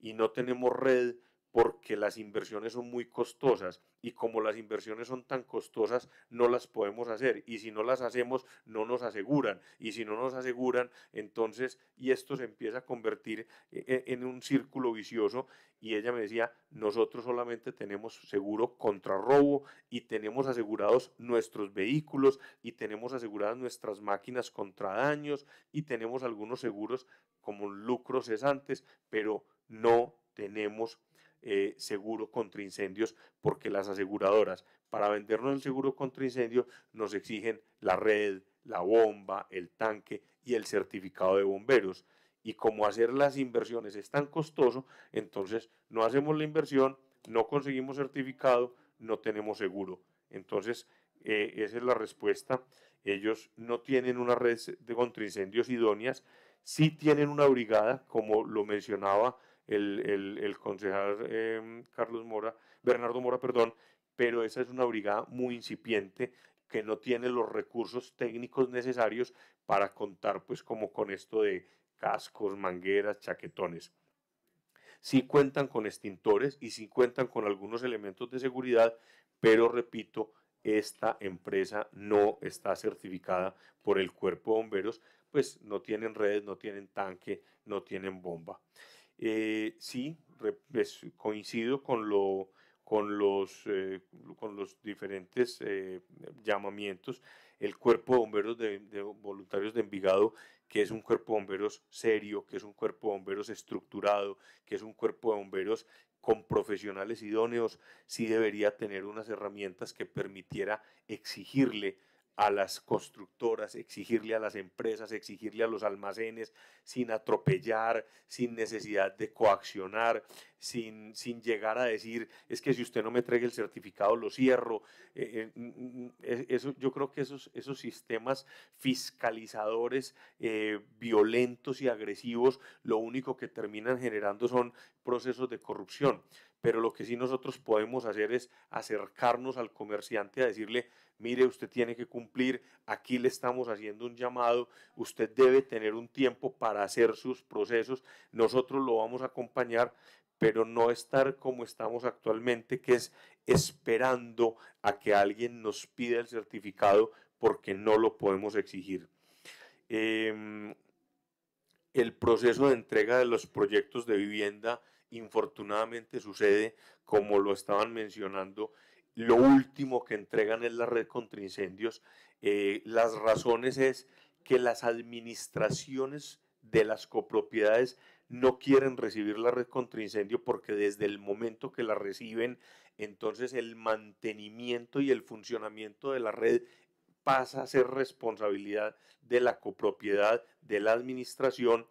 Y no tenemos red porque las inversiones son muy costosas y como las inversiones son tan costosas no las podemos hacer y si no las hacemos no nos aseguran y si no nos aseguran entonces y esto se empieza a convertir e, e, en un círculo vicioso y ella me decía nosotros solamente tenemos seguro contra robo y tenemos asegurados nuestros vehículos y tenemos aseguradas nuestras máquinas contra daños y tenemos algunos seguros como lucros cesantes pero no tenemos eh, seguro contra incendios porque las aseguradoras para vendernos el seguro contra incendio nos exigen la red, la bomba, el tanque y el certificado de bomberos. Y como hacer las inversiones es tan costoso, entonces no hacemos la inversión, no conseguimos certificado, no tenemos seguro. Entonces, eh, esa es la respuesta. Ellos no tienen una red de incendios idóneas, si tienen una brigada, como lo mencionaba el, concejal em, Carlos Mora, Bernardo Mora, perdón, pero esa es una brigada muy incipiente que no tiene los recursos técnicos necesarios para contar pues como con esto de cascos, mangueras, chaquetones. Sí cuentan con extintores y sí cuentan con algunos elementos de seguridad, pero repito, esta empresa no está certificada por el cuerpo de bomberos, pues no tienen redes, no tienen tanque, no tienen bomba. Eh, sí, pues, coincido con, eh, con, los, diferentes eh, llamamientos. El cuerpo de bomberos de, voluntarios de Envigado, que es un cuerpo de bomberos serio, que es un cuerpo de bomberos estructurado, que es un cuerpo de bomberos con profesionales idóneos, sí debería tener unas herramientas que permitiera exigirle a las constructoras, exigirle a las empresas, exigirle a los almacenes, sin atropellar, sin necesidad de coaccionar, sin, sin llegar a decir, es que si usted no me trae el certificado lo cierro. Eh, eh, e, eso, yo creo que esos, esos sistemas fiscalizadores eh, violentos y agresivos lo único que terminan generando son procesos de corrupción pero lo que sí nosotros podemos hacer es acercarnos al comerciante a decirle, mire, usted tiene que cumplir, aquí le estamos haciendo un llamado, usted debe tener un tiempo para hacer sus procesos, nosotros lo vamos a acompañar, pero no estar como estamos actualmente, que es esperando a que alguien nos pida el certificado porque no lo podemos exigir. Em, el proceso de entrega de los proyectos de vivienda infortunadamente sucede, como lo estaban mencionando,
lo último
que entregan es la red contra incendios. Eh, las razones es que las administraciones de las copropiedades no quieren recibir la red contra incendio porque desde el momento que la reciben, entonces el mantenimiento y el funcionamiento de la red pasa a ser responsabilidad de la copropiedad de la administración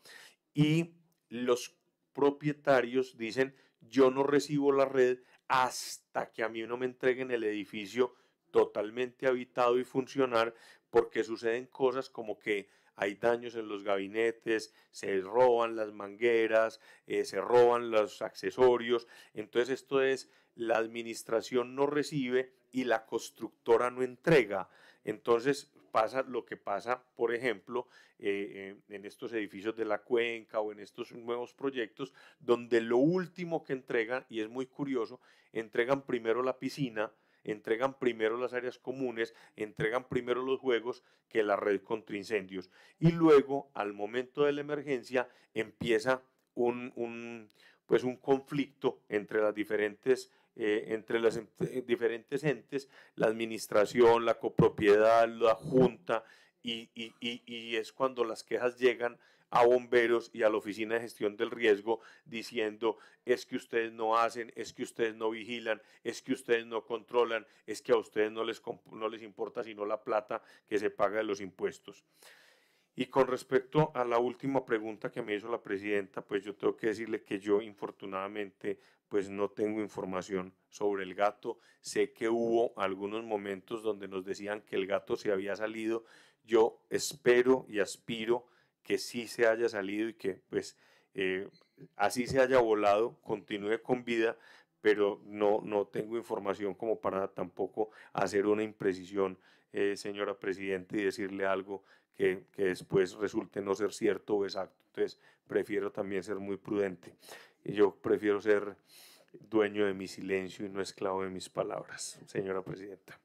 y los propietarios dicen yo no recibo la red hasta que a mí no me entreguen el edificio totalmente habitado y funcionar porque suceden cosas como que hay daños en los gabinetes, se roban las mangueras, eh, se roban los accesorios. Entonces esto es, la administración no recibe y la constructora no entrega entonces pasa lo que pasa, por ejemplo, eh, eh, en estos edificios de la cuenca o en estos nuevos proyectos, donde lo último que entregan, y es muy curioso, entregan primero la piscina, entregan primero las áreas comunes, entregan primero los juegos que la red contra incendios. Y luego, al momento de la emergencia, empieza un pues un conflicto entre las diferentes eh, entre las eh, diferentes entes, la administración, la copropiedad, la junta, y, es cuando las quejas llegan a bomberos y a la oficina de gestión del riesgo diciendo es que ustedes no hacen, es que ustedes no vigilan, es que ustedes no controlan, es que a ustedes no les, no les importa sino la plata que se paga de los impuestos. Y con respecto a la última pregunta que me hizo la presidenta, pues yo tengo que decirle que yo infortunadamente pues no tengo información sobre el gato. Sé que hubo algunos momentos donde nos decían que el gato se había salido. Yo espero y aspiro que sí se haya salido y que pues eh, así se haya volado, continúe con vida, pero no, no tengo información como para tampoco hacer una imprecisión, eh, señora Presidenta, y decirle algo que, después resulte no ser cierto o exacto. Entonces, prefiero también ser muy prudente. Y yo prefiero ser dueño de mi silencio y no esclavo de mis palabras, señora presidenta.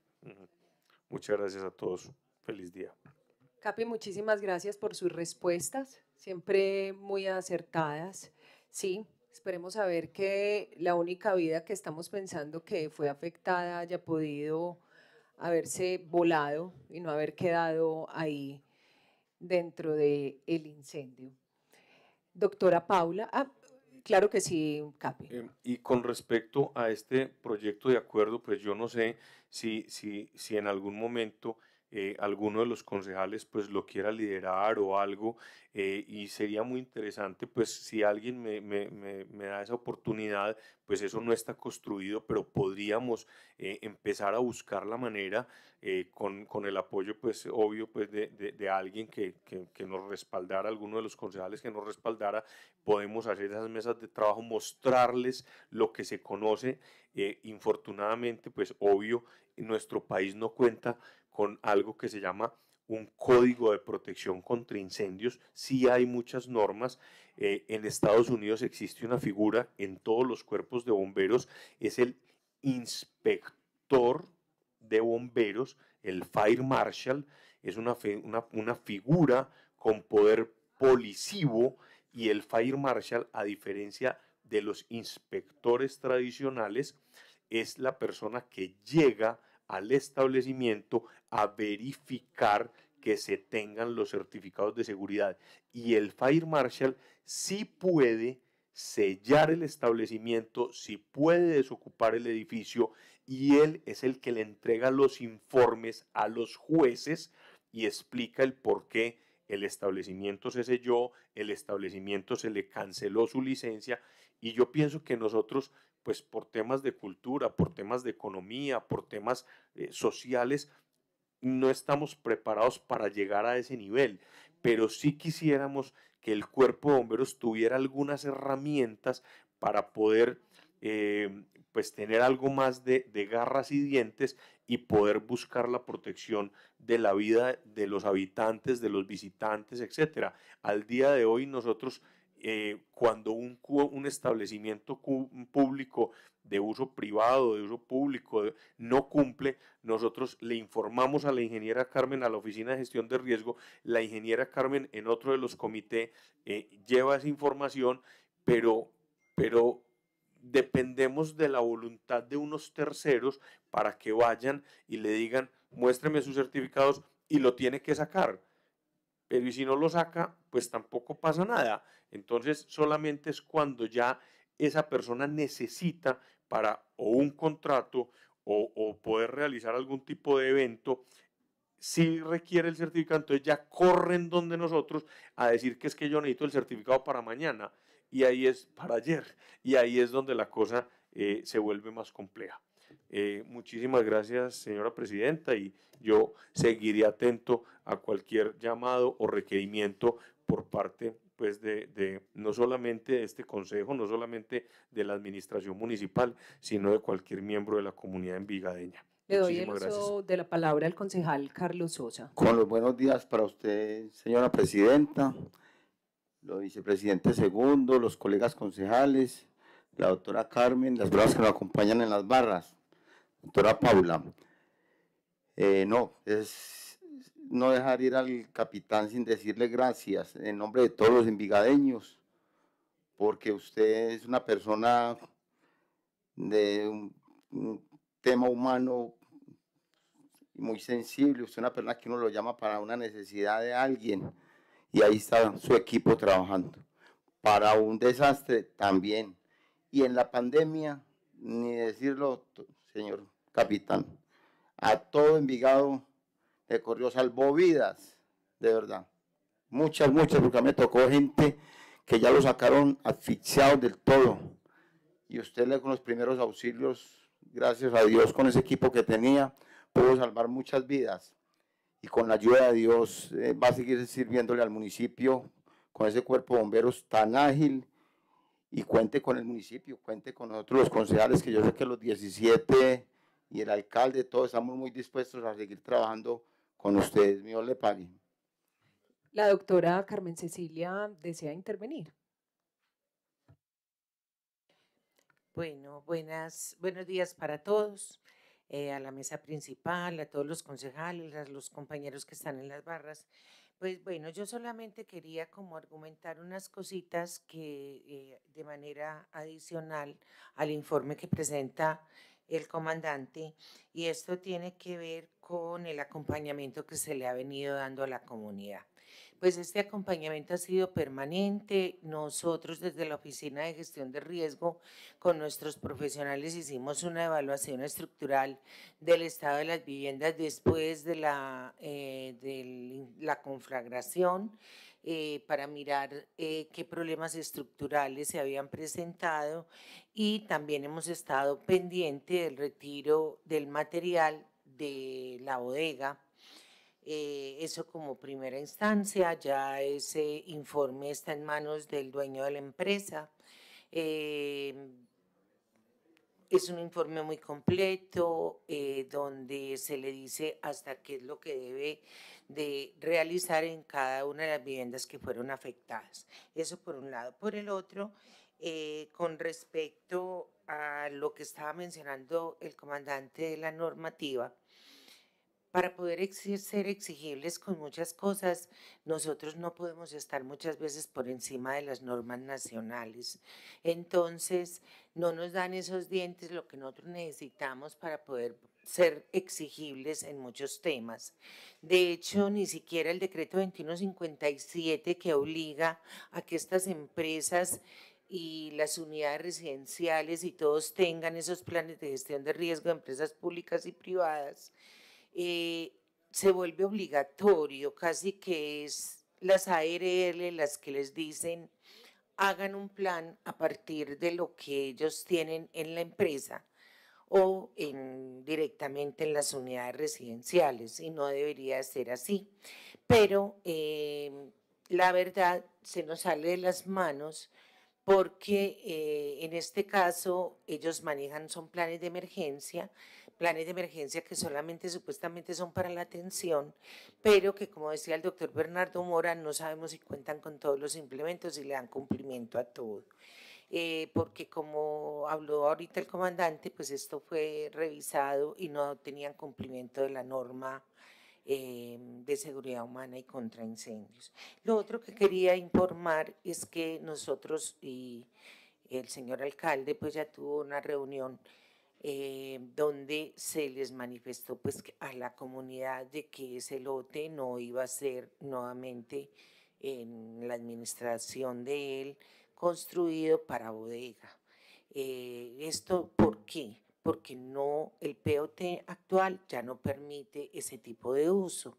Muchas gracias a todos. Feliz día.
Capi, muchísimas gracias por sus respuestas, siempre muy acertadas. Sí, esperemos saber que la única vida que estamos pensando que fue afectada haya podido haberse volado y no haber quedado ahí dentro del el incendio. Doctora Paula, ah, claro que sí, Capi. Em,
y con respecto a este proyecto de acuerdo, pues yo no sé si, si, si en algún momento eh, alguno de los concejales pues lo quiera liderar o algo eh, y sería muy interesante pues si alguien me, da esa oportunidad pues eso no está construido pero podríamos eh, empezar a buscar la manera con, el apoyo pues obvio pues de, alguien que, que, nos respaldara alguno de los concejales que nos respaldara podemos hacer esas mesas de trabajo mostrarles lo que se conoce infortunadamente pues obvio nuestro país no cuenta con algo que se llama un código de protección contra incendios. Sí hay muchas normas. Eh, en Estados Unidos existe una figura en todos los cuerpos de bomberos, es el inspector de bomberos, el fire marshal, es una, una, figura con poder policivo y el fire marshal, a diferencia de los inspectores tradicionales, es la persona que llega al establecimiento a verificar que se tengan los certificados de seguridad. Y el Fire Marshal sí puede sellar el establecimiento, si puede desocupar el edificio y él es el que le entrega los informes a los jueces y explica el por qué el establecimiento se selló, el establecimiento se le canceló su licencia y yo pienso que nosotros pues por temas de cultura, por temas de economía, por temas eh, sociales, no estamos preparados para llegar a ese nivel, pero sí quisiéramos que el cuerpo de bomberos tuviera algunas herramientas para poder eh, pues tener algo más de, de, garras y dientes y poder buscar la protección de la vida de los habitantes, de los visitantes, etc. Al día de hoy nosotros eh, cuando un, establecimiento público de uso privado, de uso público, no cumple, nosotros le informamos a la ingeniera Carmen, a la Oficina de Gestión de Riesgo, la ingeniera Carmen en otro de los comités eh, lleva esa información, pero, pero dependemos de la voluntad de unos terceros para que vayan y le digan, muéstreme sus certificados y lo tiene que sacar pero si no lo saca, pues tampoco pasa nada. Entonces solamente es cuando ya esa persona necesita para o un contrato o, poder realizar algún tipo de evento, si requiere el certificado, entonces ya corren donde nosotros a decir que es que yo necesito el certificado para mañana y ahí es para ayer y ahí es donde la cosa eh, se vuelve más compleja. Eh, muchísimas gracias, señora presidenta, y yo seguiré atento a cualquier llamado o requerimiento por parte pues de, no solamente de este consejo, no solamente de la administración municipal, sino de cualquier miembro de la comunidad envigadeña. Le doy el uso
de la palabra al concejal Carlos Sosa.
Con los buenos días para usted, señora presidenta, los vicepresidentes segundo, los colegas concejales, la doctora Carmen, las personas que nos acompañan en las barras. Doctora Paula, eh, no, es no dejar ir al capitán sin decirle gracias en nombre de todos los envigadeños, porque usted es una persona de un, un tema humano muy sensible, usted es una persona que uno lo llama para una necesidad de alguien y ahí está su equipo trabajando. Para un desastre también. Y en la pandemia, ni decirlo, señor capitán. A todo Envigado le corrió, salvó vidas, de verdad. Muchas, muchas, porque me tocó gente que ya lo sacaron asfixiado del todo. Y usted le con los primeros auxilios, gracias a Dios, con ese equipo que tenía, pudo salvar muchas vidas. Y con la ayuda de Dios eh, va a seguir sirviéndole al municipio con ese cuerpo de bomberos tan ágil y cuente con el municipio, cuente con nosotros los concejales, que yo sé que los 17 y el alcalde, todos estamos muy dispuestos a seguir trabajando con ustedes. Mi le pague.
La doctora Carmen Cecilia desea intervenir.
Bueno, buenas, buenos días para todos, eh, a la mesa principal, a todos los concejales, a los compañeros que están en las barras. Pues bueno, yo solamente quería como argumentar unas cositas que eh, de manera adicional al informe que presenta el comandante y esto tiene que ver con el acompañamiento que se le ha venido dando a la comunidad. Pues este acompañamiento ha sido permanente. Nosotros desde la Oficina de Gestión de Riesgo con nuestros profesionales hicimos una evaluación estructural del estado de las viviendas después de la, eh, de la conflagración. Eh, para mirar eh, qué problemas estructurales se habían presentado y también hemos estado pendiente del retiro del material de la bodega. Eh, eso como primera instancia, ya ese informe está en manos del dueño de la empresa. Eh, es un informe muy completo eh, donde se le dice hasta qué es lo que debe de realizar en cada una de las viviendas que fueron afectadas. Eso por un lado. Por el otro, eh, con respecto a lo que estaba mencionando el comandante de la normativa, para poder ser exigibles con muchas cosas, nosotros no podemos estar muchas veces por encima de las normas nacionales. Entonces, no nos dan esos dientes lo que nosotros necesitamos para poder ser exigibles en muchos temas. De hecho, ni siquiera el decreto 2157 que obliga a que estas empresas y las unidades residenciales y todos tengan esos planes de gestión de riesgo de empresas públicas y privadas, eh, se vuelve obligatorio, casi que es las ARL las que les dicen hagan un plan a partir de lo que ellos tienen en la empresa o en, directamente en las unidades residenciales y no debería ser así. Pero em, la verdad se nos sale de las manos porque eh, en este caso ellos manejan son planes de emergencia, planes de emergencia que solamente supuestamente son para la atención, pero que como decía el doctor Bernardo Mora, no sabemos si cuentan con todos los implementos y le dan cumplimiento a todo. Eh, porque como habló ahorita el comandante, pues esto fue revisado y no tenían cumplimiento de la norma eh, de seguridad humana y contra incendios. Lo otro que quería informar es que nosotros y el señor alcalde pues ya tuvo una reunión eh, donde se les manifestó pues, a la comunidad de que ese lote no iba a ser nuevamente en la administración de él construido para bodega. Eh, ¿Esto por qué? Porque no, el POT actual ya no permite ese tipo de uso.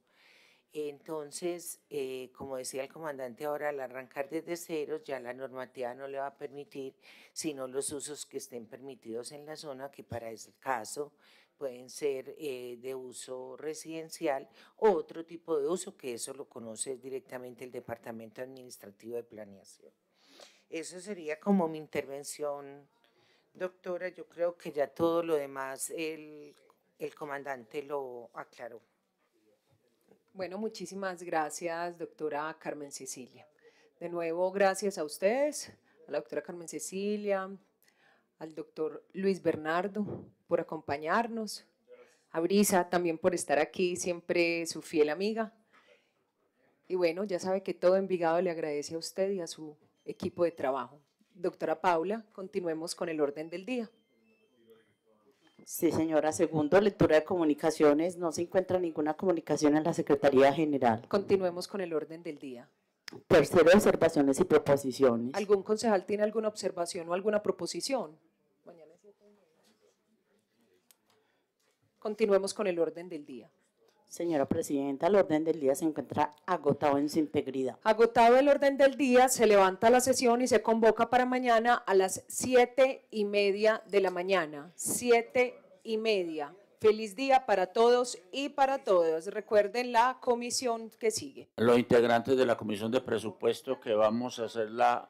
Entonces, eh, como decía el comandante ahora, al arrancar desde cero ya la normativa no le va a permitir sino los usos que estén permitidos en la zona, que para ese caso pueden ser eh, de uso residencial o otro tipo de uso, que eso lo conoce directamente el Departamento Administrativo de Planeación. Eso sería como mi intervención, doctora. Yo creo que ya todo lo demás el, el comandante lo aclaró.
Bueno, muchísimas gracias, doctora Carmen Cecilia. De nuevo, gracias a ustedes, a la doctora Carmen Cecilia, al doctor Luis Bernardo por acompañarnos, a Brisa también por estar aquí, siempre su fiel amiga. Y bueno, ya sabe que todo Envigado le agradece a usted y a su equipo de trabajo. Doctora Paula, continuemos con el orden del día.
Sí, señora. Segundo, lectura de comunicaciones. No se encuentra ninguna comunicación en la Secretaría General.
Continuemos con el orden del día.
Tercero, observaciones y proposiciones.
¿Algún concejal tiene alguna observación o alguna proposición? Continuemos con el orden del día.
Señora Presidenta, el orden del día se encuentra agotado en su integridad.
Agotado el orden del día, se levanta la sesión y se convoca para mañana a las siete y media de la mañana. Siete y media. Feliz día para todos y para todos. Recuerden la comisión que sigue.
Los integrantes de la Comisión de Presupuesto que vamos a hacer la